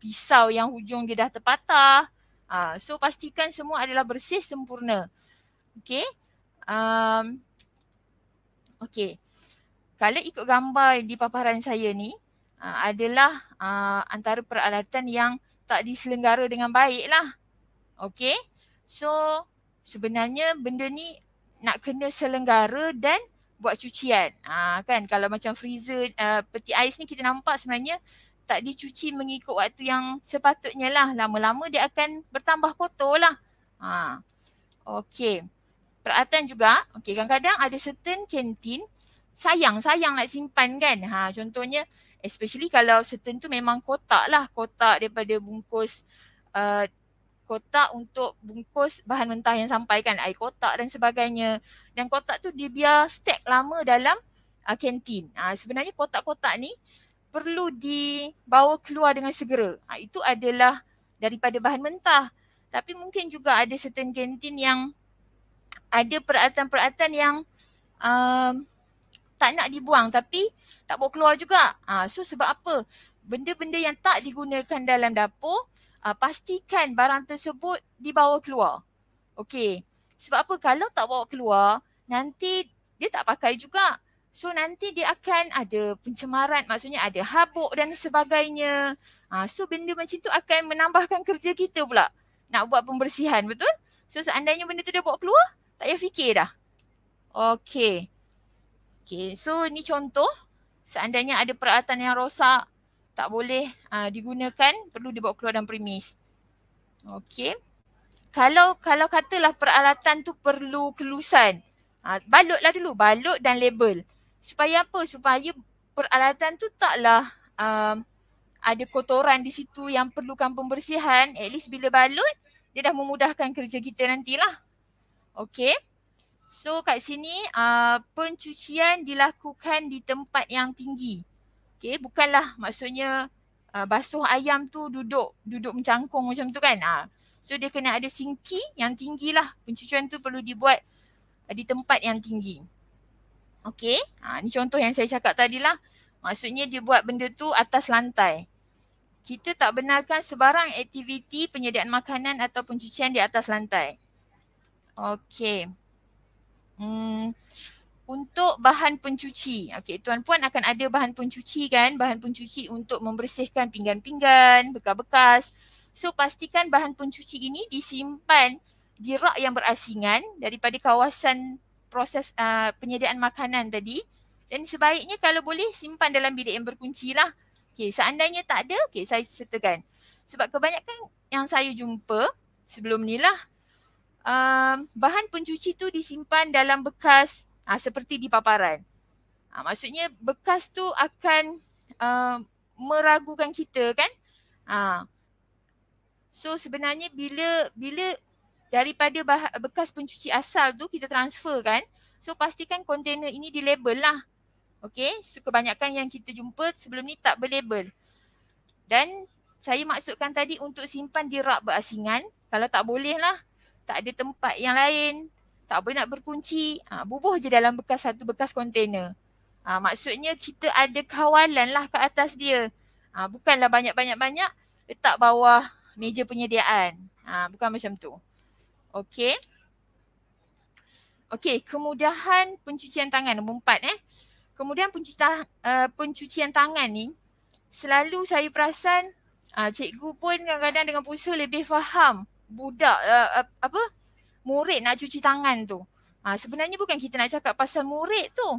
pisau yang hujung dia dah terpatah, Uh, so pastikan semua adalah bersih sempurna. Okay. Um, okay. Kalau ikut gambar di paparan saya ni uh, adalah uh, antara peralatan yang tak diselenggara dengan baik lah. Okay. So sebenarnya benda ni nak kena selenggara dan buat cucian. Uh, kan kalau macam freezer uh, peti ais ni kita nampak sebenarnya tak dicuci mengikut waktu yang sepatutnya lah. Lama-lama dia akan bertambah kotor lah. Ha. Okey. Perhatian juga. Okay, kadang-kadang ada certain kantin sayang-sayang nak simpan kan. Ha, contohnya especially kalau certain tu memang kotak lah. Kotak daripada bungkus uh, kotak untuk bungkus bahan mentah yang sampai kan air kotak dan sebagainya dan kotak tu dia biar stack lama dalam uh, Uh, sebenarnya kotak-kotak ni perlu dibawa keluar dengan segera. Ha, itu adalah daripada bahan mentah. Tapi mungkin juga ada certain kantin yang ada peralatan-peralatan yang um, tak nak dibuang tapi tak bawa keluar juga. Ha, so sebab apa? Benda-benda yang tak digunakan dalam dapur, ha, pastikan barang tersebut dibawa keluar. Okey. Sebab apa? Kalau tak bawa keluar, nanti dia tak pakai juga. So nanti dia akan ada pencemaran maksudnya ada habuk dan sebagainya. Ha, so benda macam tu akan menambahkan kerja kita pula nak buat pembersihan betul? So seandainya benda tu dia bawa keluar tak payah fikir dah. Okay. Okay so ni contoh seandainya ada peralatan yang rosak tak boleh uh, digunakan perlu dibawa keluar dan premis. Okay. Kalau kalau katalah peralatan tu perlu kelusan. Ha, balutlah dulu balut dan label supaya apa supaya peralatan tu taklah um, ada kotoran di situ yang perlukan pembersihan at least bila balut dia dah memudahkan kerja kita nantilah Okay, so kat sini uh, pencucian dilakukan di tempat yang tinggi Okay, bukanlah maksudnya uh, basuh ayam tu duduk duduk mencangkung macam tu kan uh. so dia kena ada singki yang tinggilah pencucian tu perlu dibuat uh, di tempat yang tinggi Okey. Ha, ni contoh yang saya cakap tadi lah. Maksudnya dia buat benda tu atas lantai. Kita tak benarkan sebarang aktiviti penyediaan makanan atau pencucian di atas lantai. Okey. Hmm. Untuk bahan pencuci. Okey, tuan puan akan ada bahan pencuci kan? Bahan pencuci untuk membersihkan pinggan-pinggan, bekas-bekas. So pastikan bahan pencuci ini disimpan di rak yang berasingan daripada kawasan proses uh, penyediaan makanan tadi dan sebaiknya kalau boleh simpan dalam bilik yang berkunci lah. Okay, seandainya tak ada, okay, saya sertakan. Sebab kebanyakan yang saya jumpa sebelum ni lah, um, bahan pencuci tu disimpan dalam bekas uh, seperti di paparan. Uh, maksudnya bekas tu akan uh, meragukan kita kan. Uh, so sebenarnya bila bila daripada bekas pencuci asal tu kita transfer kan. So pastikan container ini dilabel lah. Okay, so kebanyakan yang kita jumpa sebelum ni tak berlabel. Dan saya maksudkan tadi untuk simpan di rak berasingan. Kalau tak boleh lah, tak ada tempat yang lain, tak boleh nak berkunci, ha, bubuh je dalam bekas satu bekas kontainer. Ha, maksudnya kita ada kawalan lah ke atas dia. Ha, bukanlah banyak-banyak-banyak letak bawah meja penyediaan. Ha, bukan macam tu. Okey. Okey, kemudahan pencucian tangan nombor empat eh. Kemudian pencuci ta- uh, eh, pencucian tangan ni selalu saya perasan uh, cikgu pun kadang-kadang dengan pusu lebih faham budak uh, apa murid nak cuci tangan tu. Uh, sebenarnya bukan kita nak cakap pasal murid tu.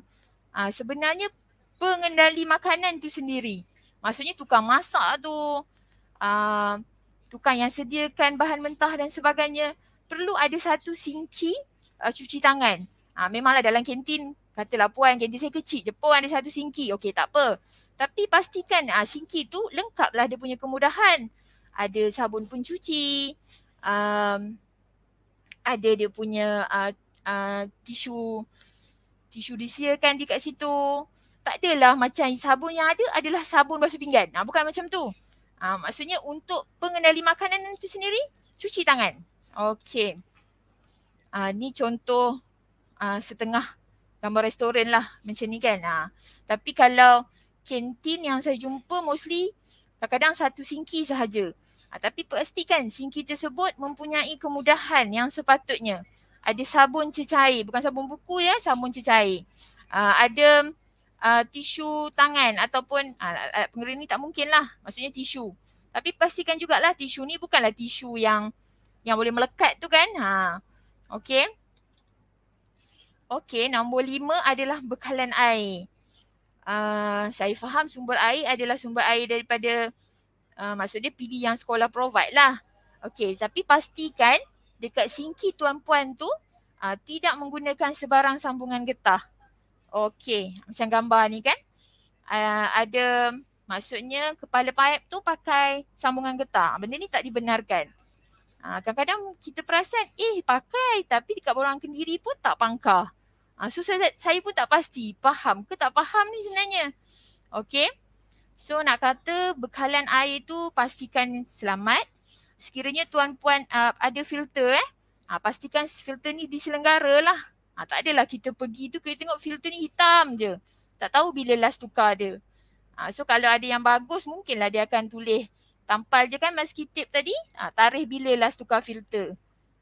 Uh, sebenarnya pengendali makanan tu sendiri. Maksudnya tukang masak tu, uh, tukang yang sediakan bahan mentah dan sebagainya perlu ada satu sinki uh, cuci tangan. Ha, memanglah dalam kantin katalah puan kantin saya kecil je pun ada satu sinki. Okey tak apa. Tapi pastikan uh, ah, sinki tu lengkaplah dia punya kemudahan. Ada sabun pencuci, um, ada dia punya uh, uh, tisu tisu disiakan dekat situ. Tak adalah macam sabun yang ada adalah sabun basuh pinggan. Ha, bukan macam tu. Ha, maksudnya untuk pengendali makanan itu sendiri, cuci tangan. Okay, Uh, ah, ni contoh uh, setengah gambar restoran lah macam ni kan. Uh. Tapi kalau kantin yang saya jumpa mostly kadang-kadang satu singki sahaja. Uh, tapi pastikan singki tersebut mempunyai kemudahan yang sepatutnya. Ada sabun cecair, bukan sabun buku ya, sabun cecair. Uh, ada uh, tisu tangan ataupun uh, pengering ni tak mungkin lah maksudnya tisu. Tapi pastikan jugalah tisu ni bukanlah tisu yang yang boleh melekat tu kan. Ha. Okey. Okey, nombor lima adalah bekalan air. Uh, saya faham sumber air adalah sumber air daripada uh, maksudnya PD yang sekolah provide lah. Okey, tapi pastikan dekat singki tuan-puan tu uh, tidak menggunakan sebarang sambungan getah. Okey, macam gambar ni kan. Uh, ada maksudnya kepala paip tu pakai sambungan getah. Benda ni tak dibenarkan. Ha, kadang-kadang kita perasan eh pakai tapi dekat orang kendiri pun tak pangkah. Ha, so saya, saya pun tak pasti faham ke tak faham ni sebenarnya. Okay. So nak kata bekalan air tu pastikan selamat. Sekiranya tuan-puan uh, ada filter eh. Ha, pastikan filter ni diselenggara lah. Ha, tak adalah kita pergi tu kita tengok filter ni hitam je. Tak tahu bila last tukar dia. Ha, so kalau ada yang bagus mungkinlah dia akan tulis Tampal je kan masking tape tadi. Ha, tarikh bila last tukar filter.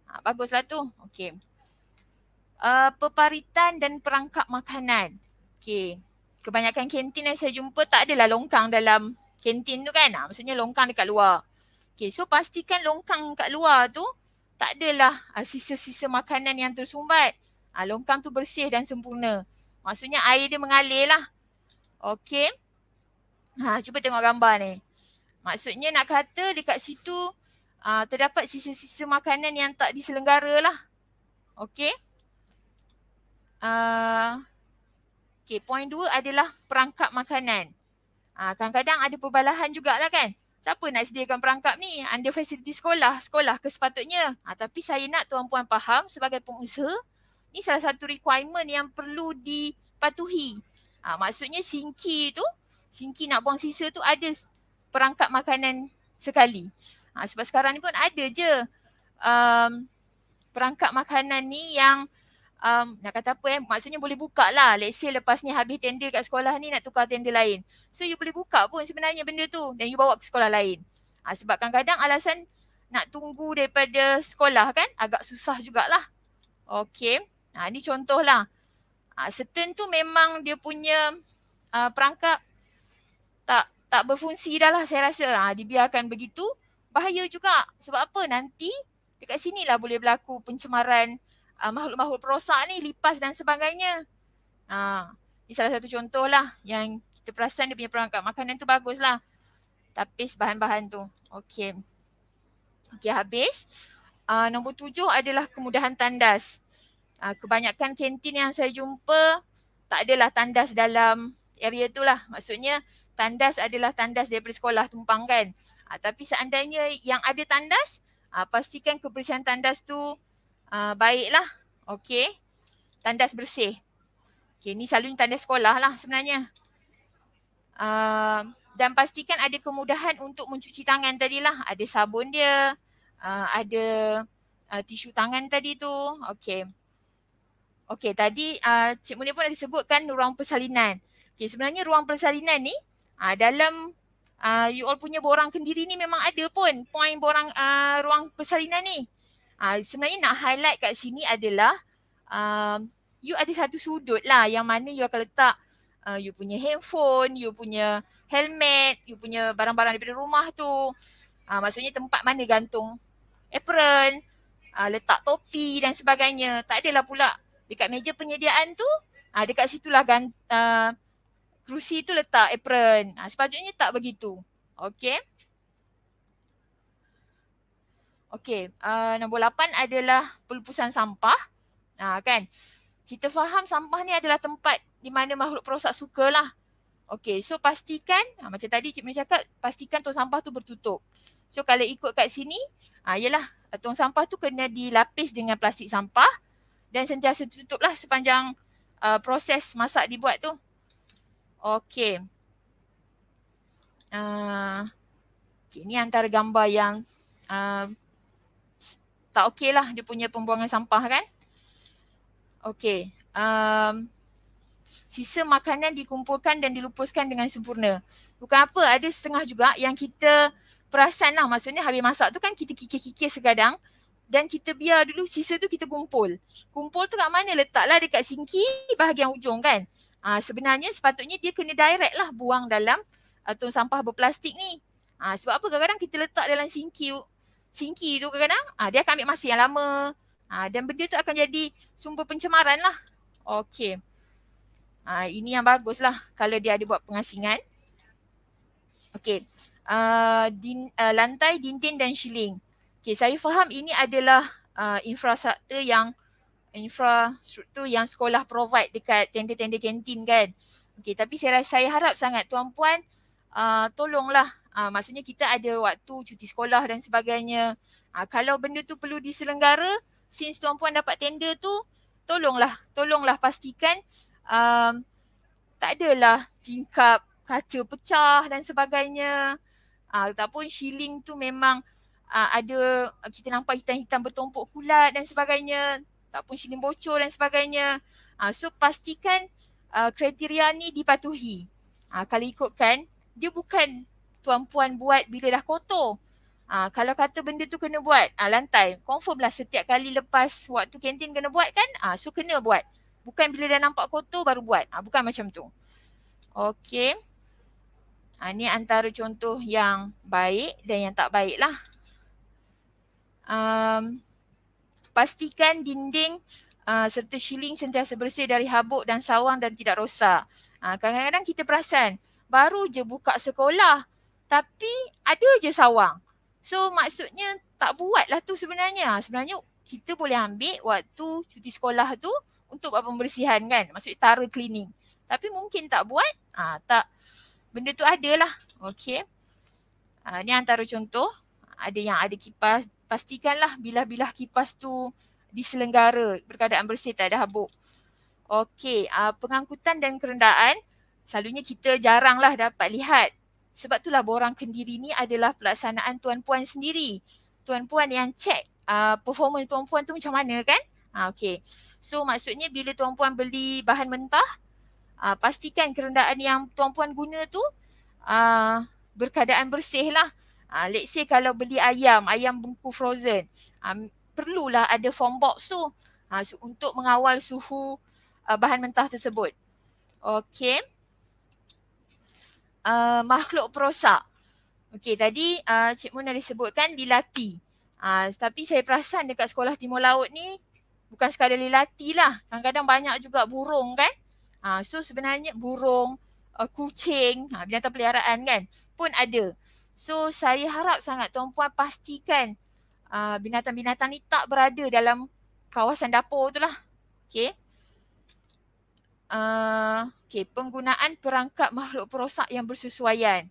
Ha, baguslah tu. Okey. Uh, ah, peparitan dan perangkap makanan. Okey. Kebanyakan kantin yang saya jumpa tak adalah longkang dalam kantin tu kan. Ha, maksudnya longkang dekat luar. Okey. So pastikan longkang dekat luar tu tak adalah uh, sisa-sisa makanan yang tersumbat. Ha, longkang tu bersih dan sempurna. Maksudnya air dia mengalir lah. Okey. Ha, cuba tengok gambar ni. Maksudnya nak kata dekat situ uh, terdapat sisa-sisa makanan yang tak diselenggara lah. Okay. Uh, ah, okay, point dua adalah perangkap makanan. Uh, kadang-kadang ada perbalahan jugalah kan. Siapa nak sediakan perangkap ni? Under facility sekolah, sekolah ke sepatutnya. Uh, tapi saya nak tuan-puan faham sebagai pengusaha, ni salah satu requirement yang perlu dipatuhi. Uh, maksudnya sinki tu, sinki nak buang sisa tu ada perangkap makanan sekali. Ha, sebab sekarang ni pun ada je um, perangkap makanan ni yang um, nak kata apa eh, maksudnya boleh buka lah. Let's say lepas ni habis tender kat sekolah ni nak tukar tender lain. So you boleh buka pun sebenarnya benda tu dan you bawa ke sekolah lain. Ha, sebab kadang-kadang alasan nak tunggu daripada sekolah kan agak susah jugalah. Okay. Ha, ni contohlah. Ha, certain tu memang dia punya uh, perangkap tak tak berfungsi dah lah saya rasa ha, dibiarkan begitu bahaya juga sebab apa nanti dekat sini lah boleh berlaku pencemaran uh, makhluk-makhluk perosak ni lipas dan sebagainya. Ha, ini salah satu contoh lah yang kita perasan dia punya perangkat makanan tu bagus lah. Tapis bahan-bahan tu. Okay. Okay habis. Uh, nombor tujuh adalah kemudahan tandas. Uh, kebanyakan kantin yang saya jumpa tak adalah tandas dalam area tu lah. Maksudnya tandas adalah tandas daripada sekolah tumpang kan. Uh, tapi seandainya yang ada tandas, uh, pastikan kebersihan tandas tu uh, baiklah. Okey. Tandas bersih. Okey, ni selalunya tandas sekolah lah sebenarnya. Uh, dan pastikan ada kemudahan untuk mencuci tangan tadilah. Ada sabun dia, uh, ada uh, tisu tangan tadi tu. Okey. Okey, tadi uh, Cik Munir pun ada sebutkan ruang persalinan. Okey, sebenarnya ruang persalinan ni uh, dalam uh, you all punya borang kendiri ni memang ada pun point borang uh, ruang persalinan ni. Uh, sebenarnya nak highlight kat sini adalah uh, you ada satu sudut lah yang mana you akan letak uh, you punya handphone, you punya helmet, you punya barang-barang daripada rumah tu. Uh, maksudnya tempat mana gantung apron, uh, letak topi dan sebagainya. Tak adalah pula dekat meja penyediaan tu, uh, dekat situlah gant- uh, kerusi tu letak apron. Ha, sepatutnya tak begitu. Okey. Okey, uh, nombor 8 adalah pelupusan sampah. Ha, kan? Kita faham sampah ni adalah tempat di mana makhluk perosak sukalah. Okey, so pastikan ha, macam tadi cik punya cakap, pastikan tong sampah tu bertutup. So kalau ikut kat sini, ha, ialah tong sampah tu kena dilapis dengan plastik sampah dan sentiasa tutuplah sepanjang uh, proses masak dibuat tu. Okey. Uh, ah, okay, ni antara gambar yang uh, tak okey lah dia punya pembuangan sampah kan. Okey. Um, ah, sisa makanan dikumpulkan dan dilupuskan dengan sempurna. Bukan apa, ada setengah juga yang kita perasan lah. Maksudnya habis masak tu kan kita kikir-kikir sekadang dan kita biar dulu sisa tu kita kumpul. Kumpul tu kat mana? Letaklah dekat sinki bahagian ujung kan. Ha, sebenarnya sepatutnya dia kena direct lah buang dalam uh, tong sampah berplastik ni. Ha, sebab apa kadang-kadang kita letak dalam sinki, sinki tu kadang-kadang ha, dia akan ambil masa yang lama. Ha, dan benda tu akan jadi sumber pencemaran lah. Okay. Ha, ini yang bagus lah kalau dia ada buat pengasingan. Okay. Uh, din, uh, lantai, dinding dan shilling. Okay, saya faham ini adalah uh, infrastruktur yang infrastruktur yang sekolah provide dekat tenda-tenda kantin kan. Okey tapi saya rasa saya harap sangat tuan puan uh, ah, tolonglah uh, maksudnya kita ada waktu cuti sekolah dan sebagainya. Uh, kalau benda tu perlu diselenggara since tuan puan dapat tenda tu tolonglah tolonglah pastikan um, tak adalah tingkap kaca pecah dan sebagainya. Uh, ataupun shilling tu memang uh, ada kita nampak hitam-hitam bertumpuk kulat dan sebagainya. Tak pun sini bocor dan sebagainya. Uh, so pastikan uh, kriteria ni dipatuhi. Uh, kalau ikutkan, dia bukan tuan puan buat bila dah kotor. Uh, kalau kata benda tu kena buat, uh, lantai, confirm lah setiap kali lepas waktu kantin kena buat kan, uh, so kena buat. Bukan bila dah nampak kotor baru buat. Uh, bukan macam tu. Okay. Ha, ni antara contoh yang baik dan yang tak baik lah. Um, pastikan dinding uh, serta shilling sentiasa bersih dari habuk dan sawang dan tidak rosak. Uh, kadang-kadang kita perasan baru je buka sekolah tapi ada je sawang. So maksudnya tak buatlah tu sebenarnya. Sebenarnya kita boleh ambil waktu cuti sekolah tu untuk buat pembersihan kan. Maksudnya tara cleaning. Tapi mungkin tak buat. Ah tak benda tu adalah. Okey. Ah ha, ni antara contoh. Ada yang ada kipas pastikanlah bilah-bilah kipas tu diselenggara berkeadaan bersih tak ada habuk. Okey, uh, pengangkutan dan kerendaan selalunya kita jaranglah dapat lihat. Sebab tu lah borang kendiri ni adalah pelaksanaan tuan-puan sendiri. Tuan-puan yang cek uh, ah, performance tuan-puan tu macam mana kan? Uh, Okey. So maksudnya bila tuan-puan beli bahan mentah, uh, pastikan kerendaan yang tuan-puan guna tu uh, berkeadaan bersih lah uh, let's say kalau beli ayam, ayam bungku frozen, ah perlulah ada foam box tu. uh, untuk mengawal suhu uh, bahan mentah tersebut. Okay, Uh, makhluk perosak. Okay tadi uh, Cik Mun ada sebutkan lilati. Uh, tapi saya perasan dekat sekolah timur laut ni bukan sekadar lilati lah. Kadang-kadang banyak juga burung kan. Uh, so sebenarnya burung, uh, kucing, uh, binatang peliharaan kan pun ada. So saya harap sangat tuan-puan pastikan uh, binatang-binatang ni tak berada dalam kawasan dapur tu lah. Okay. Uh, ah, okay, penggunaan perangkap makhluk perosak yang bersesuaian.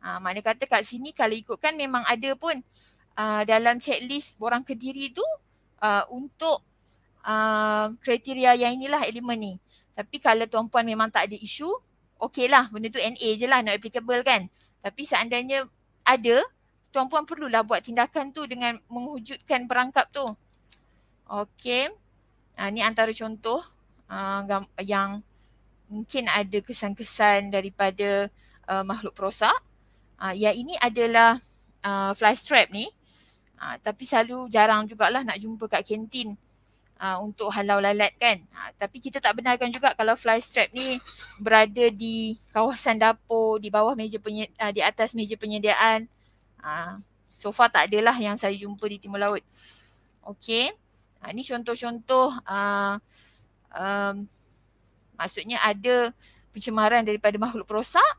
uh, ah, mana kata kat sini kalau ikutkan memang ada pun uh, dalam checklist borang kediri tu uh, untuk uh, kriteria yang inilah elemen ni. Tapi kalau tuan-puan memang tak ada isu, okey lah benda tu NA je lah not applicable kan. Tapi seandainya ada, tuan-puan perlulah buat tindakan tu dengan menghujudkan perangkap tu. Okey. Ah, ni antara contoh ah, yang mungkin ada kesan-kesan daripada ah, makhluk perosak. Ya ini adalah flystrap ni. tapi selalu jarang jugalah nak jumpa kat kantin aa, ah, untuk halau lalat kan. Aa, ah, tapi kita tak benarkan juga kalau fly strap ni berada di kawasan dapur, di bawah meja penye- aa, ah, di atas meja penyediaan. Aa, so far tak adalah yang saya jumpa di timur laut. Okey. Ini contoh-contoh aa, um, maksudnya ada pencemaran daripada makhluk perosak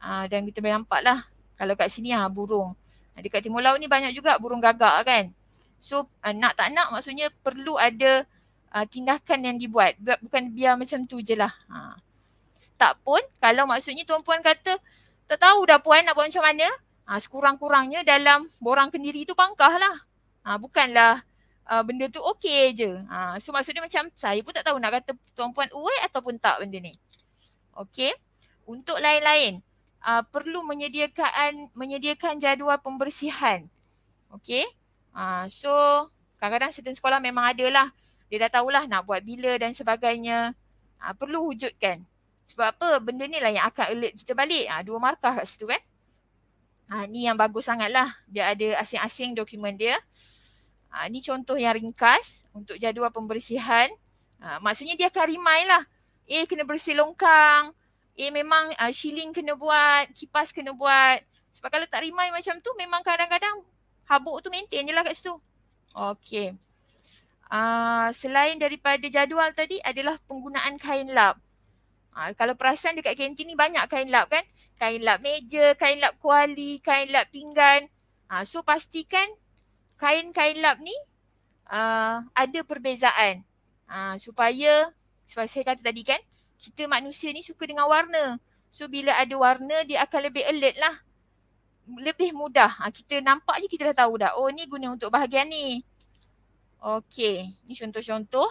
aa, dan kita boleh nampak lah kalau kat sini ha, burung. Dekat timur laut ni banyak juga burung gagak kan. So uh, nak tak nak maksudnya perlu ada uh, tindakan yang dibuat. Bukan biar macam tu je lah. Ha. Tak pun kalau maksudnya tuan puan kata tak tahu dah puan nak buat macam mana. Ha, sekurang-kurangnya dalam borang kendiri tu pangkah lah. Ha, bukanlah uh, benda tu okey je. Ha, so maksudnya macam saya pun tak tahu nak kata tuan puan uai ataupun tak benda ni. Okey. Untuk lain-lain. Uh, perlu menyediakan menyediakan jadual pembersihan. Okey. Uh, so kadang-kadang certain sekolah memang ada lah. Dia dah tahulah nak buat bila dan sebagainya. Uh, perlu wujudkan. Sebab apa benda ni lah yang akan alert kita balik. Uh, dua markah kat situ kan. Uh, ni yang bagus sangat lah. Dia ada asing-asing dokumen dia. Uh, ni contoh yang ringkas untuk jadual pembersihan. Uh, maksudnya dia akan remind lah. Eh kena bersih longkang. Eh memang uh, shilling kena buat. Kipas kena buat. Sebab kalau tak remind macam tu memang kadang-kadang habuk tu maintain je lah kat situ. Okay. Uh, ah, selain daripada jadual tadi adalah penggunaan kain lap. Uh, kalau perasan dekat kantin ni banyak kain lap kan? Kain lap meja, kain lap kuali, kain lap pinggan. Uh, so pastikan kain-kain lap ni uh, ada perbezaan. Uh, supaya, seperti saya kata tadi kan, kita manusia ni suka dengan warna. So bila ada warna dia akan lebih alert lah lebih mudah. Ha, kita nampak je kita dah tahu dah. Oh ni guna untuk bahagian ni. Okey. Ni contoh-contoh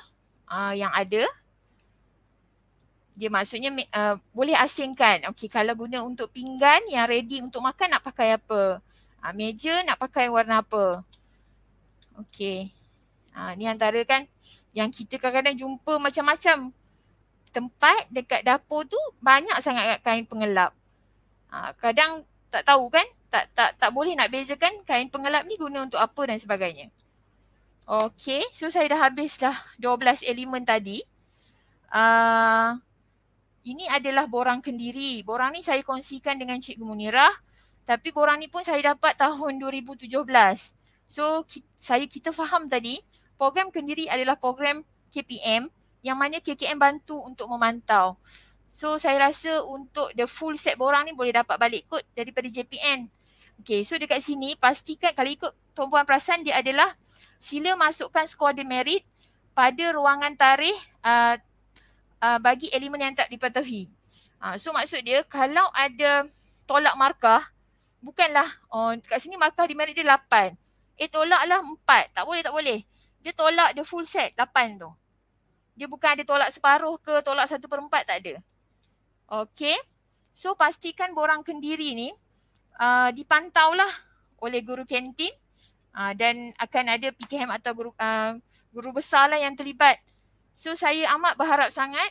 uh, yang ada. Dia maksudnya uh, boleh asingkan. Okey kalau guna untuk pinggan yang ready untuk makan nak pakai apa. Uh, meja nak pakai warna apa. Okey. Uh, ni antara kan yang kita kadang-kadang jumpa macam-macam tempat dekat dapur tu banyak sangat kain pengelap. Uh, kadang tak tahu kan tak tak tak boleh nak bezakan kain pengelap ni guna untuk apa dan sebagainya. Okay, so saya dah habis dah 12 elemen tadi. Uh, ini adalah borang kendiri. Borang ni saya kongsikan dengan Cikgu Munira, Tapi borang ni pun saya dapat tahun 2017. So ki, saya kita faham tadi program kendiri adalah program KPM yang mana KKM bantu untuk memantau. So saya rasa untuk the full set borang ni boleh dapat balik kot daripada JPN. Okay, so dekat sini pastikan kalau ikut tumpuan perasan dia adalah sila masukkan skor demerit pada ruangan tarikh uh, uh, bagi elemen yang tak dipatuhi. Uh, so maksud dia kalau ada tolak markah, bukanlah oh, dekat sini markah demerit dia 8. Eh tolaklah 4. Tak boleh, tak boleh. Dia tolak dia full set 8 tu. Dia bukan ada tolak separuh ke tolak 1 per 4 tak ada. Okay. So pastikan borang kendiri ni uh, dipantau lah oleh guru kantin uh, dan akan ada PKM atau guru uh, guru besar lah yang terlibat. So saya amat berharap sangat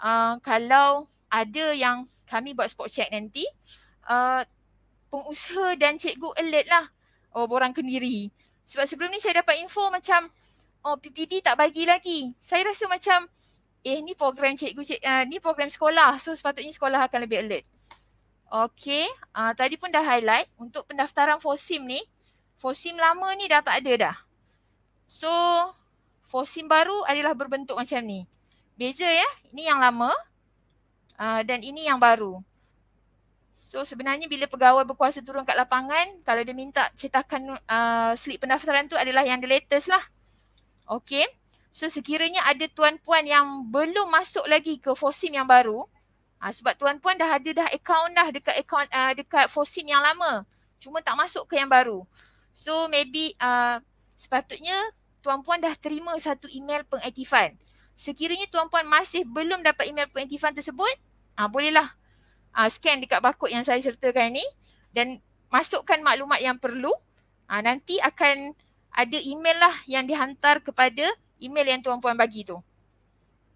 uh, kalau ada yang kami buat spot check nanti uh, pengusaha dan cikgu alert lah oh, orang kendiri. Sebab sebelum ni saya dapat info macam oh PPD tak bagi lagi. Saya rasa macam eh ni program cikgu cik, uh, ni program sekolah. So sepatutnya sekolah akan lebih alert. Okay, uh, ah, tadi pun dah highlight untuk pendaftaran FOSIM ni. FOSIM lama ni dah tak ada dah. So, FOSIM baru adalah berbentuk macam ni. Beza ya, ini yang lama uh, dan ini yang baru. So sebenarnya bila pegawai berkuasa turun kat lapangan, kalau dia minta cetakan uh, slip pendaftaran tu adalah yang the latest lah. Okay. So sekiranya ada tuan-puan yang belum masuk lagi ke FOSIM yang baru, Ha, sebab tuan-puan dah ada dah account dah dekat account uh, dekat Fosin yang lama. Cuma tak masuk ke yang baru. So maybe uh, sepatutnya tuan-puan dah terima satu email pengaktifan. Sekiranya tuan-puan masih belum dapat email pengaktifan tersebut, ah bolehlah uh, scan dekat barcode yang saya sertakan ini dan masukkan maklumat yang perlu. Ah nanti akan ada email lah yang dihantar kepada email yang tuan-puan bagi tu.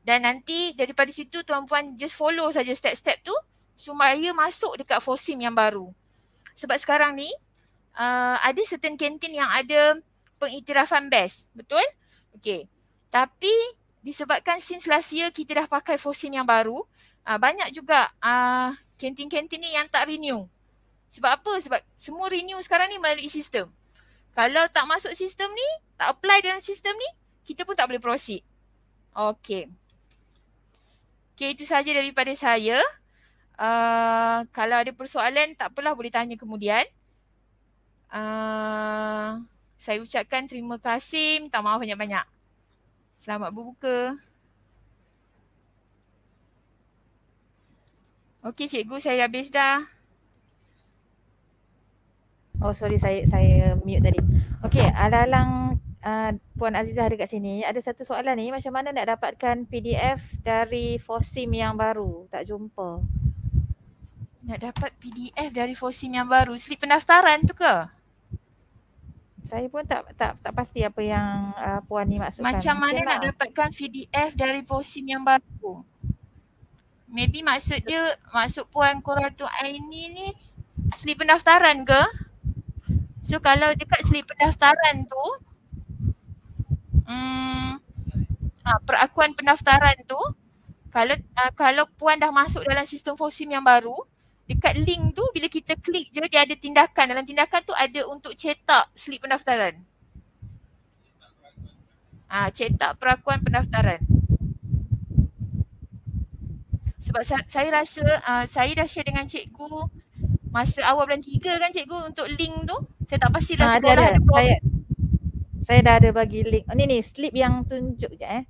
Dan nanti daripada situ tuan-puan just follow saja step-step tu supaya masuk dekat FOSIM yang baru. Sebab sekarang ni uh, ada certain kantin yang ada pengiktirafan best Betul? Okay. Tapi disebabkan since last year kita dah pakai FOSIM yang baru, uh, banyak juga uh, kantin-kantin ni yang tak renew. Sebab apa? Sebab semua renew sekarang ni melalui sistem. Kalau tak masuk sistem ni, tak apply dalam sistem ni, kita pun tak boleh proceed. Okay. Okay, itu sahaja daripada saya. Uh, kalau ada persoalan, tak apalah boleh tanya kemudian. Uh, saya ucapkan terima kasih, minta maaf banyak-banyak. Selamat berbuka. Okey, cikgu saya habis dah. Oh, sorry saya saya mute tadi. Okey, alalang Ah, puan Azizah dekat sini ada satu soalan ni macam mana nak dapatkan PDF dari FOSIM yang baru tak jumpa nak dapat PDF dari FOSIM yang baru slip pendaftaran tu ke saya pun tak tak tak pasti apa yang uh, puan ni maksudkan macam mana Mungkin nak lah. dapatkan PDF dari FOSIM yang baru maybe maksud dia maksud puan Kuratu Aini ni slip pendaftaran ke so kalau dekat slip pendaftaran tu hmm, ha, perakuan pendaftaran tu kalau uh, kalau puan dah masuk dalam sistem FOSIM yang baru dekat link tu bila kita klik je dia ada tindakan dalam tindakan tu ada untuk cetak slip pendaftaran ah ha, cetak perakuan pendaftaran sebab sa- saya rasa uh, saya dah share dengan cikgu masa awal bulan tiga kan cikgu untuk link tu saya tak pastilah ha, sekolah ada, ada. ada saya saya dah ada bagi link. Oh, ni ni sleep yang tunjuk je eh.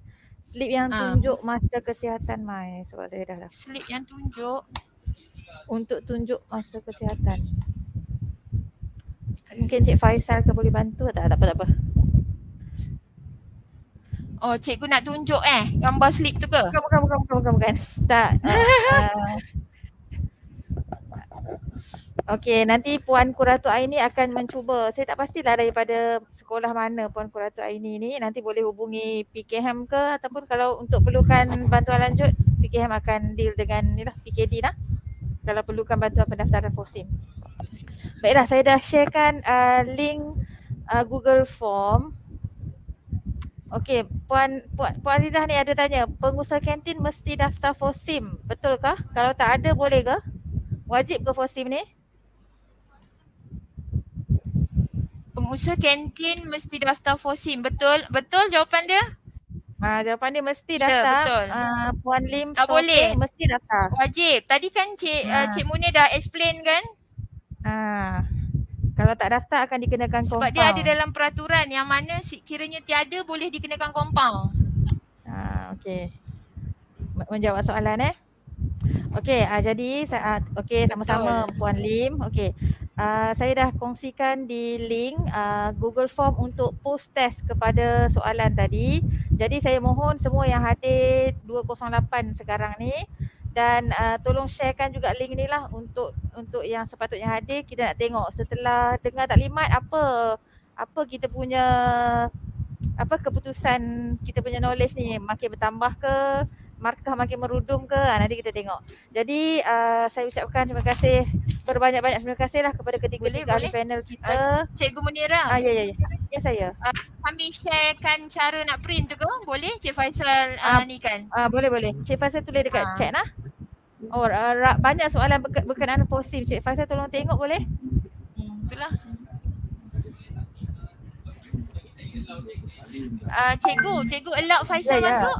Sleep yang ha. tunjuk masa kesihatan mai sebab saya dah dah. Slip yang tunjuk untuk tunjuk masa kesihatan. Mungkin Cik Faisal ke boleh bantu tak? Tak apa tak apa. Oh, cikgu nak tunjuk eh gambar slip tu ke? Bukan bukan bukan bukan bukan. bukan. Tak. Uh, *laughs* uh, Okey, nanti Puan Kuratu Aini akan mencuba. Saya tak pastilah daripada sekolah mana Puan Kuratu Aini ni. Nanti boleh hubungi PKM ke ataupun kalau untuk perlukan bantuan lanjut, PKM akan deal dengan ni lah, PKD lah. Kalau perlukan bantuan pendaftaran POSIM. Baiklah, saya dah sharekan uh, link uh, Google Form. Okey, Puan, Puan, Puan Azizah ni ada tanya, pengusaha kantin mesti daftar FOSIM, betulkah? Kalau tak ada boleh ke? Wajib ke FOSIM ni? pengusaha kantin mesti daftar FOSIM betul betul jawapan dia ha jawapan dia mesti daftar ya, betul uh, puan Lim tak boleh mesti daftar wajib tadi kan cik ha. uh, cik Munir dah explain kan ha kalau tak daftar akan dikenakan compound sebab dia ada dalam peraturan yang mana kiranya tiada boleh dikenakan compound ha okey menjawab soalan eh okey uh, jadi saat okey sama-sama puan Lim okey Ah, saya dah kongsikan di link uh, Google Form untuk post test kepada soalan tadi. Jadi saya mohon semua yang hadir 208 sekarang ni dan uh, tolong sharekan juga link ni lah untuk untuk yang sepatutnya hadir kita nak tengok setelah dengar taklimat apa apa kita punya apa keputusan kita punya knowledge ni makin bertambah ke markah makin merudung ke ha, nanti kita tengok. Jadi uh, saya ucapkan terima kasih berbanyak-banyak terima kasihlah kepada ketiga-tiga ahli panel kita. Uh, Cikgu Munira. Ah, ya, ya, ya. Ya saya. Uh, ambil sharekan cara nak print tu ke? Boleh Cik Faisal uh, uh, ni kan? uh, boleh boleh. Cik Faisal tulis dekat uh. chat lah. Oh, uh, banyak soalan berke- berkenaan posim. Cik Faisal tolong tengok boleh? Hmm, itulah. Uh, cikgu, cikgu allow Faisal ya, ya. masuk?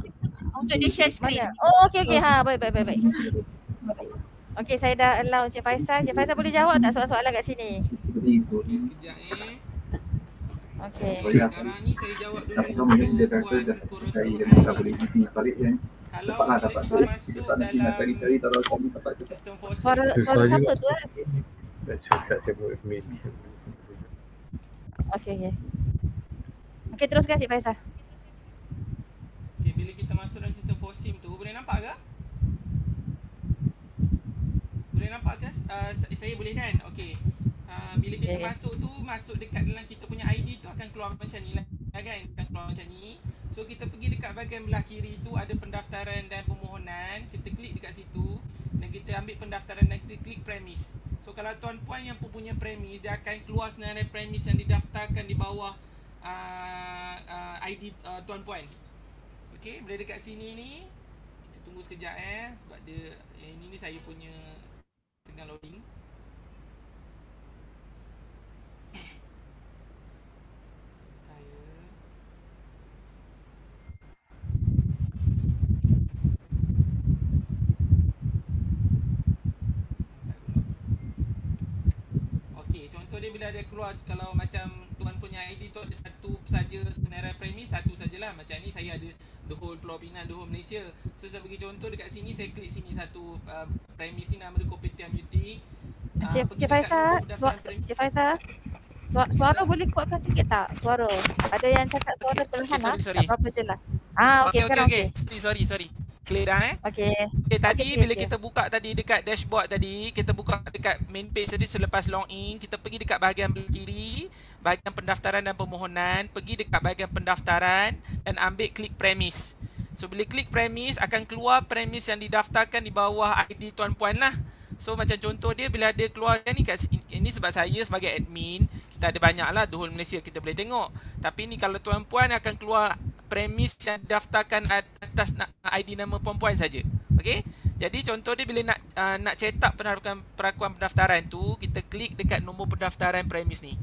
Untuk dia share screen. Mana? Oh, okey, okey. Ha, baik, baik, baik. baik. Okey, saya dah allow Encik Faisal. Encik Faisal boleh jawab tak soalan-soalan kat sini? Okey, sekarang ni saya jawab dulu. Tapi kalau dia rasa dah cari dan tak boleh isi kan? nak tarik Kalau dapat lah dalam Sistem fosil. saya buat admin. Okey okey. Okey teruskan Cik Faisal. Okay, bila kita masuk dalam sistem Fosim tu boleh nampak ke? Boleh nampak ke? Uh, saya boleh kan? Okay. Uh, ah, bila kita okay. masuk tu masuk dekat dalam kita punya ID tu akan keluar macam ni lah kan? Akan keluar macam ni. So kita pergi dekat bahagian belah kiri tu ada pendaftaran dan permohonan. Kita klik dekat situ dan kita ambil pendaftaran dan kita klik premis. So kalau tuan puan yang punya premis, dia akan keluar senarai premis yang didaftarkan di bawah uh, ah, uh, ID uh, tuan puan. Okey, bila dekat sini ni kita tunggu sekejap eh sebab dia eh, ini ni saya punya tengah loading. Okey, contoh dia bila dia keluar kalau macam Tuan punya ID tu ada satu saja senarai premis satu sajalah macam ni saya ada the whole Pulau Pinang the whole Malaysia so saya bagi contoh dekat sini saya klik sini satu uh, premis ni nama dia Kopitiam Beauty Encik uh, Faisal Encik Faisal suara, suara boleh kuatkan sikit tak suara? Ada yang cakap suara perlahan okay, lah. Sorry. Tak apa-apa je lah. Ah, okay, okay, okay, okay. okay. Sorry, sorry. Clear dah eh? Okay. Okay, tadi okay, bila okay. kita buka tadi dekat dashboard tadi, kita buka dekat main page tadi selepas log in, kita pergi dekat bahagian kiri, bahagian pendaftaran dan permohonan, pergi dekat bahagian pendaftaran dan ambil klik premis. So, bila klik premis akan keluar premis yang didaftarkan di bawah ID tuan-puan lah. So macam contoh dia bila dia keluar ni kat ini sebab saya sebagai admin kita ada banyak lah Duhul Malaysia kita boleh tengok. Tapi ni kalau tuan puan akan keluar premis yang daftarkan atas ID nama puan puan saja. Okey. Jadi contoh dia bila nak uh, nak cetak penarikan perakuan pendaftaran tu kita klik dekat nombor pendaftaran premis ni.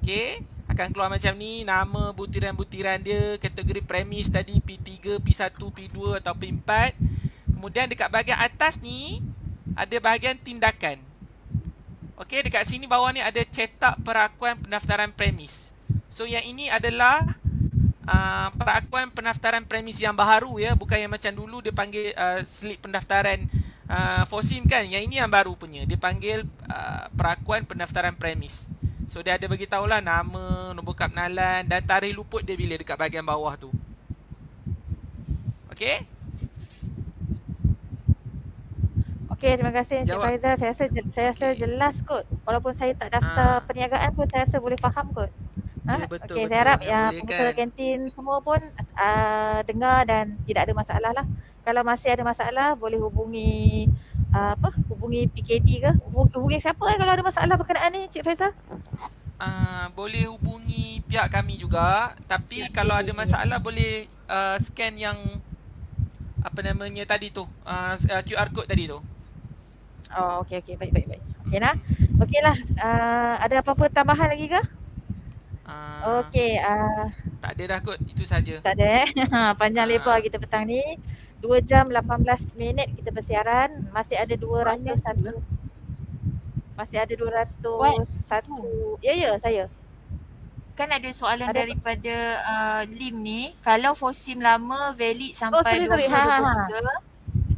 Okey. Akan keluar macam ni nama butiran-butiran dia kategori premis tadi P3, P1, P2 atau P4. Kemudian dekat bahagian atas ni ada bahagian tindakan. Okey, dekat sini bawah ni ada cetak perakuan pendaftaran premis. So yang ini adalah uh, perakuan pendaftaran premis yang baru ya, bukan yang macam dulu dia panggil uh, slip pendaftaran uh, FOSIM kan. Yang ini yang baru punya. Dia panggil uh, perakuan pendaftaran premis. So dia ada bagi tahulah nama, nombor kad dan tarikh luput dia bila dekat bahagian bawah tu. Okey? Okey, terima kasih Encik Faiza. Saya rasa saya rasa okay. jelas kot. Walaupun saya tak daftar ha. perniagaan pun saya rasa boleh faham kot. Ha? Ya, betul, okay, saya harap ya, pengusaha kan? kantin semua pun uh, dengar dan tidak ada masalah lah. Kalau masih ada masalah boleh hubungi uh, apa? Hubungi PKD ke? Hubungi, hubungi siapa eh, kalau ada masalah berkenaan ni Cik Faizal? Uh, boleh hubungi pihak kami juga tapi ya, kalau ada masalah ya. boleh uh, scan yang apa namanya tadi tu uh, QR code tadi tu. Oh okey okey baik baik baik. Okey nah. Okey lah. Uh, ada apa-apa tambahan lagi ke? Uh, ah. okey. Uh, ah. tak ada dah kot. Itu saja. Tak ada eh. *laughs* Ha, panjang uh, lebar kita petang ni. 2 jam 18 minit kita bersiaran. Masih ada satu. Masih ada 201. What? Oh. Ya ya yeah, saya. Kan ada soalan ada daripada uh, Lim ni. Kalau fosim lama valid oh, sampai oh, sorry, 2023. Sorry. Ha, ha, ha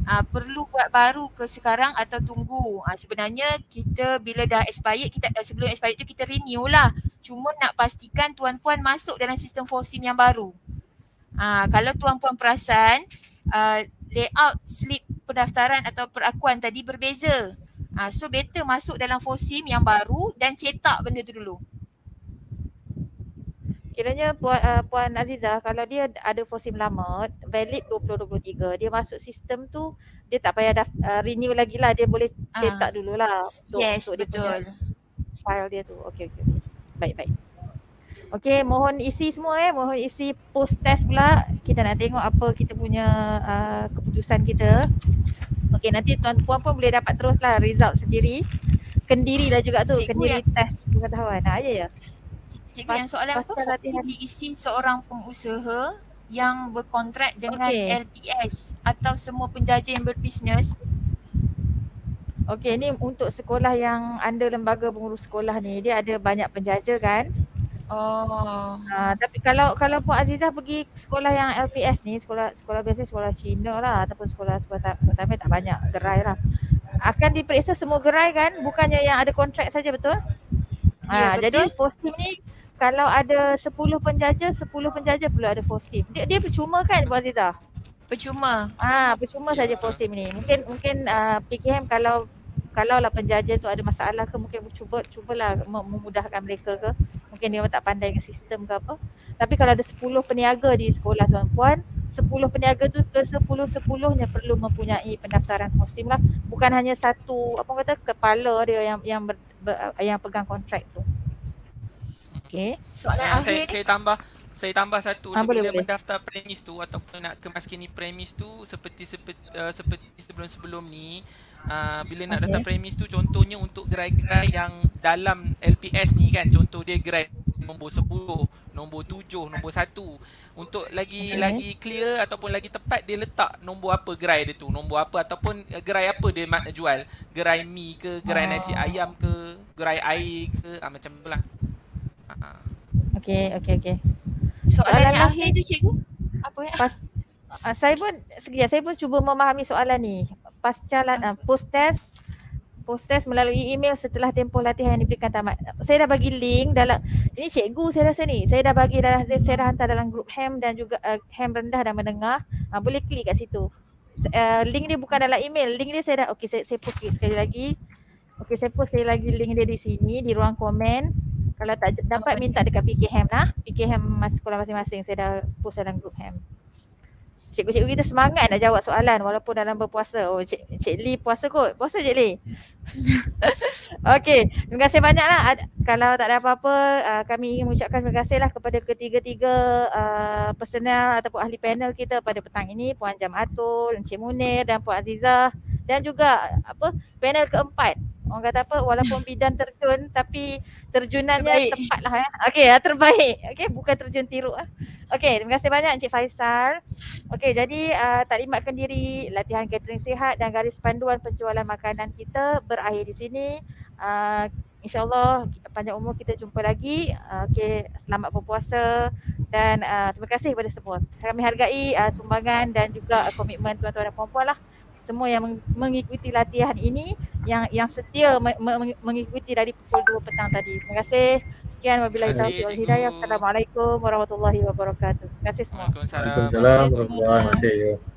uh, perlu buat baru ke sekarang atau tunggu. Uh, sebenarnya kita bila dah expired kita uh, sebelum expired tu kita renew lah. Cuma nak pastikan tuan puan masuk dalam sistem FOSIM yang baru. Uh, kalau tuan puan perasan uh, layout slip pendaftaran atau perakuan tadi berbeza. Uh, so better masuk dalam FOSIM yang baru dan cetak benda tu dulu. Kiranya puan, uh, puan Aziza kalau dia ada FOSIM lama valid 2023 dia masuk sistem tu dia tak payah daft, uh, renew lagi lah dia boleh cetak tak uh, dululah untuk, yes, untuk betul. dia file dia tu. Okey okey. Baik baik. Okey mohon isi semua eh mohon isi post test pula kita nak tengok apa kita punya uh, keputusan kita. Okey nanti tuan-tuan pun boleh dapat teruslah result sendiri. Kendiri dah juga tu Cikgu kendiri ya. test pengetahuan. Ha ya ya cikgu yang soalan tu diisi seorang pengusaha yang berkontrak dengan okay. LPS atau semua penjaja yang berbisnes. Okey, ni untuk sekolah yang anda lembaga pengurus sekolah ni, dia ada banyak penjaja kan? Oh. Ha, tapi kalau kalau Puan Azizah pergi sekolah yang LPS ni, sekolah sekolah biasa sekolah Cina lah ataupun sekolah sekolah tak, tak, tak banyak gerai lah. Akan diperiksa semua gerai kan? Bukannya yang ada kontrak saja betul? Ya, ha, ya, betul. jadi posting ni kalau ada sepuluh penjaja, sepuluh penjaja perlu ada FOSIM. Dia, dia percuma kan Bu Azita? Percuma. Ah, percuma saja FOSIM ni. Mungkin mungkin uh, ah, PKM kalau kalau lah penjaja tu ada masalah ke mungkin cuba cubalah memudahkan mereka ke. Mungkin dia tak pandai dengan sistem ke apa. Tapi kalau ada sepuluh peniaga di sekolah tuan-puan, 10 peniaga tu ke 10-10 perlu mempunyai pendaftaran FOSIM lah. Bukan hanya satu apa kata kepala dia yang yang ber, ber, yang pegang kontrak tu. Okey. Soalan akhir. Saya, tambah saya tambah satu ha, bila boleh. mendaftar premis tu ataupun nak kemaskini premis tu seperti seperti, uh, seperti sebelum-sebelum ni uh, bila nak okay. daftar premis tu contohnya untuk gerai-gerai yang dalam LPS ni kan contoh dia gerai nombor 10, nombor 7, nombor 1. Untuk lagi okay. lagi clear ataupun lagi tepat dia letak nombor apa gerai dia tu, nombor apa ataupun eh, gerai apa dia nak jual, gerai mi ke, gerai oh. nasi ayam ke, gerai air ke, ah, macam itulah. Okay, okay, okay. Soalan, yang akhir tu cikgu, apa ya? Pas, uh, saya pun, sekejap, saya pun cuba memahami soalan ni. Pasca uh, ah. ah, post-test, post-test melalui email setelah tempoh latihan yang diberikan tamat. Saya dah bagi link dalam, ini cikgu saya rasa ni. Saya dah bagi, dalam, hmm. saya dah hantar dalam grup ham dan juga uh, eh, HEM rendah dan menengah. Uh, boleh klik kat situ. Uh, link dia bukan dalam email. Link dia saya dah, okay saya, saya post sekali lagi. Okay saya post sekali lagi link dia di sini, di ruang komen. Kalau tak dapat oh, minta dekat PKM lah. PKM mas sekolah masing-masing. Saya dah post dalam group ham. Cikgu-cikgu kita semangat nak jawab soalan walaupun dalam berpuasa. Oh Cik, Cik Li puasa kot. Puasa Cik Li. *laughs* Okey. Terima kasih banyak lah. Ad, kalau tak ada apa-apa uh, kami ingin mengucapkan terima kasih lah kepada ketiga-tiga uh, personel ataupun ahli panel kita pada petang ini. Puan Jam Atul, Encik Munir dan Puan Azizah dan juga apa panel keempat orang kata apa walaupun bidan terjun tapi terjunannya terbaik. lah ya. Okey, ya, terbaik. Okey, bukan terjun tiru ah. Okey, terima kasih banyak Encik Faisal. Okey, jadi uh, taklimatkan diri latihan catering sihat dan garis panduan penjualan makanan kita berakhir di sini. Uh, InsyaAllah panjang umur kita jumpa lagi. Uh, Okey, selamat berpuasa dan uh, terima kasih kepada semua. Kami hargai uh, sumbangan dan juga komitmen tuan-tuan dan puan-puan lah semua yang mengikuti latihan ini yang yang setia mengikuti dari pukul 2 petang tadi. Terima kasih. Sekian wabillahi taufiq hidayah. Assalamualaikum warahmatullahi wabarakatuh. Terima kasih semua. Waalaikumsalam warahmatullahi wabarakatuh.